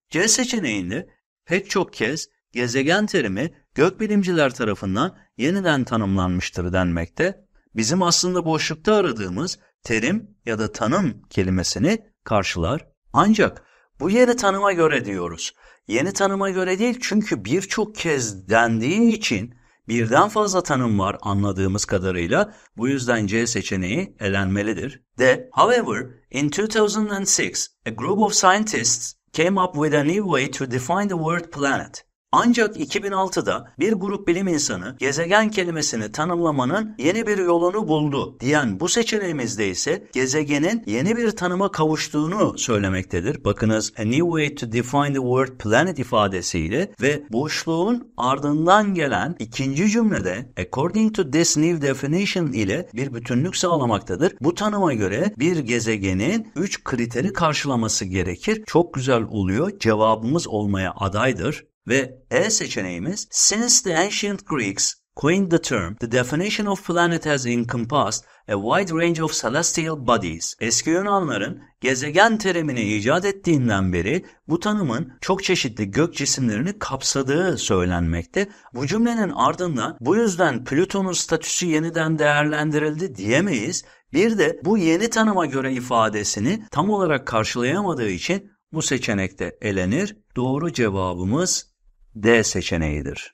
Speaker 3: C seçeneğinde pek çok kez gezegen terimi gökbilimciler tarafından yeniden tanımlanmıştır denmekte bizim aslında boşlukta aradığımız terim ya da tanım kelimesini karşılar. Ancak bu yeni tanıma göre diyoruz. Yeni tanıma göre değil çünkü birçok kez dendiği için birden fazla tanım var anladığımız kadarıyla. Bu yüzden C seçeneği elenmelidir. D. However, in 2006, a group of scientists came up with a new way to define the word planet. Ancak 2006'da bir grup bilim insanı gezegen kelimesini tanımlamanın yeni bir yolunu buldu diyen bu seçeneğimizde ise gezegenin yeni bir tanıma kavuştuğunu söylemektedir. Bakınız A New Way to Define the Word Planet ifadesiyle ve boşluğun ardından gelen ikinci cümlede According to this new definition ile bir bütünlük sağlamaktadır. Bu tanıma göre bir gezegenin 3 kriteri karşılaması gerekir. Çok güzel oluyor. Cevabımız olmaya adaydır. Ve E seçeneğimiz Since the ancient Greeks coined the term, the definition of planet has encompassed a wide range of celestial bodies. Eski Yunanların gezegen terimini icat ettiğinden beri bu tanımın çok çeşitli gök cisimlerini kapsadığı söylenmekte. Bu cümlenin ardından bu yüzden Plüton'un statüsü yeniden değerlendirildi diyemeyiz. Bir de bu yeni tanıma göre ifadesini tam olarak karşılayamadığı için bu seçenekte elenir. Doğru cevabımız D seçeneğidir.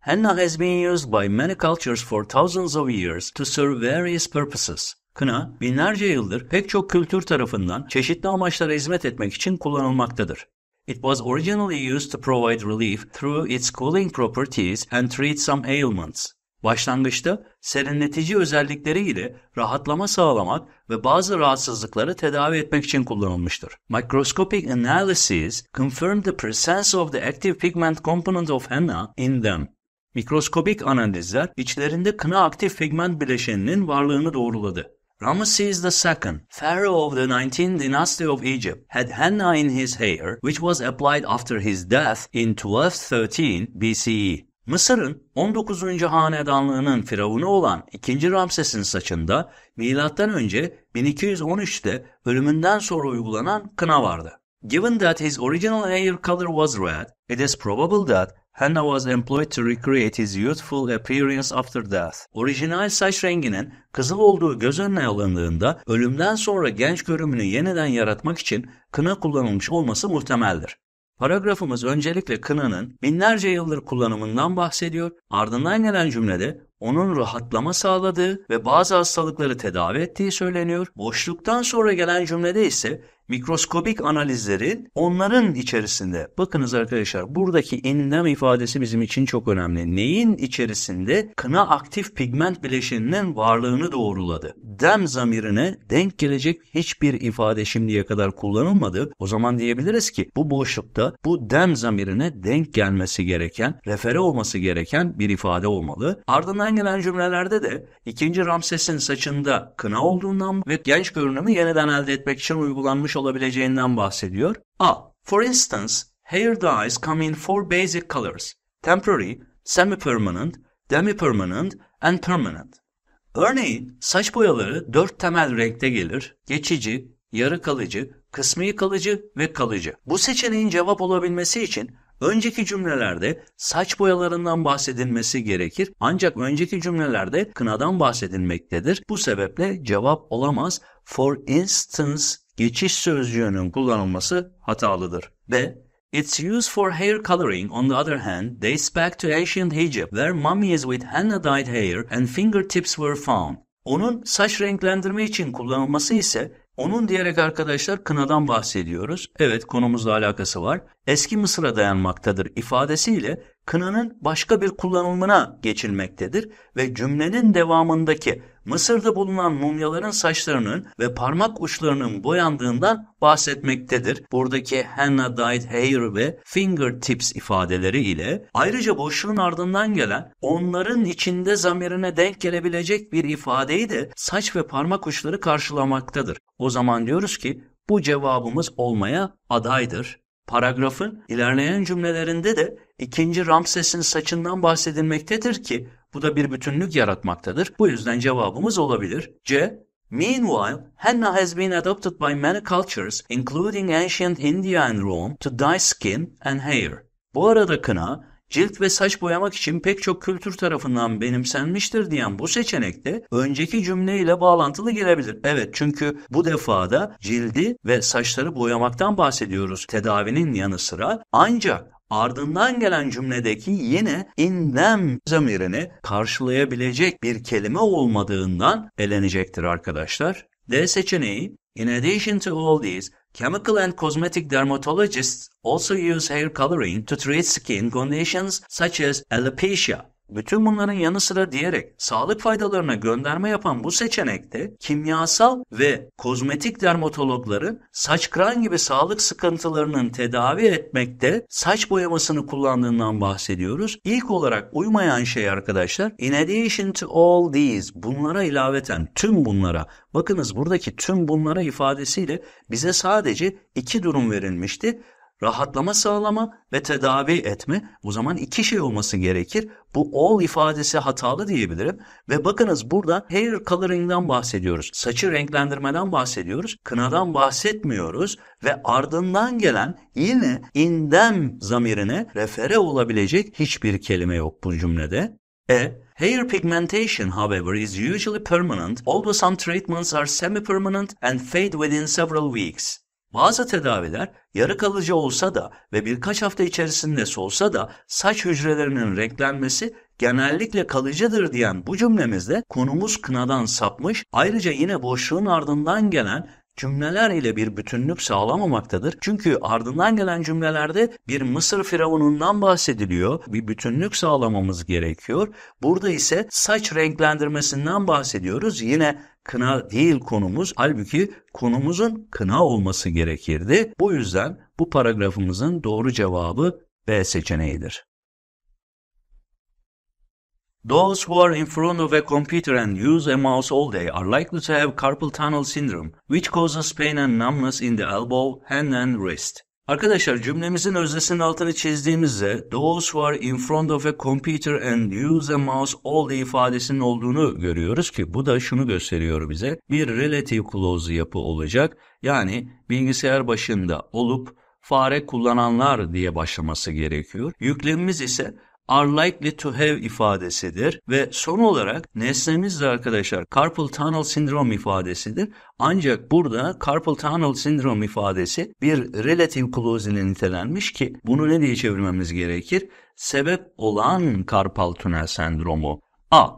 Speaker 3: Henna has been used by many cultures for thousands of years to serve various purposes. Kına, binlerce yıldır pek çok kültür tarafından çeşitli amaçlara hizmet etmek için kullanılmaktadır. It was originally used to provide relief through its cooling properties and treat some ailments. Başlangıçta serinletici özellikleri ile rahatlama sağlamak ve bazı rahatsızlıkları tedavi etmek için kullanılmıştır. Microscopic analyses confirmed the presence of the active pigment component of henna in them. Mikroskopik analizler içlerinde kına aktif pigment bileşeninin varlığını doğruladı. Ramesses II, pharaoh of the 19th dynasty of Egypt, had henna in his hair, which was applied after his death in 1213 BCE. Mısır'ın 19. hanedanlığının firavunu olan 2. Ramses'in saçında M.Ö. 1213'te ölümünden sonra uygulanan kına vardı. Given that his original hair color was red, it is probable that Henna was employed to recreate his youthful appearance after death. Orijinal saç renginin kızıl olduğu göz önüne alındığında ölümden sonra genç görünümünü yeniden yaratmak için kına kullanılmış olması muhtemeldir. Paragrafımız öncelikle kınanın binlerce yıldır kullanımından bahsediyor, ardından gelen cümlede onun rahatlama sağladığı ve bazı hastalıkları tedavi ettiği söyleniyor. Boşluktan sonra gelen cümlede ise Mikroskobik analizlerin onların içerisinde bakınız arkadaşlar buradaki enlem ifadesi bizim için çok önemli. Neyin içerisinde kına aktif pigment bileşeninin varlığını doğruladı. Dem zamirine denk gelecek hiçbir ifade şimdiye kadar kullanılmadı. O zaman diyebiliriz ki bu boşlukta bu dem zamirine denk gelmesi gereken, refere olması gereken bir ifade olmalı. Ardından gelen cümlelerde de ikinci Ramses'in saçında kına olduğundan ve genç görünümü yeniden elde etmek için uygulanmış olabileceğinden bahsediyor. A. For instance, hair dyes come in four basic colors. Temporary, semi-permanent, demi-permanent and permanent. Örneğin saç boyaları dört temel renkte gelir. Geçici, yarı kalıcı, kısmi kalıcı ve kalıcı. Bu seçeneğin cevap olabilmesi için Önceki cümlelerde saç boyalarından bahsedilmesi gerekir ancak önceki cümlelerde kınadan bahsedilmektedir. Bu sebeple cevap olamaz. For instance geçiş sözcüğünün kullanılması hatalıdır. B. Its use for hair coloring, on the other hand, dates back to ancient Egypt, where mummies with henna dyed hair and fingertips were found. Onun saç renklendirme için kullanılması ise onun diyerek arkadaşlar kınadan bahsediyoruz. Evet konumuzla alakası var. Eski Mısır'a dayanmaktadır ifadesiyle kınanın başka bir kullanımına geçilmektedir ve cümlenin devamındaki Mısır'da bulunan mumyaların saçlarının ve parmak uçlarının boyandığından bahsetmektedir. Buradaki henna dyed hair ve finger tips ifadeleri ile ayrıca boşluğun ardından gelen onların içinde zamirine denk gelebilecek bir ifadeyi de saç ve parmak uçları karşılamaktadır. O zaman diyoruz ki bu cevabımız olmaya adaydır. Paragrafın ilerleyen cümlelerinde de ikinci Ramses'in saçından bahsedilmektedir ki bu da bir bütünlük yaratmaktadır. Bu yüzden cevabımız olabilir. C. Meanwhile, henna has been adopted by many cultures, including ancient India and Rome, to dye skin and hair. Bu arada kına, Cilt ve saç boyamak için pek çok kültür tarafından benimsenmiştir diyen bu seçenek de önceki cümleyle bağlantılı gelebilir. Evet çünkü bu defada cildi ve saçları boyamaktan bahsediyoruz tedavinin yanı sıra. Ancak Ardından gelen cümledeki yine indem zamirini karşılayabilecek bir kelime olmadığından elenecektir arkadaşlar. D seçeneği In addition to all these, Chemical and cosmetic dermatologists also use hair coloring to treat skin conditions such as alopecia. Bütün bunların yanı sıra diyerek sağlık faydalarına gönderme yapan bu seçenekte kimyasal ve kozmetik dermatologların saç kran gibi sağlık sıkıntılarının tedavi etmekte saç boyamasını kullandığından bahsediyoruz. İlk olarak uymayan şey arkadaşlar in addition to all these bunlara ilaveten tüm bunlara bakınız buradaki tüm bunlara ifadesiyle bize sadece iki durum verilmişti rahatlama sağlama ve tedavi etme o zaman iki şey olması gerekir. Bu all ifadesi hatalı diyebilirim. Ve bakınız burada hair coloring'den bahsediyoruz. Saçı renklendirmeden bahsediyoruz. Kınadan bahsetmiyoruz. Ve ardından gelen yine indem zamirine refere olabilecek hiçbir kelime yok bu cümlede. E Hair pigmentation, however, is usually permanent, although some treatments are semi-permanent and fade within several weeks. Bazı tedaviler yarı kalıcı olsa da ve birkaç hafta içerisinde solsa da saç hücrelerinin renklenmesi genellikle kalıcıdır diyen bu cümlemizde konumuz kınadan sapmış ayrıca yine boşluğun ardından gelen cümleler ile bir bütünlük sağlamamaktadır. Çünkü ardından gelen cümlelerde bir Mısır firavunundan bahsediliyor. Bir bütünlük sağlamamız gerekiyor. Burada ise saç renklendirmesinden bahsediyoruz. Yine Kına değil konumuz. Halbuki konumuzun kına olması gerekirdi. Bu yüzden bu paragrafımızın doğru cevabı B seçeneğidir. Those who are in front of a computer and use a mouse all day are likely to have carpal tunnel syndrome, which causes pain and numbness in the elbow, hand and wrist. Arkadaşlar cümlemizin öznesinin altını çizdiğimizde those who are in front of a computer and use a mouse all day ifadesinin olduğunu görüyoruz ki bu da şunu gösteriyor bize. Bir relative clause yapı olacak. Yani bilgisayar başında olup fare kullananlar diye başlaması gerekiyor. Yüklemimiz ise are likely to have ifadesidir ve son olarak nesnemiz de arkadaşlar carpal tunnel sindrom ifadesidir. Ancak burada carpal tunnel sindrom ifadesi bir relative clause ile nitelenmiş ki bunu ne diye çevirmemiz gerekir? Sebep olan Carpal Tunnel sendromu. A.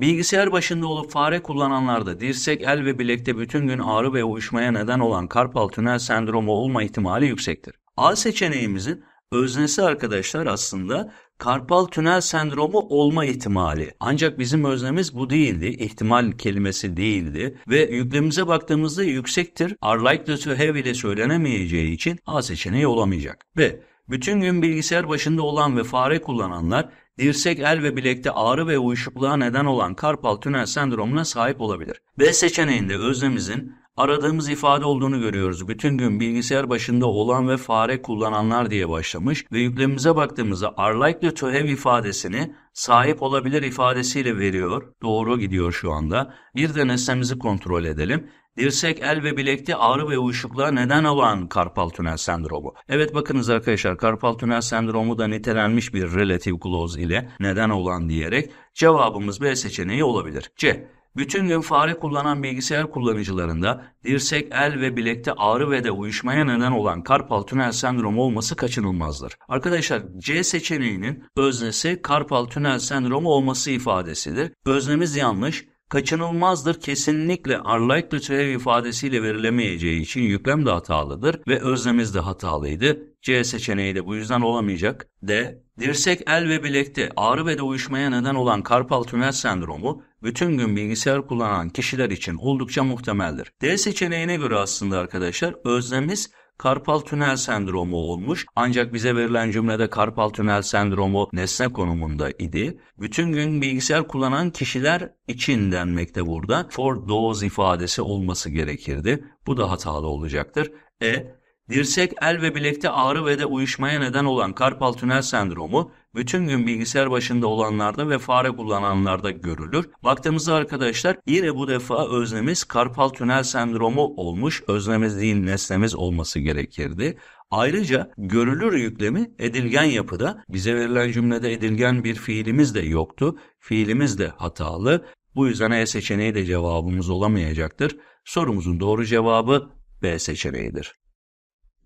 Speaker 3: Bilgisayar başında olup fare kullananlarda dirsek, el ve bilekte bütün gün ağrı ve uyuşmaya neden olan Carpal tünel sendromu olma ihtimali yüksektir. A seçeneğimizin öznesi arkadaşlar aslında karpal tünel sendromu olma ihtimali. Ancak bizim öznemiz bu değildi. İhtimal kelimesi değildi. Ve yüklemimize baktığımızda yüksektir. Are likely to have ile söylenemeyeceği için A seçeneği olamayacak. B. bütün gün bilgisayar başında olan ve fare kullananlar dirsek, el ve bilekte ağrı ve uyuşukluğa neden olan karpal tünel sendromuna sahip olabilir. B seçeneğinde özlemizin aradığımız ifade olduğunu görüyoruz. Bütün gün bilgisayar başında olan ve fare kullananlar diye başlamış ve yüklemimize baktığımızda are likely to have ifadesini sahip olabilir ifadesiyle veriyor. Doğru gidiyor şu anda. Bir de nesnemizi kontrol edelim. Dirsek, el ve bilekte ağrı ve uyuşukluğa neden olan karpal tünel sendromu. Evet bakınız arkadaşlar karpal tünel sendromu da nitelenmiş bir relative clause ile neden olan diyerek cevabımız B seçeneği olabilir. C. Bütün gün fare kullanan bilgisayar kullanıcılarında dirsek, el ve bilekte ağrı ve de uyuşmaya neden olan karpal tünel sendromu olması kaçınılmazdır. Arkadaşlar C seçeneğinin öznesi karpal tünel sendromu olması ifadesidir. Öznemiz yanlış kaçınılmazdır kesinlikle are likely to have ifadesiyle verilemeyeceği için yüklem de hatalıdır ve özlemiz de hatalıydı. C seçeneği de bu yüzden olamayacak. D. Dirsek, el ve bilekte ağrı ve de uyuşmaya neden olan karpal tünel sendromu bütün gün bilgisayar kullanan kişiler için oldukça muhtemeldir. D seçeneğine göre aslında arkadaşlar özlemiz karpal tünel sendromu olmuş. Ancak bize verilen cümlede karpal tünel sendromu nesne konumunda idi. Bütün gün bilgisayar kullanan kişiler için denmekte burada. For those ifadesi olması gerekirdi. Bu da hatalı olacaktır. E Dirsek, el ve bilekte ağrı ve de uyuşmaya neden olan karpal tünel sendromu bütün gün bilgisayar başında olanlarda ve fare kullananlarda görülür. Baktığımızda arkadaşlar yine bu defa öznemiz karpal tünel sendromu olmuş. Öznemiz değil nesnemiz olması gerekirdi. Ayrıca görülür yüklemi edilgen yapıda bize verilen cümlede edilgen bir fiilimiz de yoktu. Fiilimiz de hatalı. Bu yüzden E seçeneği de cevabımız olamayacaktır. Sorumuzun doğru cevabı B seçeneğidir.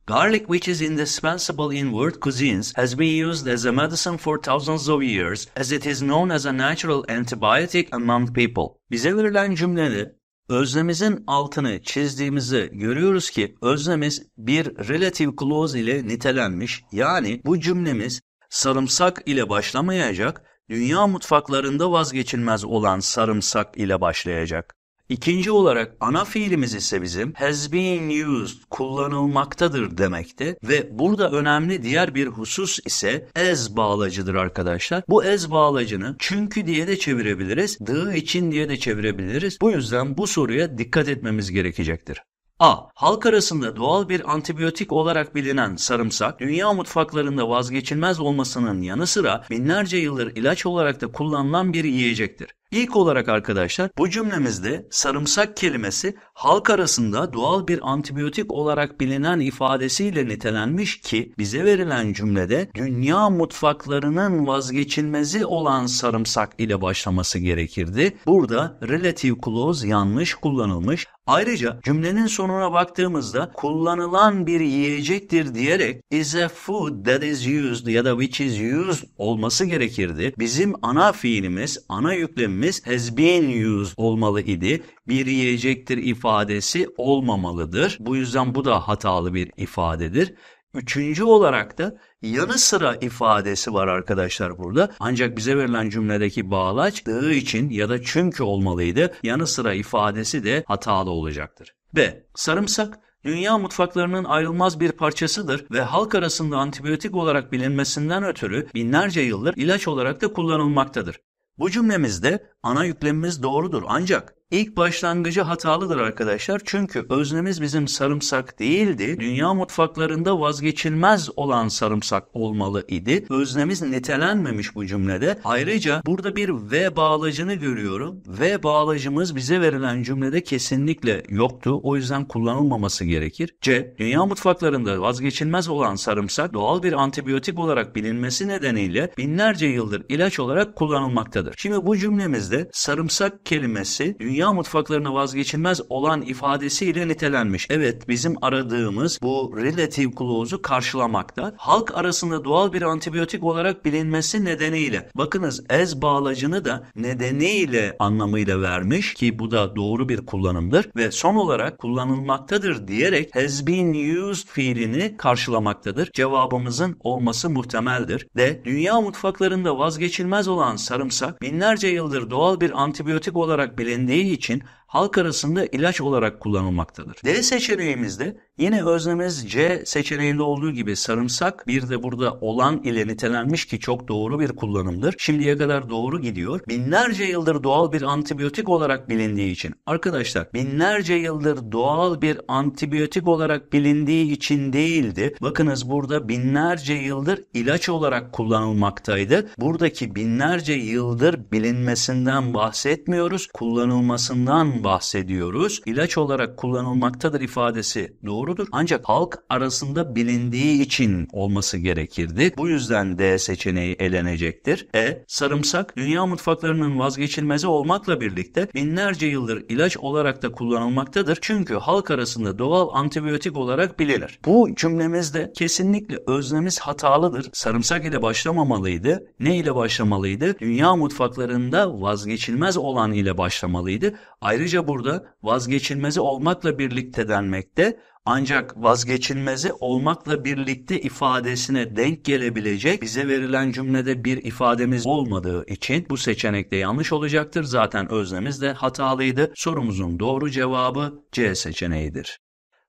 Speaker 3: Garlic, which is indispensable in world cuisines, has been used as a medicine for thousands of years as it is known as a natural antibiotic among people. Bize verilen cümlede özlemizin altını çizdiğimizi görüyoruz ki özlemiz bir relative clause ile nitelenmiş. Yani bu cümlemiz sarımsak ile başlamayacak, dünya mutfaklarında vazgeçilmez olan sarımsak ile başlayacak. İkinci olarak ana fiilimiz ise bizim has been used kullanılmaktadır demekti ve burada önemli diğer bir husus ise as bağlacıdır arkadaşlar. Bu as bağlacını çünkü diye de çevirebiliriz, the için diye de çevirebiliriz. Bu yüzden bu soruya dikkat etmemiz gerekecektir. A. Halk arasında doğal bir antibiyotik olarak bilinen sarımsak, dünya mutfaklarında vazgeçilmez olmasının yanı sıra binlerce yıldır ilaç olarak da kullanılan bir yiyecektir. İlk olarak arkadaşlar bu cümlemizde sarımsak kelimesi halk arasında doğal bir antibiyotik olarak bilinen ifadesiyle nitelenmiş ki bize verilen cümlede dünya mutfaklarının vazgeçilmezi olan sarımsak ile başlaması gerekirdi. Burada relative clause yanlış kullanılmış. Ayrıca cümlenin sonuna baktığımızda kullanılan bir yiyecektir diyerek is a food that is used ya da which is used olması gerekirdi. Bizim ana fiilimiz, ana yüklemimiz fiilimiz has been used olmalı idi. Bir yiyecektir ifadesi olmamalıdır. Bu yüzden bu da hatalı bir ifadedir. Üçüncü olarak da yanı sıra ifadesi var arkadaşlar burada. Ancak bize verilen cümledeki bağlaç dığı için ya da çünkü olmalıydı. Yanı sıra ifadesi de hatalı olacaktır. B. Sarımsak dünya mutfaklarının ayrılmaz bir parçasıdır ve halk arasında antibiyotik olarak bilinmesinden ötürü binlerce yıldır ilaç olarak da kullanılmaktadır. Bu cümlemizde ana yüklemimiz doğrudur ancak İlk başlangıcı hatalıdır arkadaşlar. Çünkü öznemiz bizim sarımsak değildi. Dünya mutfaklarında vazgeçilmez olan sarımsak olmalı idi. Öznemiz nitelenmemiş bu cümlede. Ayrıca burada bir v bağlacını görüyorum. v bağlacımız bize verilen cümlede kesinlikle yoktu. O yüzden kullanılmaması gerekir. C. Dünya mutfaklarında vazgeçilmez olan sarımsak doğal bir antibiyotik olarak bilinmesi nedeniyle binlerce yıldır ilaç olarak kullanılmaktadır. Şimdi bu cümlemizde sarımsak kelimesi dünya dünya mutfaklarına vazgeçilmez olan ifadesiyle nitelenmiş. Evet bizim aradığımız bu relative clause'u karşılamakta. Halk arasında doğal bir antibiyotik olarak bilinmesi nedeniyle. Bakınız ez bağlacını da nedeniyle anlamıyla vermiş ki bu da doğru bir kullanımdır ve son olarak kullanılmaktadır diyerek has been used fiilini karşılamaktadır. Cevabımızın olması muhtemeldir. De dünya mutfaklarında vazgeçilmez olan sarımsak binlerce yıldır doğal bir antibiyotik olarak bilindiği için halk arasında ilaç olarak kullanılmaktadır. D seçeneğimizde yine öznemiz C seçeneğinde olduğu gibi sarımsak bir de burada olan ile nitelenmiş ki çok doğru bir kullanımdır. Şimdiye kadar doğru gidiyor. Binlerce yıldır doğal bir antibiyotik olarak bilindiği için arkadaşlar binlerce yıldır doğal bir antibiyotik olarak bilindiği için değildi. Bakınız burada binlerce yıldır ilaç olarak kullanılmaktaydı. Buradaki binlerce yıldır bilinmesinden bahsetmiyoruz. Kullanılmasından bahsediyoruz. İlaç olarak kullanılmaktadır ifadesi doğrudur. Ancak halk arasında bilindiği için olması gerekirdi. Bu yüzden D seçeneği elenecektir. E. Sarımsak dünya mutfaklarının vazgeçilmezi olmakla birlikte binlerce yıldır ilaç olarak da kullanılmaktadır. Çünkü halk arasında doğal antibiyotik olarak bilinir. Bu cümlemizde kesinlikle özlemiz hatalıdır. Sarımsak ile başlamamalıydı. Ne ile başlamalıydı? Dünya mutfaklarında vazgeçilmez olan ile başlamalıydı. Ayrıca Ayrıca burada vazgeçilmezi olmakla birlikte denmekte ancak vazgeçilmezi olmakla birlikte ifadesine denk gelebilecek bize verilen cümlede bir ifademiz olmadığı için bu seçenekte yanlış olacaktır. Zaten özlemiz de hatalıydı. Sorumuzun doğru cevabı C seçeneğidir.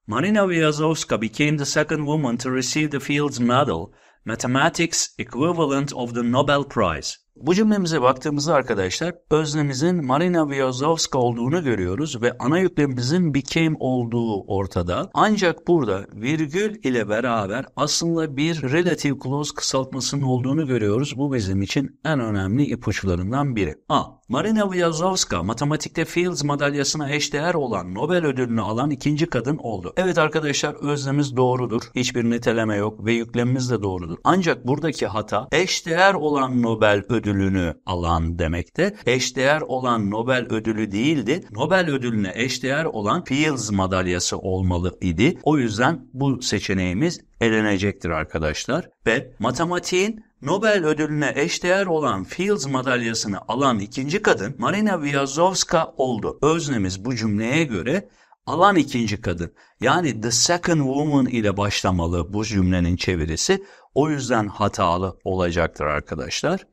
Speaker 3: Marina Wyazowska became the second woman to receive the Fields Medal, Mathematics equivalent of the Nobel Prize. Bu cümlemize baktığımızda arkadaşlar öznemizin Marina Vyazovska olduğunu görüyoruz ve ana yüklemimizin became olduğu ortada. Ancak burada virgül ile beraber aslında bir relative clause kısaltmasının olduğunu görüyoruz. Bu bizim için en önemli ipuçlarından biri. A. Marina Vyazovska matematikte Fields madalyasına eşdeğer olan Nobel ödülünü alan ikinci kadın oldu. Evet arkadaşlar özlemiz doğrudur. Hiçbir niteleme yok ve yüklemimiz de doğrudur. Ancak buradaki hata eşdeğer olan Nobel ödülünü alan demekte. Eşdeğer olan Nobel ödülü değildi. Nobel ödülüne eşdeğer olan Fields madalyası olmalı idi. O yüzden bu seçeneğimiz elenecektir arkadaşlar. Webb, matematiğin Nobel ödülüne eşdeğer olan Fields madalyasını alan ikinci kadın Marina Vyazovska oldu. Öznemiz bu cümleye göre alan ikinci kadın yani the second woman ile başlamalı bu cümlenin çevirisi. O yüzden hatalı olacaktır arkadaşlar.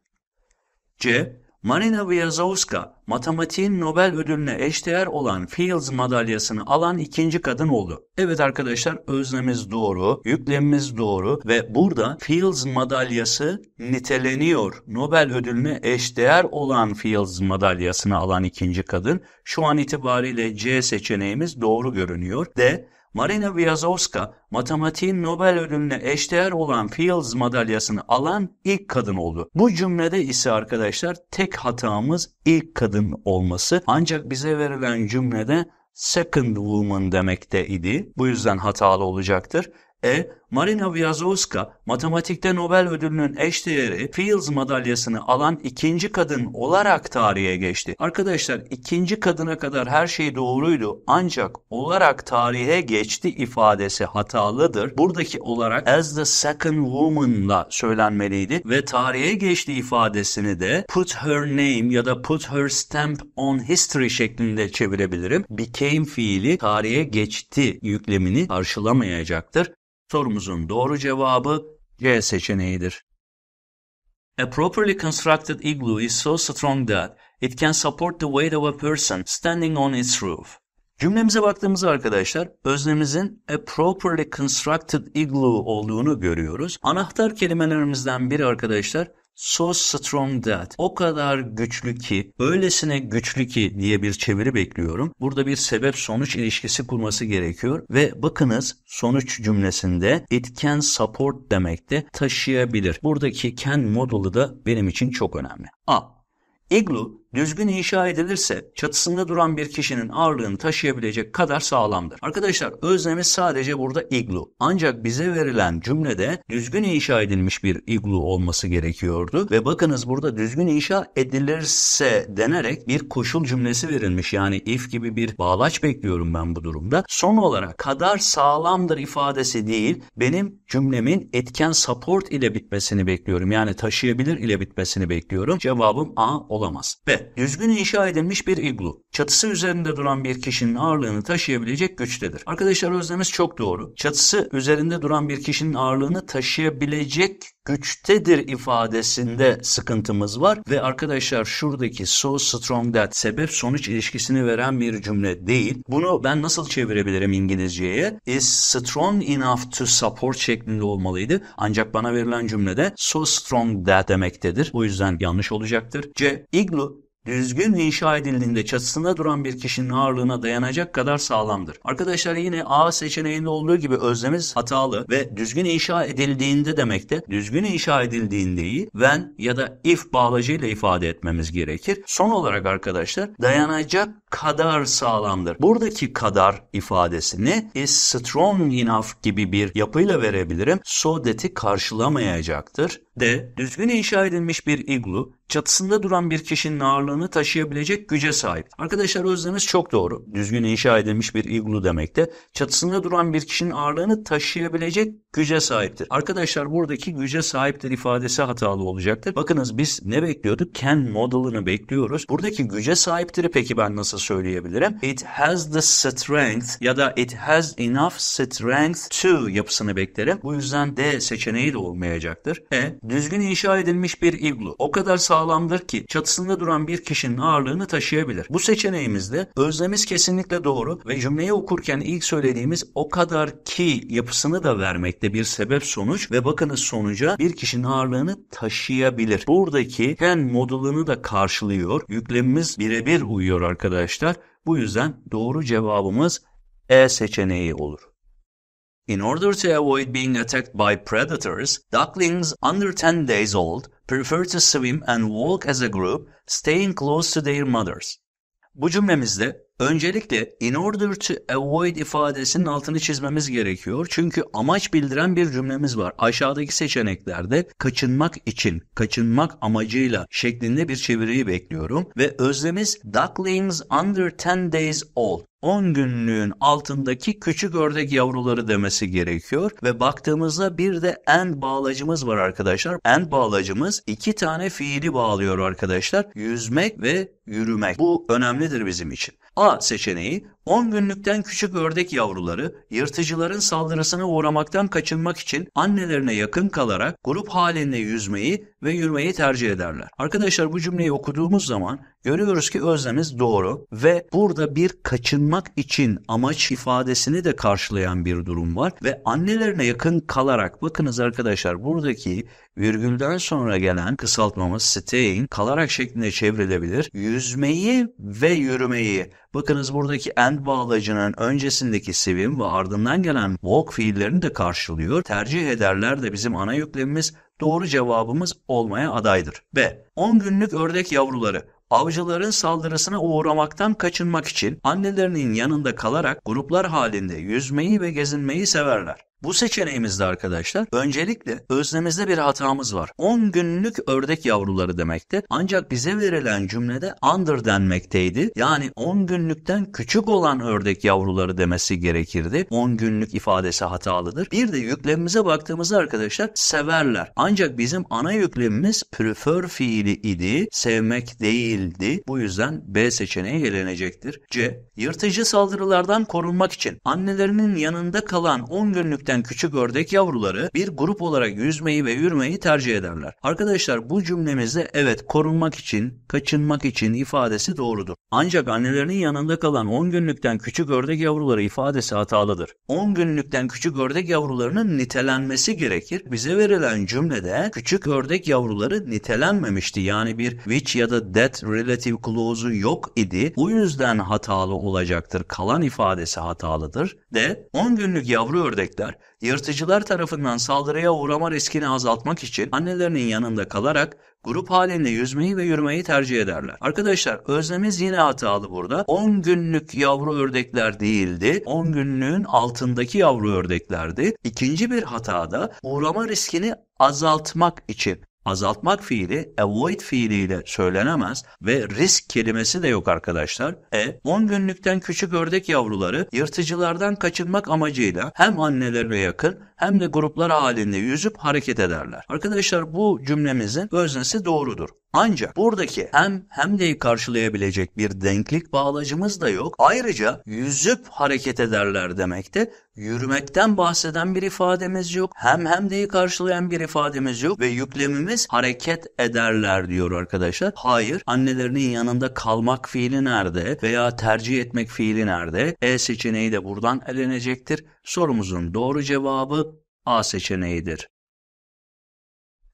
Speaker 3: C. Marina Vyazovska, matematiğin Nobel ödülüne eşdeğer olan Fields madalyasını alan ikinci kadın oldu. Evet arkadaşlar özlemiz doğru, yüklemimiz doğru ve burada Fields madalyası niteleniyor. Nobel ödülüne eşdeğer olan Fields madalyasını alan ikinci kadın şu an itibariyle C seçeneğimiz doğru görünüyor. D Marina Vyazovska, matematiğin Nobel ödülüne eşdeğer olan Fields madalyasını alan ilk kadın oldu. Bu cümlede ise arkadaşlar tek hatamız ilk kadın olması. Ancak bize verilen cümlede second woman demekte idi. Bu yüzden hatalı olacaktır. E Marina Vyazovska, matematikte Nobel ödülünün eşdeğeri Fields madalyasını alan ikinci kadın olarak tarihe geçti. Arkadaşlar ikinci kadına kadar her şey doğruydu ancak olarak tarihe geçti ifadesi hatalıdır. Buradaki olarak as the second woman'la söylenmeliydi ve tarihe geçti ifadesini de put her name ya da put her stamp on history şeklinde çevirebilirim. Became fiili tarihe geçti yüklemini karşılamayacaktır. Sorumuzun doğru cevabı C seçeneğidir. A properly constructed igloo is so strong that it can support the weight of a person standing on its roof. Cümlemize baktığımızda arkadaşlar öznemizin a properly constructed igloo olduğunu görüyoruz. Anahtar kelimelerimizden biri arkadaşlar so strong that o kadar güçlü ki öylesine güçlü ki diye bir çeviri bekliyorum. Burada bir sebep sonuç ilişkisi kurması gerekiyor ve bakınız sonuç cümlesinde it can support demekte de taşıyabilir. Buradaki can modulu da benim için çok önemli. A. Igloo düzgün inşa edilirse çatısında duran bir kişinin ağırlığını taşıyabilecek kadar sağlamdır. Arkadaşlar özlemi sadece burada iglu. Ancak bize verilen cümlede düzgün inşa edilmiş bir iglu olması gerekiyordu ve bakınız burada düzgün inşa edilirse denerek bir koşul cümlesi verilmiş. Yani if gibi bir bağlaç bekliyorum ben bu durumda. Son olarak kadar sağlamdır ifadesi değil benim cümlemin etken support ile bitmesini bekliyorum. Yani taşıyabilir ile bitmesini bekliyorum. Cevabım A olamaz. B düzgün inşa edilmiş bir iglu. Çatısı üzerinde duran bir kişinin ağırlığını taşıyabilecek güçtedir. Arkadaşlar özlemiz çok doğru. Çatısı üzerinde duran bir kişinin ağırlığını taşıyabilecek güçtedir ifadesinde sıkıntımız var ve arkadaşlar şuradaki so strong that sebep sonuç ilişkisini veren bir cümle değil. Bunu ben nasıl çevirebilirim İngilizceye? Is strong enough to support şeklinde olmalıydı. Ancak bana verilen cümlede so strong that demektedir. O yüzden yanlış olacaktır. C. Igloo düzgün inşa edildiğinde çatısında duran bir kişinin ağırlığına dayanacak kadar sağlamdır. Arkadaşlar yine A seçeneğinde olduğu gibi özlemiz hatalı ve düzgün inşa edildiğinde demekte de, düzgün inşa edildiğindeyi when ya da if bağlacıyla ifade etmemiz gerekir. Son olarak arkadaşlar dayanacak kadar sağlamdır. Buradaki kadar ifadesini is strong enough gibi bir yapıyla verebilirim. So that'i karşılamayacaktır. D. Düzgün inşa edilmiş bir iglu, çatısında duran bir kişinin ağırlığını taşıyabilecek güce sahip. Arkadaşlar özleriniz çok doğru. Düzgün inşa edilmiş bir iglu demek de, Çatısında duran bir kişinin ağırlığını taşıyabilecek güce sahiptir. Arkadaşlar buradaki güce sahiptir ifadesi hatalı olacaktır. Bakınız biz ne bekliyorduk? Can model'ını bekliyoruz. Buradaki güce sahiptir'i peki ben nasıl söyleyebilirim? It has the strength ya da it has enough strength to yapısını beklerim. Bu yüzden D seçeneği de olmayacaktır. E, düzgün inşa edilmiş bir iglu. O kadar sağlamdır ki çatısında duran bir kişinin ağırlığını taşıyabilir. Bu seçeneğimizde özlemiz kesinlikle doğru ve cümleyi okurken ilk söylediğimiz o kadar ki yapısını da vermekte işte bir sebep sonuç ve bakınız sonuca bir kişinin ağırlığını taşıyabilir. Buradaki ten modülünü de karşılıyor. Yüklemimiz birebir uyuyor arkadaşlar. Bu yüzden doğru cevabımız E seçeneği olur. In order to avoid being attacked by predators, ducklings under 10 days old prefer to swim and walk as a group, staying close to their mothers. Bu cümlemizde Öncelikle in order to avoid ifadesinin altını çizmemiz gerekiyor. Çünkü amaç bildiren bir cümlemiz var. Aşağıdaki seçeneklerde kaçınmak için, kaçınmak amacıyla şeklinde bir çeviriyi bekliyorum. Ve özlemiz ducklings under 10 days old. 10 günlüğün altındaki küçük ördek yavruları demesi gerekiyor ve baktığımızda bir de and bağlacımız var arkadaşlar. And bağlacımız iki tane fiili bağlıyor arkadaşlar. Yüzmek ve yürümek. Bu önemlidir bizim için. A seçeneği 10 günlükten küçük ördek yavruları yırtıcıların saldırısına uğramaktan kaçınmak için annelerine yakın kalarak grup halinde yüzmeyi ve yürümeyi tercih ederler. Arkadaşlar bu cümleyi okuduğumuz zaman görüyoruz ki özlemiz doğru ve burada bir kaçınmak için amaç ifadesini de karşılayan bir durum var ve annelerine yakın kalarak bakınız arkadaşlar buradaki virgülden sonra gelen kısaltmamız staying kalarak şeklinde çevrilebilir. Yüzmeyi ve yürümeyi Bakınız buradaki end bağlacının öncesindeki sevim ve ardından gelen walk fiillerini de karşılıyor. Tercih ederler de bizim ana yüklemimiz doğru cevabımız olmaya adaydır. B. 10 günlük ördek yavruları avcıların saldırısına uğramaktan kaçınmak için annelerinin yanında kalarak gruplar halinde yüzmeyi ve gezinmeyi severler. Bu seçeneğimizde arkadaşlar öncelikle özlemizde bir hatamız var. 10 günlük ördek yavruları demekti. Ancak bize verilen cümlede under denmekteydi. Yani 10 günlükten küçük olan ördek yavruları demesi gerekirdi. 10 günlük ifadesi hatalıdır. Bir de yüklemimize baktığımızda arkadaşlar severler. Ancak bizim ana yüklemimiz prefer fiili idi. Sevmek değildi. Bu yüzden B seçeneği gelenecektir. C. Yırtıcı saldırılardan korunmak için annelerinin yanında kalan 10 günlük erkekten küçük ördek yavruları bir grup olarak yüzmeyi ve yürümeyi tercih ederler. Arkadaşlar bu cümlemizde evet korunmak için, kaçınmak için ifadesi doğrudur. Ancak annelerinin yanında kalan 10 günlükten küçük ördek yavruları ifadesi hatalıdır. 10 günlükten küçük ördek yavrularının nitelenmesi gerekir. Bize verilen cümlede küçük ördek yavruları nitelenmemişti. Yani bir which ya da that relative clause'u yok idi. Bu yüzden hatalı olacaktır. Kalan ifadesi hatalıdır. De 10 günlük yavru ördekler yırtıcılar tarafından saldırıya uğrama riskini azaltmak için annelerinin yanında kalarak grup halinde yüzmeyi ve yürümeyi tercih ederler. Arkadaşlar özlemiz yine hatalı burada. 10 günlük yavru ördekler değildi. 10 günlüğün altındaki yavru ördeklerdi. İkinci bir hata da uğrama riskini azaltmak için Azaltmak fiili avoid fiiliyle söylenemez ve risk kelimesi de yok arkadaşlar. E 10 günlükten küçük ördek yavruları yırtıcılardan kaçınmak amacıyla hem annelerine yakın hem de gruplar halinde yüzüp hareket ederler. Arkadaşlar bu cümlemizin öznesi doğrudur. Ancak buradaki hem hem de'yi karşılayabilecek bir denklik bağlacımız da yok. Ayrıca yüzüp hareket ederler demekte. Yürümekten bahseden bir ifademiz yok. Hem hem de'yi karşılayan bir ifademiz yok ve yüklemimiz hareket ederler diyor arkadaşlar. Hayır, annelerinin yanında kalmak fiili nerede veya tercih etmek fiili nerede? E seçeneği de buradan elenecektir. Sorumuzun doğru cevabı A seçeneğidir.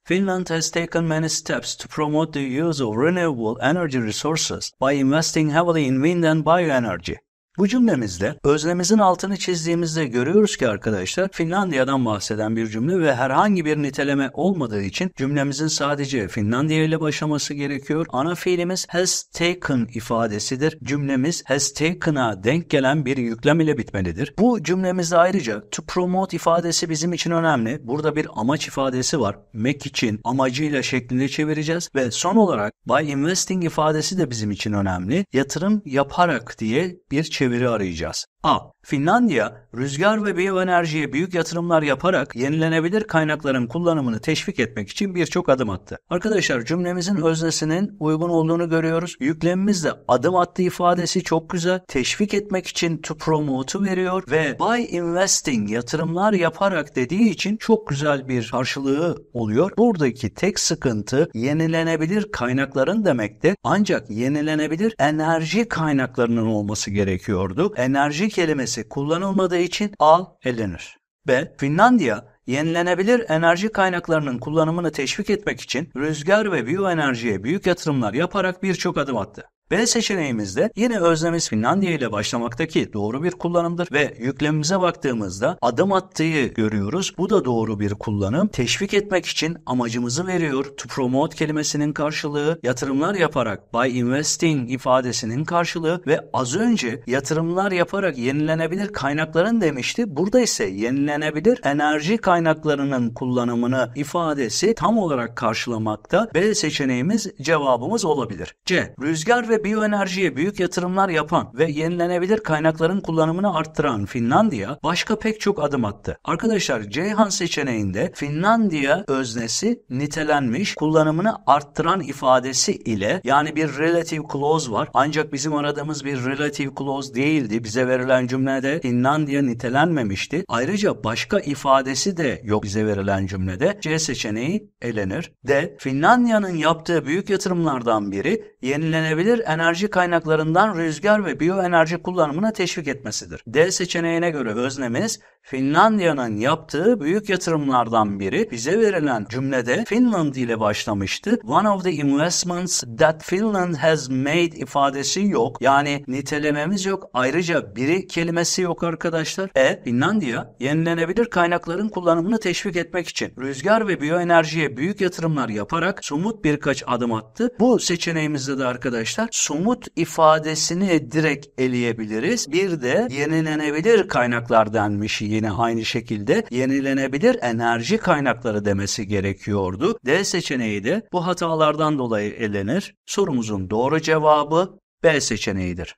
Speaker 3: Finland has taken many steps to promote the use of renewable energy resources by investing heavily in wind and bioenergy. Bu cümlemizde özlemizin altını çizdiğimizde görüyoruz ki arkadaşlar Finlandiya'dan bahseden bir cümle ve herhangi bir niteleme olmadığı için cümlemizin sadece Finlandiya ile başlaması gerekiyor. Ana fiilimiz has taken ifadesidir. Cümlemiz has taken'a denk gelen bir yüklem ile bitmelidir. Bu cümlemizde ayrıca to promote ifadesi bizim için önemli. Burada bir amaç ifadesi var. Mek için amacıyla şeklinde çevireceğiz ve son olarak by investing ifadesi de bizim için önemli. Yatırım yaparak diye bir çeviri çeviri arayacağız. A. Finlandiya, rüzgar ve biyoenerjiye büyük yatırımlar yaparak yenilenebilir kaynakların kullanımını teşvik etmek için birçok adım attı. Arkadaşlar cümlemizin öznesinin uygun olduğunu görüyoruz. Yüklemimizde adım attı ifadesi çok güzel. Teşvik etmek için to promote'u veriyor ve by investing yatırımlar yaparak dediği için çok güzel bir karşılığı oluyor. Buradaki tek sıkıntı yenilenebilir kaynakların demekti. Ancak yenilenebilir enerji kaynaklarının olması gerekiyordu. Enerji kelimesi kullanılmadığı için al elenir. B. Finlandiya yenilenebilir enerji kaynaklarının kullanımını teşvik etmek için rüzgar ve biyoenerjiye büyük yatırımlar yaparak birçok adım attı. B seçeneğimizde yine özlemiz Finlandiya ile başlamaktaki doğru bir kullanımdır ve yüklemimize baktığımızda adım attığı görüyoruz. Bu da doğru bir kullanım. Teşvik etmek için amacımızı veriyor. To promote kelimesinin karşılığı yatırımlar yaparak by investing ifadesinin karşılığı ve az önce yatırımlar yaparak yenilenebilir kaynakların demişti. Burada ise yenilenebilir enerji kaynaklarının kullanımını ifadesi tam olarak karşılamakta. B seçeneğimiz cevabımız olabilir. C. Rüzgar ve ve biyoenerjiye büyük yatırımlar yapan ve yenilenebilir kaynakların kullanımını arttıran Finlandiya başka pek çok adım attı. Arkadaşlar Ceyhan seçeneğinde Finlandiya öznesi nitelenmiş kullanımını arttıran ifadesi ile yani bir relative clause var. Ancak bizim aradığımız bir relative clause değildi. Bize verilen cümlede Finlandiya nitelenmemişti. Ayrıca başka ifadesi de yok bize verilen cümlede. C seçeneği elenir. D. Finlandiya'nın yaptığı büyük yatırımlardan biri yenilenebilir enerji kaynaklarından rüzgar ve biyoenerji kullanımına teşvik etmesidir. D seçeneğine göre öznemiz Finlandiya'nın yaptığı büyük yatırımlardan biri bize verilen cümlede Finland ile başlamıştı. One of the investments that Finland has made ifadesi yok. Yani nitelememiz yok. Ayrıca biri kelimesi yok arkadaşlar. E Finlandiya yenilenebilir kaynakların kullanımını teşvik etmek için rüzgar ve biyoenerjiye büyük yatırımlar yaparak somut birkaç adım attı. Bu seçeneğimizde de arkadaşlar somut ifadesini direkt eleyebiliriz. Bir de yenilenebilir kaynaklar denmiş yine aynı şekilde yenilenebilir enerji kaynakları demesi gerekiyordu. D seçeneği de bu hatalardan dolayı elenir. Sorumuzun doğru cevabı B seçeneğidir.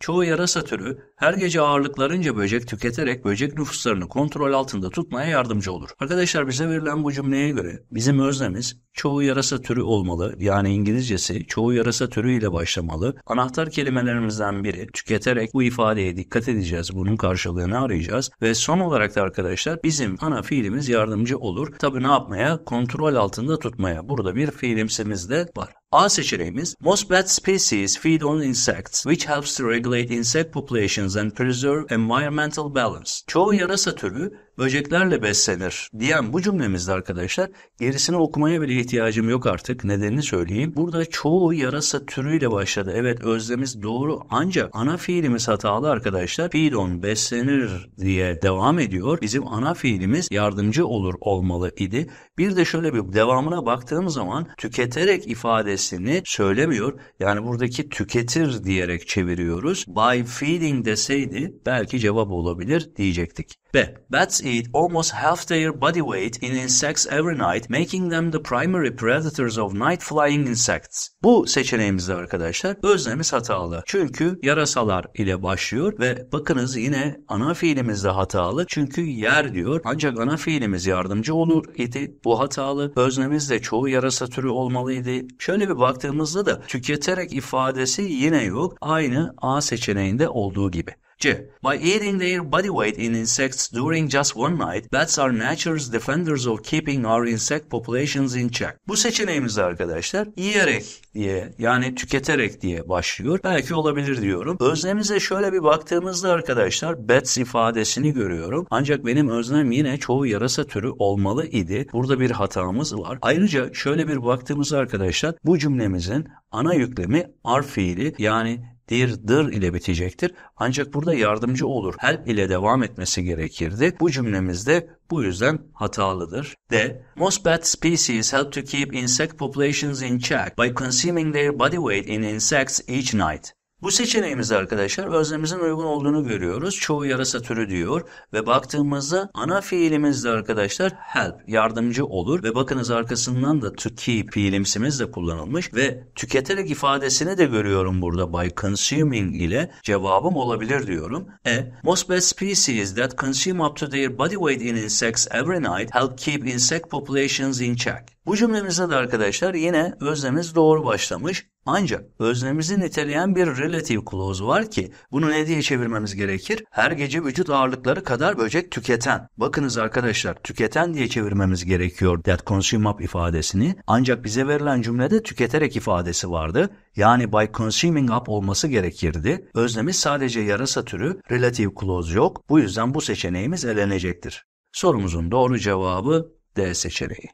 Speaker 3: Çoğu yarasa türü her gece ağırlıklarınca böcek tüketerek böcek nüfuslarını kontrol altında tutmaya yardımcı olur. Arkadaşlar bize verilen bu cümleye göre bizim özlemiz çoğu yarasa türü olmalı yani İngilizcesi çoğu yarasa türü ile başlamalı. Anahtar kelimelerimizden biri tüketerek bu ifadeye dikkat edeceğiz. Bunun karşılığını arayacağız ve son olarak da arkadaşlar bizim ana fiilimiz yardımcı olur. Tabi ne yapmaya? Kontrol altında tutmaya. Burada bir fiilimsimiz de var. A seçeneğimiz Mosbat species feed on insects which helps to regulate insect populations and preserve environmental balance. Çoğu yarasa türü böceklerle beslenir diyen bu cümlemizde arkadaşlar gerisini okumaya bile ihtiyacım yok artık. Nedenini söyleyeyim. Burada çoğu yarasa türüyle başladı. Evet özlemiz doğru ancak ana fiilimiz hatalı arkadaşlar. Fiilon beslenir diye devam ediyor. Bizim ana fiilimiz yardımcı olur olmalı idi. Bir de şöyle bir devamına baktığım zaman tüketerek ifadesini söylemiyor. Yani buradaki tüketir diyerek çeviriyoruz. By feeding deseydi belki cevap olabilir diyecektik. B. Bats eat almost half their body weight in insects every night, making them the primary predators of night flying insects. Bu seçeneğimizde arkadaşlar özlemiz hatalı. Çünkü yarasalar ile başlıyor ve bakınız yine ana fiilimizde hatalı. Çünkü yer diyor ancak ana fiilimiz yardımcı olur idi. Bu hatalı. Özlemizde çoğu yarasa türü olmalıydı. Şöyle bir baktığımızda da tüketerek ifadesi yine yok. Aynı A seçeneğinde olduğu gibi. C. By eating their body weight in insects during just one night, bats are nature's defenders of keeping our insect populations in check. Bu seçeneğimiz arkadaşlar yiyerek diye yani tüketerek diye başlıyor. Belki olabilir diyorum. Öznemize şöyle bir baktığımızda arkadaşlar bats ifadesini görüyorum. Ancak benim öznem yine çoğu yarasa türü olmalı idi. Burada bir hatamız var. Ayrıca şöyle bir baktığımızda arkadaşlar bu cümlemizin ana yüklemi ar fiili yani dir dır ile bitecektir. Ancak burada yardımcı olur. Help ile devam etmesi gerekirdi. Bu cümlemizde bu yüzden hatalıdır. D. Most bat species help to keep insect populations in check by consuming their body weight in insects each night. Bu seçeneğimizde arkadaşlar öznemizin uygun olduğunu görüyoruz. Çoğu yarasa türü diyor ve baktığımızda ana fiilimiz de arkadaşlar help yardımcı olur ve bakınız arkasından da to keep fiilimsimiz de kullanılmış ve tüketerek ifadesini de görüyorum burada by consuming ile cevabım olabilir diyorum. E most best species that consume up to their body weight in insects every night help keep insect populations in check. Bu cümlemizde de arkadaşlar yine özlemiz doğru başlamış ancak öznemizi niteleyen bir relative clause var ki bunu ne diye çevirmemiz gerekir? Her gece vücut ağırlıkları kadar böcek tüketen. Bakınız arkadaşlar tüketen diye çevirmemiz gerekiyor that consume up ifadesini. Ancak bize verilen cümlede tüketerek ifadesi vardı. Yani by consuming up olması gerekirdi. Özlemiz sadece yarasa türü relative clause yok. Bu yüzden bu seçeneğimiz elenecektir. Sorumuzun doğru cevabı D seçeneği.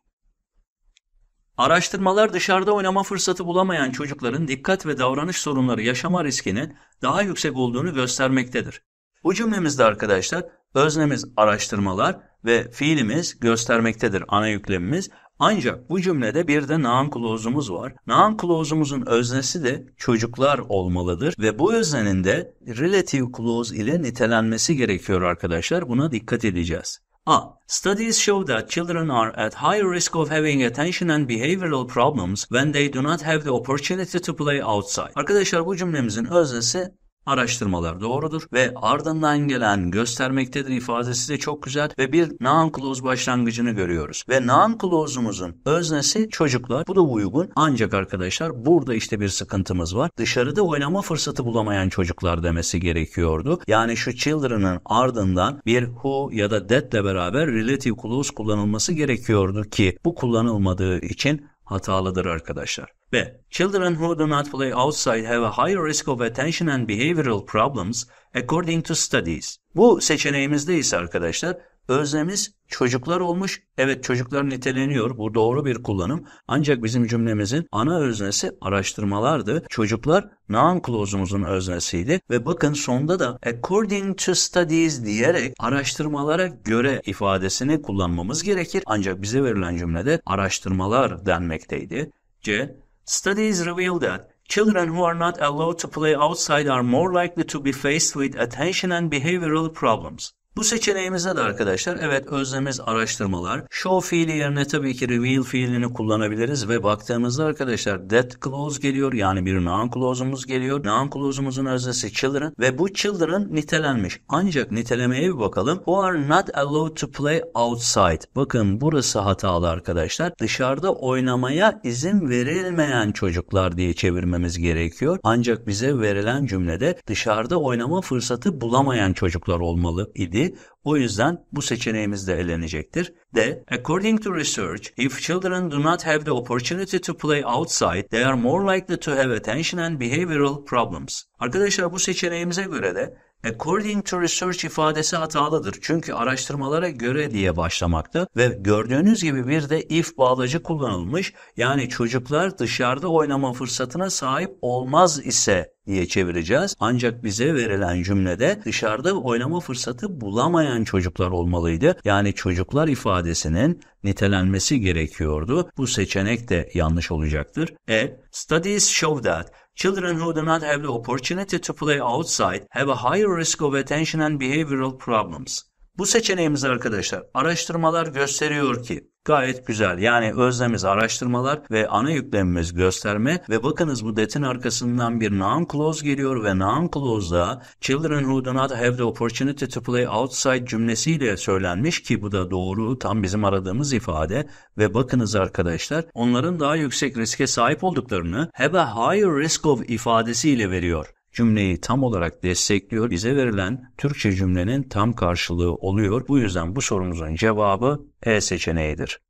Speaker 3: Araştırmalar dışarıda oynama fırsatı bulamayan çocukların dikkat ve davranış sorunları yaşama riskinin daha yüksek olduğunu göstermektedir. Bu cümlemizde arkadaşlar öznemiz araştırmalar ve fiilimiz göstermektedir ana yüklemimiz. Ancak bu cümlede bir de noun clause'umuz var. Noun clause'umuzun öznesi de çocuklar olmalıdır ve bu öznenin de relative clause ile nitelenmesi gerekiyor arkadaşlar. Buna dikkat edeceğiz. A, ah, Studies show that children are at higher risk of having attention and behavioral problems when they do not have the opportunity to play outside. Arkadaşlar bu cümlemizin öznesi araştırmalar doğrudur ve ardından gelen göstermektedir ifadesi de çok güzel ve bir noun clause başlangıcını görüyoruz. Ve noun clause'umuzun öznesi çocuklar. Bu da uygun. Ancak arkadaşlar burada işte bir sıkıntımız var. Dışarıda oynama fırsatı bulamayan çocuklar demesi gerekiyordu. Yani şu children'ın ardından bir who ya da that'le beraber relative clause kullanılması gerekiyordu ki bu kullanılmadığı için hatalıdır arkadaşlar. B. Children who do not play outside have a higher risk of attention and behavioral problems according to studies. Bu seçeneğimizde ise arkadaşlar Öznemiz çocuklar olmuş. Evet çocuklar niteleniyor. Bu doğru bir kullanım. Ancak bizim cümlemizin ana öznesi araştırmalardı. Çocuklar noun clause'umuzun öznesiydi. Ve bakın sonda da according to studies diyerek araştırmalara göre ifadesini kullanmamız gerekir. Ancak bize verilen cümlede araştırmalar denmekteydi. C. Studies reveal that Children who are not allowed to play outside are more likely to be faced with attention and behavioral problems. Bu seçeneğimizde de arkadaşlar evet özlemiz araştırmalar. Show fiili yerine tabii ki reveal fiilini kullanabiliriz ve baktığımızda arkadaşlar that clause geliyor yani bir noun clause'umuz geliyor. Noun clause'umuzun öznesi children ve bu children nitelenmiş. Ancak nitelemeye bir bakalım. Who are not allowed to play outside. Bakın burası hatalı arkadaşlar. Dışarıda oynamaya izin verilmeyen çocuklar diye çevirmemiz gerekiyor. Ancak bize verilen cümlede dışarıda oynama fırsatı bulamayan çocuklar olmalı idi. O yüzden bu seçeneğimiz de elenecektir. D. According to research, if children do not have the opportunity to play outside, they are more likely to have attention and behavioral problems. Arkadaşlar bu seçeneğimize göre de According to research ifadesi hatalıdır. Çünkü araştırmalara göre diye başlamakta ve gördüğünüz gibi bir de if bağlacı kullanılmış. Yani çocuklar dışarıda oynama fırsatına sahip olmaz ise diye çevireceğiz. Ancak bize verilen cümlede dışarıda oynama fırsatı bulamayan çocuklar olmalıydı. Yani çocuklar ifadesinin nitelenmesi gerekiyordu. Bu seçenek de yanlış olacaktır. E, studies show that Children who do not have the opportunity to play outside have a higher risk of attention and behavioral problems. Bu seçeneğimiz arkadaşlar araştırmalar gösteriyor ki gayet güzel. Yani özlemiz araştırmalar ve ana yüklemimiz gösterme ve bakınız bu detin arkasından bir noun clause geliyor ve noun clause'da children who do not have the opportunity to play outside cümlesiyle söylenmiş ki bu da doğru tam bizim aradığımız ifade ve bakınız arkadaşlar onların daha yüksek riske sahip olduklarını have a higher risk of ifadesiyle veriyor cümleyi tam olarak destekliyor. Bize verilen Türkçe cümlenin tam karşılığı oluyor. Bu yüzden bu sorumuzun cevabı E seçeneğidir.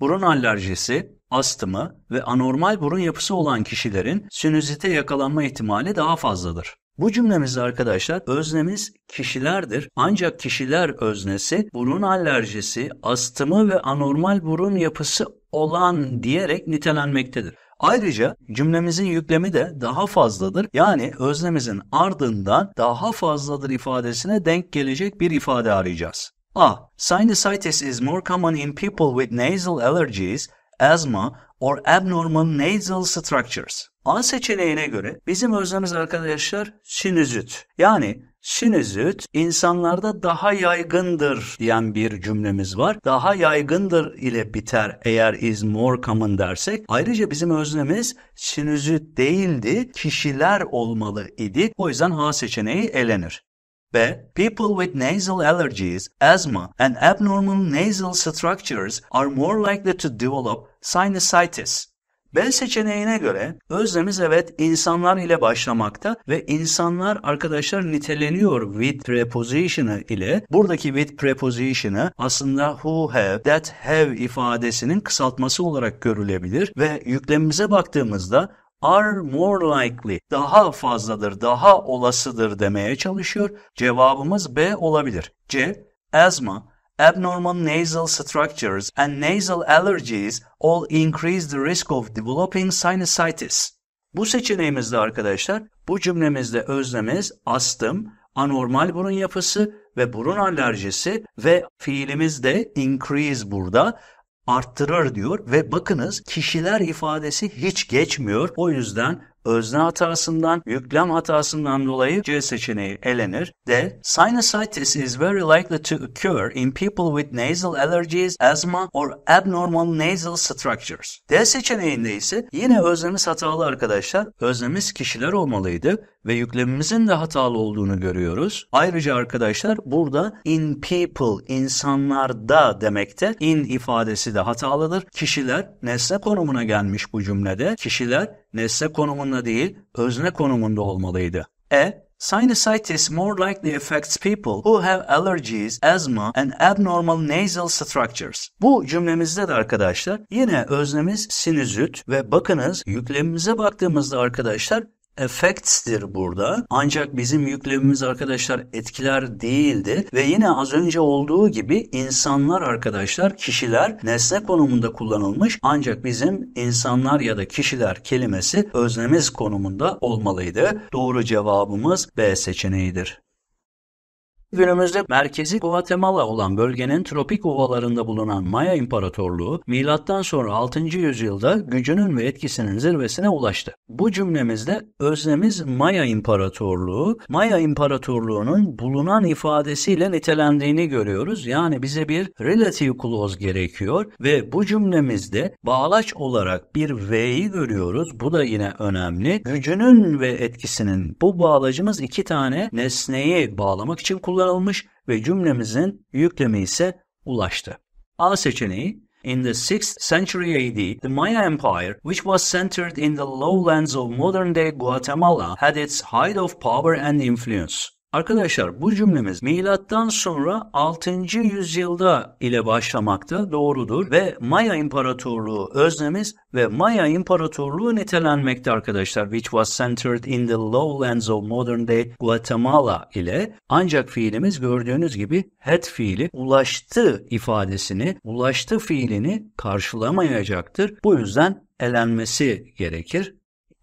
Speaker 3: Burun alerjisi, astımı ve anormal burun yapısı olan kişilerin sinüzite yakalanma ihtimali daha fazladır. Bu cümlemizde arkadaşlar öznemiz kişilerdir. Ancak kişiler öznesi burun alerjisi, astımı ve anormal burun yapısı olan diyerek nitelenmektedir. Ayrıca cümlemizin yüklemi de daha fazladır. Yani öznemizin ardından daha fazladır ifadesine denk gelecek bir ifade arayacağız. A. Sinusitis is more common in people with nasal allergies, asthma or abnormal nasal structures. A seçeneğine göre bizim özlemiz arkadaşlar sinüzit. Yani Sinüzit insanlarda daha yaygındır diyen bir cümlemiz var. Daha yaygındır ile biter eğer is more common dersek. Ayrıca bizim öznemiz sinüzit değildi, kişiler olmalı idi. O yüzden A seçeneği elenir. B. People with nasal allergies, asthma, and abnormal nasal structures are more likely to develop sinusitis. Ben seçeneğine göre özlemiz evet insanlar ile başlamakta ve insanlar arkadaşlar niteleniyor with preposition'ı ile buradaki with preposition'ı aslında who have, that have ifadesinin kısaltması olarak görülebilir ve yüklemimize baktığımızda are more likely, daha fazladır, daha olasıdır demeye çalışıyor. Cevabımız B olabilir. C, asthma, abnormal nasal structures, and nasal allergies all increase the risk of developing sinusitis. Bu seçeneğimizde arkadaşlar bu cümlemizde özlemiz astım, anormal burun yapısı ve burun alerjisi ve fiilimiz de increase burada arttırır diyor ve bakınız kişiler ifadesi hiç geçmiyor. O yüzden özne hatasından, yüklem hatasından dolayı C seçeneği elenir. D. Sinusitis is very likely to occur in people with nasal allergies, asthma or abnormal nasal structures. D seçeneğinde ise yine özlemiz hatalı arkadaşlar. Özlemiz kişiler olmalıydı ve yüklemimizin de hatalı olduğunu görüyoruz. Ayrıca arkadaşlar burada in people insanlarda demekte in ifadesi de hatalıdır. Kişiler nesne konumuna gelmiş bu cümlede. Kişiler nesne konumunda değil, özne konumunda olmalıydı. E, Sinusitis more likely affects people who have allergies, asthma and abnormal nasal structures. Bu cümlemizde de arkadaşlar yine öznemiz sinüzit ve bakınız yüklemimize baktığımızda arkadaşlar effects'tir burada. Ancak bizim yüklemimiz arkadaşlar etkiler değildi ve yine az önce olduğu gibi insanlar arkadaşlar kişiler nesne konumunda kullanılmış ancak bizim insanlar ya da kişiler kelimesi öznemiz konumunda olmalıydı. Doğru cevabımız B seçeneğidir. Günümüzde merkezi Guatemala olan bölgenin tropik ovalarında bulunan Maya İmparatorluğu milattan sonra 6. yüzyılda gücünün ve etkisinin zirvesine ulaştı. Bu cümlemizde özlemiz Maya İmparatorluğu, Maya İmparatorluğu'nun bulunan ifadesiyle nitelendiğini görüyoruz. Yani bize bir relative clause gerekiyor ve bu cümlemizde bağlaç olarak bir V'yi görüyoruz. Bu da yine önemli. Gücünün ve etkisinin bu bağlacımız iki tane nesneyi bağlamak için kullanılıyor kullanılmış ve cümlemizin yüklemi ise ulaştı. A seçeneği In the 6th century AD, the Maya Empire, which was centered in the lowlands of modern-day Guatemala, had its height of power and influence. Arkadaşlar bu cümlemiz milattan sonra 6. yüzyılda ile başlamakta doğrudur ve Maya İmparatorluğu öznemiz ve Maya İmparatorluğu nitelenmekte arkadaşlar which was centered in the lowlands of modern day Guatemala ile ancak fiilimiz gördüğünüz gibi had fiili ulaştı ifadesini ulaştı fiilini karşılamayacaktır. Bu yüzden elenmesi gerekir.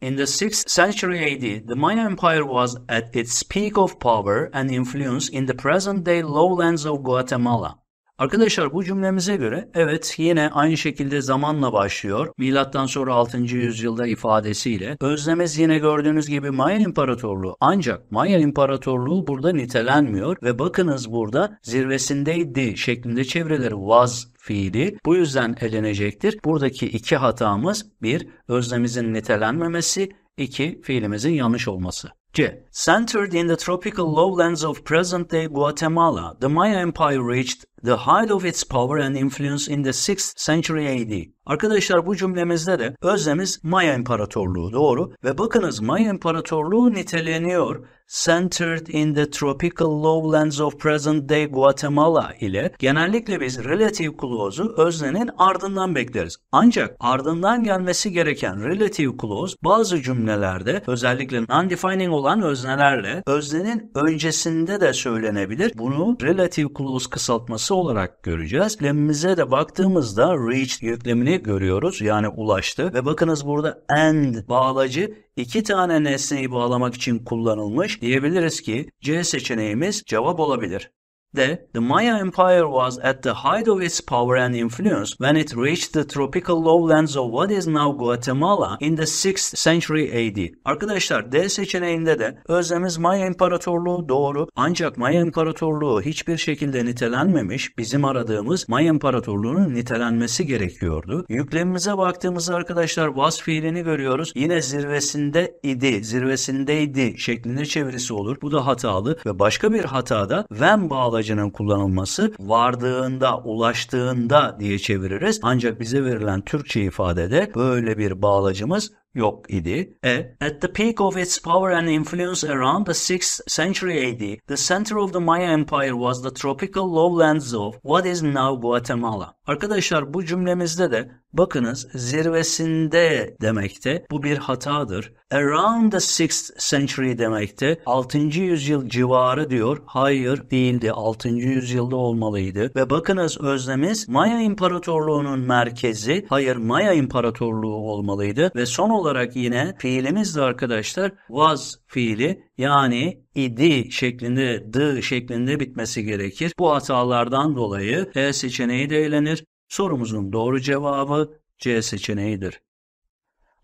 Speaker 3: In the 6th century AD, the Maya Empire was at its peak of power and influence in the present day lowlands of Guatemala. Arkadaşlar bu cümlemize göre evet yine aynı şekilde zamanla başlıyor. Milattan sonra 6. yüzyılda ifadesiyle özlemez yine gördüğünüz gibi Maya İmparatorluğu. Ancak Maya İmparatorluğu burada nitelenmiyor ve bakınız burada zirvesindeydi şeklinde çevreleri was fiili bu yüzden elenecektir. Buradaki iki hatamız bir özlemizin nitelenmemesi, iki fiilimizin yanlış olması. C. Centered in the tropical lowlands of present-day Guatemala, the Maya Empire reached the height of its power and influence in the 6th century AD. Arkadaşlar bu cümlemizde de özlemiz Maya İmparatorluğu doğru ve bakınız Maya İmparatorluğu niteleniyor centered in the tropical lowlands of present-day Guatemala ile genellikle biz relative clause'u öznenin ardından bekleriz. Ancak ardından gelmesi gereken relative clause bazı cümlelerde özellikle undefining olan öznelerle öznenin öncesinde de söylenebilir. Bunu relative clause kısaltması olarak göreceğiz. Yüklemimize de baktığımızda reached yüklemini görüyoruz. Yani ulaştı ve bakınız burada and bağlacı iki tane nesneyi bağlamak için kullanılmış. Diyebiliriz ki C seçeneğimiz cevap olabilir. The, the Maya Empire was at the height of its power and influence when it reached the tropical lowlands of what is now Guatemala in the 6th century AD. Arkadaşlar D seçeneğinde de özlemiz Maya İmparatorluğu doğru ancak Maya İmparatorluğu hiçbir şekilde nitelenmemiş bizim aradığımız Maya İmparatorluğu'nun nitelenmesi gerekiyordu. Yüklemimize baktığımızda arkadaşlar was fiilini görüyoruz. Yine zirvesinde idi, zirvesindeydi şeklinde çevirisi olur. Bu da hatalı ve başka bir hatada when bağlı aracının kullanılması vardığında, ulaştığında diye çeviririz. Ancak bize verilen Türkçe ifadede böyle bir bağlacımız yok idi. E, at the peak of its power and influence around the 6th century AD, the center of the Maya Empire was the tropical lowlands of what is now Guatemala. Arkadaşlar bu cümlemizde de bakınız zirvesinde demekte. Bu bir hatadır. Around the 6th century demekte. 6. yüzyıl civarı diyor. Hayır değildi. 6. yüzyılda olmalıydı. Ve bakınız özlemiz Maya İmparatorluğu'nun merkezi. Hayır Maya İmparatorluğu olmalıydı. Ve son olarak olarak yine fiilimiz de arkadaşlar was fiili yani idi şeklinde, dı şeklinde bitmesi gerekir. Bu hatalardan dolayı E seçeneği de elenir. Sorumuzun doğru cevabı C seçeneğidir.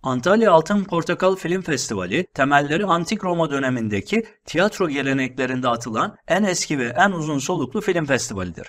Speaker 3: Antalya Altın Portakal Film Festivali, temelleri Antik Roma dönemindeki tiyatro geleneklerinde atılan en eski ve en uzun soluklu film festivalidir.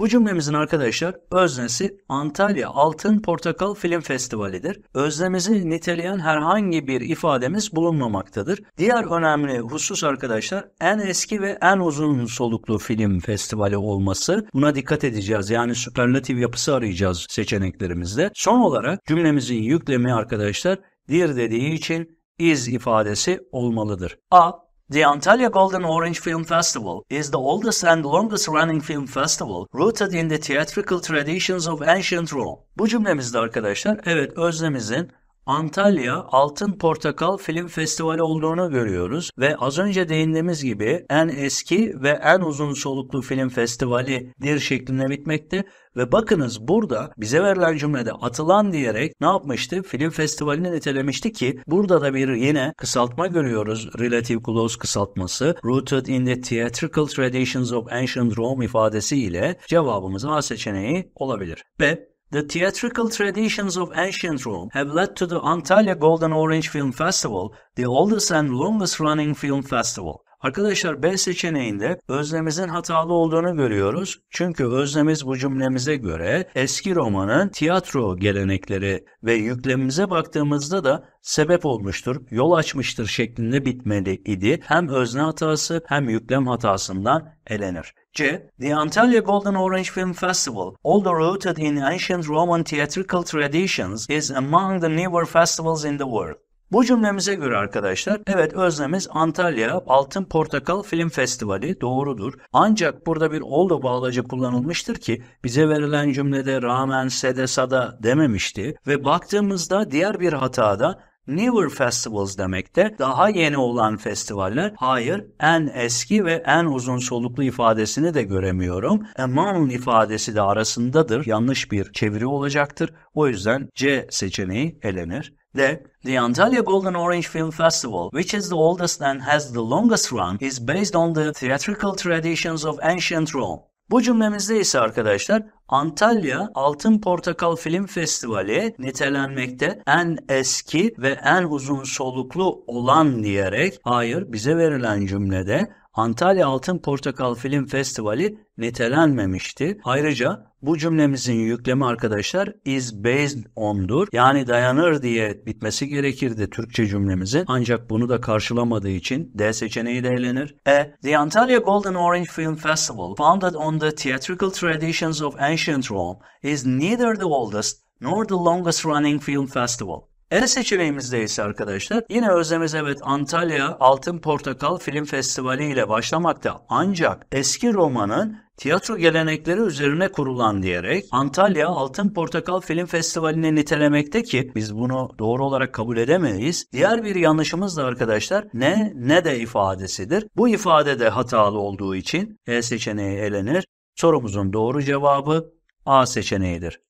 Speaker 3: Bu cümlemizin arkadaşlar öznesi Antalya Altın Portakal Film Festivali'dir. Öznemizi niteleyen herhangi bir ifademiz bulunmamaktadır. Diğer önemli husus arkadaşlar en eski ve en uzun soluklu film festivali olması. Buna dikkat edeceğiz. Yani süperlatif yapısı arayacağız seçeneklerimizde. Son olarak cümlemizin yüklemi arkadaşlar dir dediği için iz ifadesi olmalıdır. A The Antalya Golden Orange Film Festival is the oldest and longest running film festival rooted in the theatrical traditions of ancient Rome. Bu cümlemizde arkadaşlar evet özlemizin Antalya Altın Portakal Film Festivali olduğunu görüyoruz ve az önce değindiğimiz gibi en eski ve en uzun soluklu film festivalidir şeklinde bitmekte ve bakınız burada bize verilen cümlede atılan diyerek ne yapmıştı? Film festivalini nitelemişti ki burada da bir yine kısaltma görüyoruz. Relative clause kısaltması rooted in the theatrical traditions of ancient Rome ifadesi ile cevabımız A seçeneği olabilir. B. The theatrical traditions of ancient Rome have led to the Antalya Golden Orange Film Festival, the oldest and longest running film festival. Arkadaşlar B seçeneğinde özlemizin hatalı olduğunu görüyoruz. Çünkü özlemiz bu cümlemize göre eski romanın tiyatro gelenekleri ve yüklemimize baktığımızda da sebep olmuştur, yol açmıştır şeklinde bitmeli idi. Hem özne hatası hem yüklem hatasından elenir. C. The Antalya Golden Orange Film Festival, although rooted in ancient Roman theatrical traditions, is among the newer festivals in the world. Bu cümlemize göre arkadaşlar evet öznemiz Antalya Altın Portakal Film Festivali doğrudur. Ancak burada bir oldu bağlacı kullanılmıştır ki bize verilen cümlede rağmen sedesada dememişti ve baktığımızda diğer bir hatada Newer Festivals demekte daha yeni olan festivaller hayır en eski ve en uzun soluklu ifadesini de göremiyorum. Among ifadesi de arasındadır. Yanlış bir çeviri olacaktır. O yüzden C seçeneği elenir. There, the Antalya Golden Orange Film Festival, which is the oldest and has the longest run, is based on the theatrical traditions of ancient Rome. Bu cümlemizde ise arkadaşlar Antalya Altın Portakal Film Festivali nitelenmekte en eski ve en uzun soluklu olan diyerek hayır bize verilen cümlede Antalya Altın Portakal Film Festivali nitelenmemişti. Ayrıca bu cümlemizin yüklemi arkadaşlar is based on'dur. Yani dayanır diye bitmesi gerekirdi Türkçe cümlemizin. Ancak bunu da karşılamadığı için D seçeneği de elenir. E. The Antalya Golden Orange Film Festival, founded on the theatrical traditions of ancient Rome, is neither the oldest nor the longest running film festival. En seçeneğimizde ise arkadaşlar yine özlemiz evet Antalya Altın Portakal Film Festivali ile başlamakta ancak eski romanın tiyatro gelenekleri üzerine kurulan diyerek Antalya Altın Portakal Film Festivali'ni nitelemekte ki biz bunu doğru olarak kabul edemeyiz. Diğer bir yanlışımız da arkadaşlar ne ne de ifadesidir. Bu ifade de hatalı olduğu için E seçeneği elenir. Sorumuzun doğru cevabı A seçeneğidir.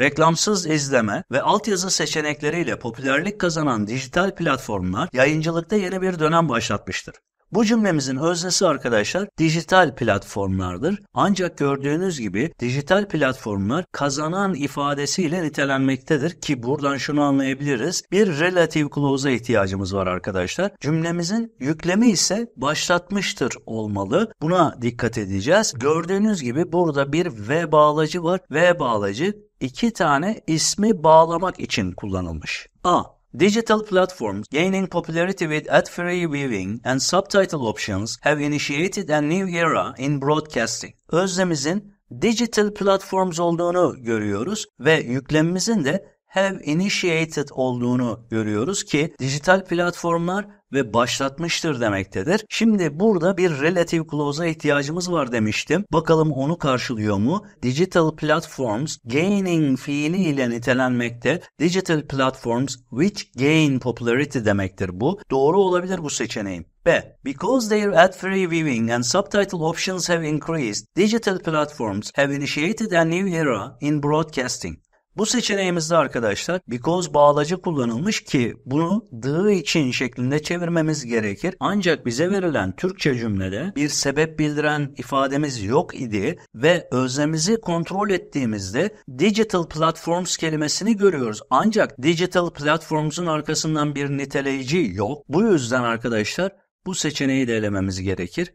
Speaker 3: Reklamsız izleme ve altyazı seçenekleriyle popülerlik kazanan dijital platformlar yayıncılıkta yeni bir dönem başlatmıştır. Bu cümlemizin öznesi arkadaşlar dijital platformlardır. Ancak gördüğünüz gibi dijital platformlar kazanan ifadesiyle nitelenmektedir ki buradan şunu anlayabiliriz. Bir relative clause'a ihtiyacımız var arkadaşlar. Cümlemizin yüklemi ise başlatmıştır olmalı. Buna dikkat edeceğiz. Gördüğünüz gibi burada bir V bağlacı var. V bağlacı iki tane ismi bağlamak için kullanılmış. A Digital platforms gaining popularity with ad-free viewing and subtitle options have initiated a new era in broadcasting. Özlemizin digital platforms olduğunu görüyoruz ve yüklemimizin de have initiated olduğunu görüyoruz ki dijital platformlar ve başlatmıştır demektedir. Şimdi burada bir relative clause'a ihtiyacımız var demiştim. Bakalım onu karşılıyor mu? Digital platforms gaining fiili ile nitelenmekte. Digital platforms which gain popularity demektir bu. Doğru olabilir bu seçeneğim. B. Because their ad-free viewing and subtitle options have increased, digital platforms have initiated a new era in broadcasting. Bu seçeneğimizde arkadaşlar because bağlacı kullanılmış ki bunu dığı için şeklinde çevirmemiz gerekir. Ancak bize verilen Türkçe cümlede bir sebep bildiren ifademiz yok idi ve özlemizi kontrol ettiğimizde digital platforms kelimesini görüyoruz. Ancak digital platforms'un arkasından bir niteleyici yok. Bu yüzden arkadaşlar bu seçeneği de elememiz gerekir.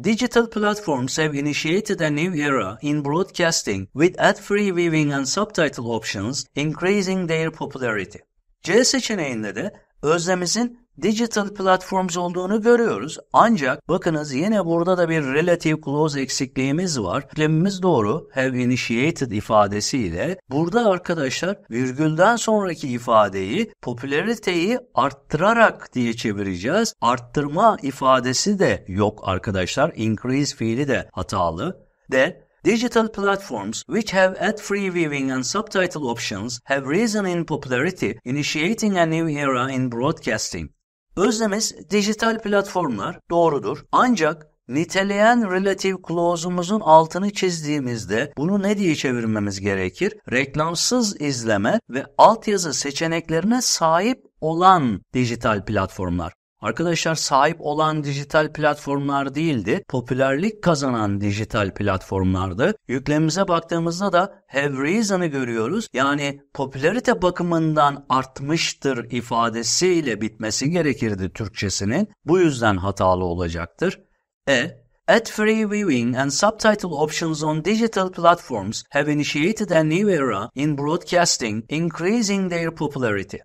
Speaker 3: Digital platforms have initiated a new era in broadcasting with ad-free viewing and subtitle options increasing their popularity. C seçeneğinde de özlemizin digital platforms olduğunu görüyoruz. Ancak bakınız yine burada da bir relative clause eksikliğimiz var. Eklemimiz doğru have initiated ifadesiyle burada arkadaşlar virgülden sonraki ifadeyi popülariteyi arttırarak diye çevireceğiz. Arttırma ifadesi de yok arkadaşlar. Increase fiili de hatalı. De Digital platforms, which have ad-free viewing and subtitle options, have risen in popularity, initiating a new era in broadcasting. Özlemiz dijital platformlar doğrudur. Ancak Niteleyen relative clause'umuzun altını çizdiğimizde bunu ne diye çevirmemiz gerekir? Reklamsız izleme ve altyazı seçeneklerine sahip olan dijital platformlar. Arkadaşlar sahip olan dijital platformlar değildi, popülerlik kazanan dijital platformlardı. Yüklemimize baktığımızda da Have Reason'ı görüyoruz. Yani popülerite bakımından artmıştır ifadesiyle bitmesi gerekirdi Türkçesinin. Bu yüzden hatalı olacaktır. E Ad free viewing and subtitle options on digital platforms have initiated a new era in broadcasting, increasing their popularity.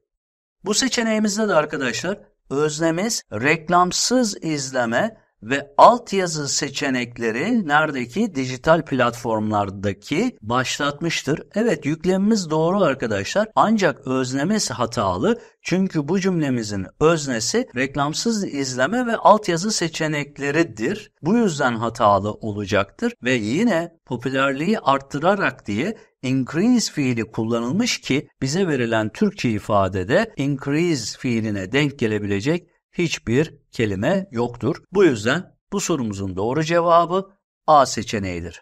Speaker 3: Bu seçeneğimizde de arkadaşlar Öznemiz reklamsız izleme ve altyazı seçenekleri neredeki dijital platformlardaki başlatmıştır. Evet yüklemimiz doğru arkadaşlar ancak öznemiz hatalı çünkü bu cümlemizin öznesi reklamsız izleme ve altyazı seçenekleridir. Bu yüzden hatalı olacaktır ve yine popülerliği arttırarak diye increase fiili kullanılmış ki bize verilen Türkçe ifadede increase fiiline denk gelebilecek hiçbir kelime yoktur. Bu yüzden bu sorumuzun doğru cevabı A seçeneğidir.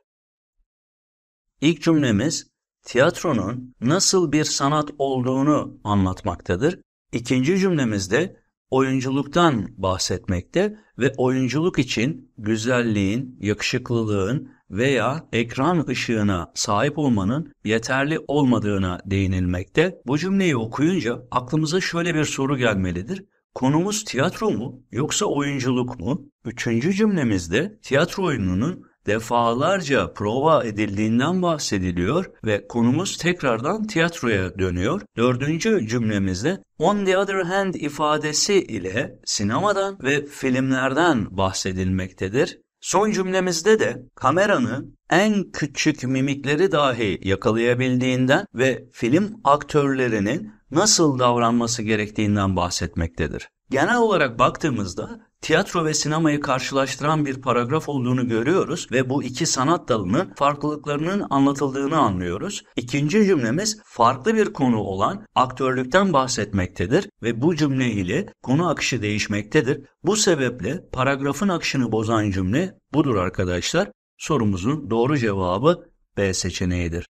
Speaker 3: İlk cümlemiz tiyatronun nasıl bir sanat olduğunu anlatmaktadır. İkinci cümlemizde oyunculuktan bahsetmekte ve oyunculuk için güzelliğin, yakışıklılığın veya ekran ışığına sahip olmanın yeterli olmadığına değinilmekte. Bu cümleyi okuyunca aklımıza şöyle bir soru gelmelidir. Konumuz tiyatro mu yoksa oyunculuk mu? Üçüncü cümlemizde tiyatro oyununun defalarca prova edildiğinden bahsediliyor ve konumuz tekrardan tiyatroya dönüyor. Dördüncü cümlemizde on the other hand ifadesi ile sinemadan ve filmlerden bahsedilmektedir. Son cümlemizde de kameranın en küçük mimikleri dahi yakalayabildiğinden ve film aktörlerinin nasıl davranması gerektiğinden bahsetmektedir. Genel olarak baktığımızda tiyatro ve sinemayı karşılaştıran bir paragraf olduğunu görüyoruz ve bu iki sanat dalının farklılıklarının anlatıldığını anlıyoruz. İkinci cümlemiz farklı bir konu olan aktörlükten bahsetmektedir ve bu cümle ile konu akışı değişmektedir. Bu sebeple paragrafın akışını bozan cümle budur arkadaşlar. Sorumuzun doğru cevabı B seçeneğidir.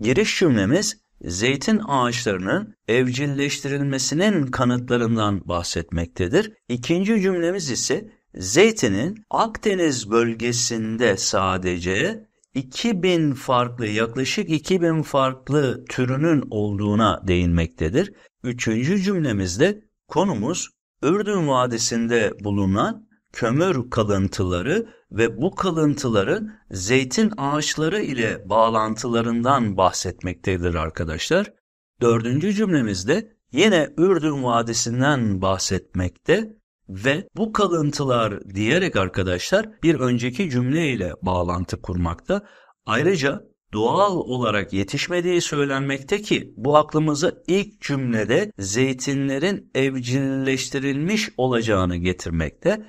Speaker 3: Giriş cümlemiz zeytin ağaçlarının evcilleştirilmesinin kanıtlarından bahsetmektedir. İkinci cümlemiz ise zeytinin Akdeniz bölgesinde sadece 2000 farklı yaklaşık 2000 farklı türünün olduğuna değinmektedir. Üçüncü cümlemizde konumuz Ürdün Vadisi'nde bulunan kömür kalıntıları ve bu kalıntıların zeytin ağaçları ile bağlantılarından bahsetmektedir arkadaşlar. Dördüncü cümlemizde yine Ürdün Vadisi'nden bahsetmekte ve bu kalıntılar diyerek arkadaşlar bir önceki cümle ile bağlantı kurmakta. Ayrıca doğal olarak yetişmediği söylenmekte ki bu aklımıza ilk cümlede zeytinlerin evcilleştirilmiş olacağını getirmekte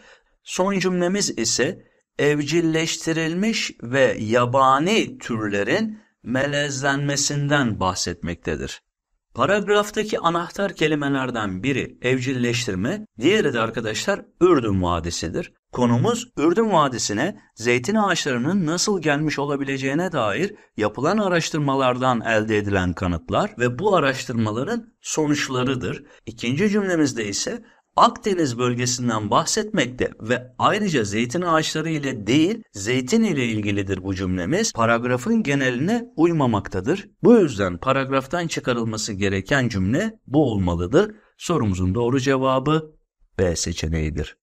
Speaker 3: Son cümlemiz ise evcilleştirilmiş ve yabani türlerin melezlenmesinden bahsetmektedir. Paragraftaki anahtar kelimelerden biri evcilleştirme, diğeri de arkadaşlar Ürdün Vadisi'dir. Konumuz Ürdün Vadisi'ne zeytin ağaçlarının nasıl gelmiş olabileceğine dair yapılan araştırmalardan elde edilen kanıtlar ve bu araştırmaların sonuçlarıdır. İkinci cümlemizde ise Akdeniz bölgesinden bahsetmekte ve ayrıca zeytin ağaçları ile değil zeytin ile ilgilidir bu cümlemiz paragrafın geneline uymamaktadır. Bu yüzden paragraftan çıkarılması gereken cümle bu olmalıdır. Sorumuzun doğru cevabı B seçeneğidir.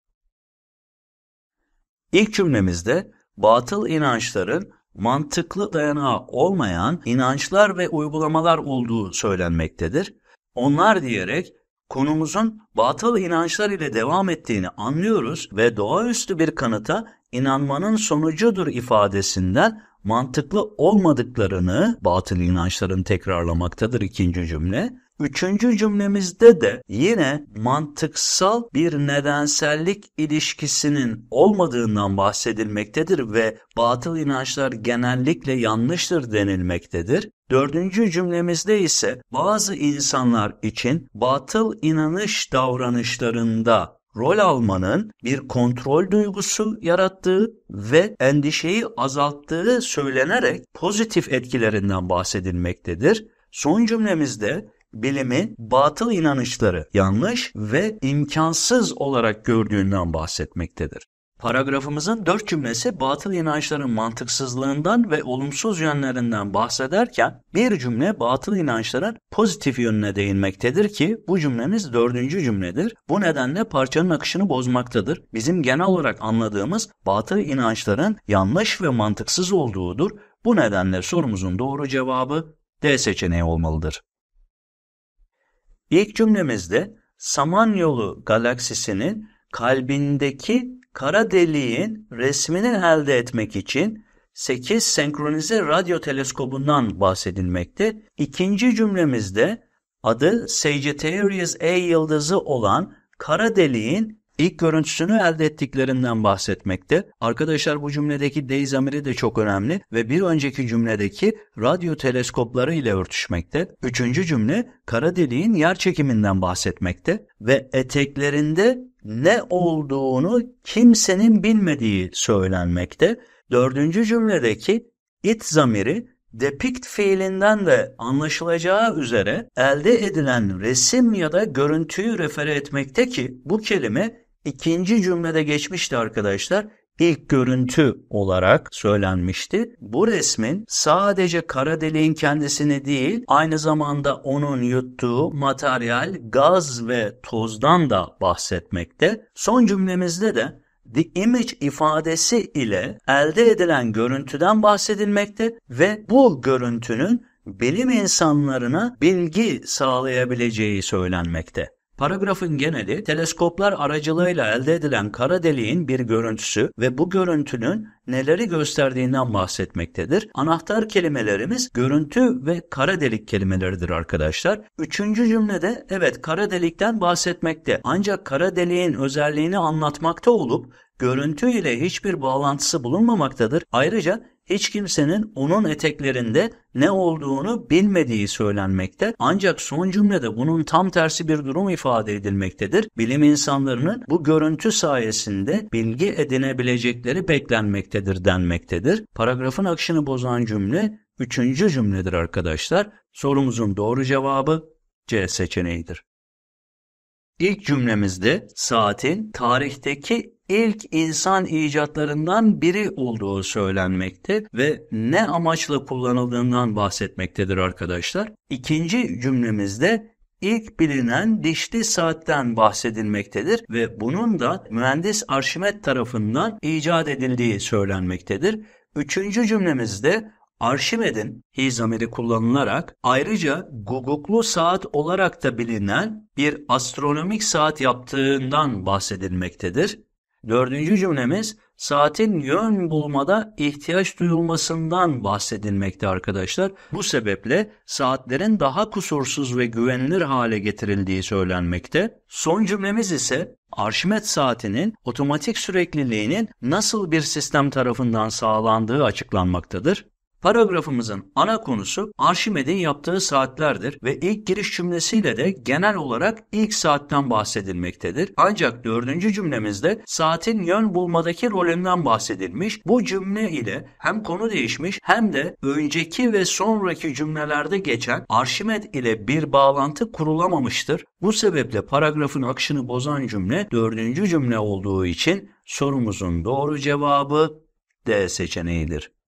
Speaker 3: İlk cümlemizde batıl inançların mantıklı dayanağı olmayan inançlar ve uygulamalar olduğu söylenmektedir. Onlar diyerek konumuzun batıl inançlar ile devam ettiğini anlıyoruz ve doğaüstü bir kanıta inanmanın sonucudur ifadesinden mantıklı olmadıklarını batıl inançların tekrarlamaktadır ikinci cümle Üçüncü cümlemizde de yine mantıksal bir nedensellik ilişkisinin olmadığından bahsedilmektedir ve batıl inançlar genellikle yanlıştır denilmektedir. Dördüncü cümlemizde ise bazı insanlar için batıl inanış davranışlarında rol almanın bir kontrol duygusu yarattığı ve endişeyi azalttığı söylenerek pozitif etkilerinden bahsedilmektedir. Son cümlemizde bilimin batıl inanışları yanlış ve imkansız olarak gördüğünden bahsetmektedir. Paragrafımızın dört cümlesi batıl inançların mantıksızlığından ve olumsuz yönlerinden bahsederken bir cümle batıl inançların pozitif yönüne değinmektedir ki bu cümlemiz dördüncü cümledir. Bu nedenle parçanın akışını bozmaktadır. Bizim genel olarak anladığımız batıl inançların yanlış ve mantıksız olduğudur. Bu nedenle sorumuzun doğru cevabı D seçeneği olmalıdır. İlk cümlemizde Samanyolu galaksisinin kalbindeki kara deliğin resmini elde etmek için 8 senkronize radyo teleskobundan bahsedilmekte. İkinci cümlemizde adı Sagittarius A yıldızı olan kara deliğin ilk görüntüsünü elde ettiklerinden bahsetmekte. Arkadaşlar bu cümledeki deyiz zamiri de çok önemli ve bir önceki cümledeki radyo teleskopları ile örtüşmekte. Üçüncü cümle kara deliğin yer çekiminden bahsetmekte ve eteklerinde ne olduğunu kimsenin bilmediği söylenmekte. Dördüncü cümledeki it zamiri depict fiilinden de anlaşılacağı üzere elde edilen resim ya da görüntüyü refere etmekte ki bu kelime ikinci cümlede geçmişti arkadaşlar. İlk görüntü olarak söylenmişti. Bu resmin sadece kara deliğin kendisini değil, aynı zamanda onun yuttuğu materyal, gaz ve tozdan da bahsetmekte. Son cümlemizde de the image ifadesi ile elde edilen görüntüden bahsedilmekte ve bu görüntünün bilim insanlarına bilgi sağlayabileceği söylenmekte. Paragrafın geneli teleskoplar aracılığıyla elde edilen kara deliğin bir görüntüsü ve bu görüntünün neleri gösterdiğinden bahsetmektedir. Anahtar kelimelerimiz görüntü ve kara delik kelimeleridir arkadaşlar. Üçüncü cümlede evet kara delikten bahsetmekte ancak kara deliğin özelliğini anlatmakta olup görüntü ile hiçbir bağlantısı bulunmamaktadır. Ayrıca hiç kimsenin onun eteklerinde ne olduğunu bilmediği söylenmekte. Ancak son cümlede bunun tam tersi bir durum ifade edilmektedir. Bilim insanlarının bu görüntü sayesinde bilgi edinebilecekleri beklenmektedir denmektedir. Paragrafın akışını bozan cümle üçüncü cümledir arkadaşlar. Sorumuzun doğru cevabı C seçeneğidir. İlk cümlemizde saatin tarihteki ilk insan icatlarından biri olduğu söylenmekte ve ne amaçla kullanıldığından bahsetmektedir arkadaşlar. İkinci cümlemizde ilk bilinen dişli saatten bahsedilmektedir ve bunun da mühendis Arşimet tarafından icat edildiği söylenmektedir. Üçüncü cümlemizde Arşimed'in hi zamiri kullanılarak ayrıca guguklu saat olarak da bilinen bir astronomik saat yaptığından bahsedilmektedir. Dördüncü cümlemiz saatin yön bulmada ihtiyaç duyulmasından bahsedilmekte arkadaşlar. Bu sebeple saatlerin daha kusursuz ve güvenilir hale getirildiği söylenmekte. Son cümlemiz ise Arşimet saatinin otomatik sürekliliğinin nasıl bir sistem tarafından sağlandığı açıklanmaktadır. Paragrafımızın ana konusu Arşimed'in yaptığı saatlerdir ve ilk giriş cümlesiyle de genel olarak ilk saatten bahsedilmektedir. Ancak dördüncü cümlemizde saatin yön bulmadaki rolünden bahsedilmiş. Bu cümle ile hem konu değişmiş hem de önceki ve sonraki cümlelerde geçen Arşimed ile bir bağlantı kurulamamıştır. Bu sebeple paragrafın akışını bozan cümle dördüncü cümle olduğu için sorumuzun doğru cevabı D seçeneğidir.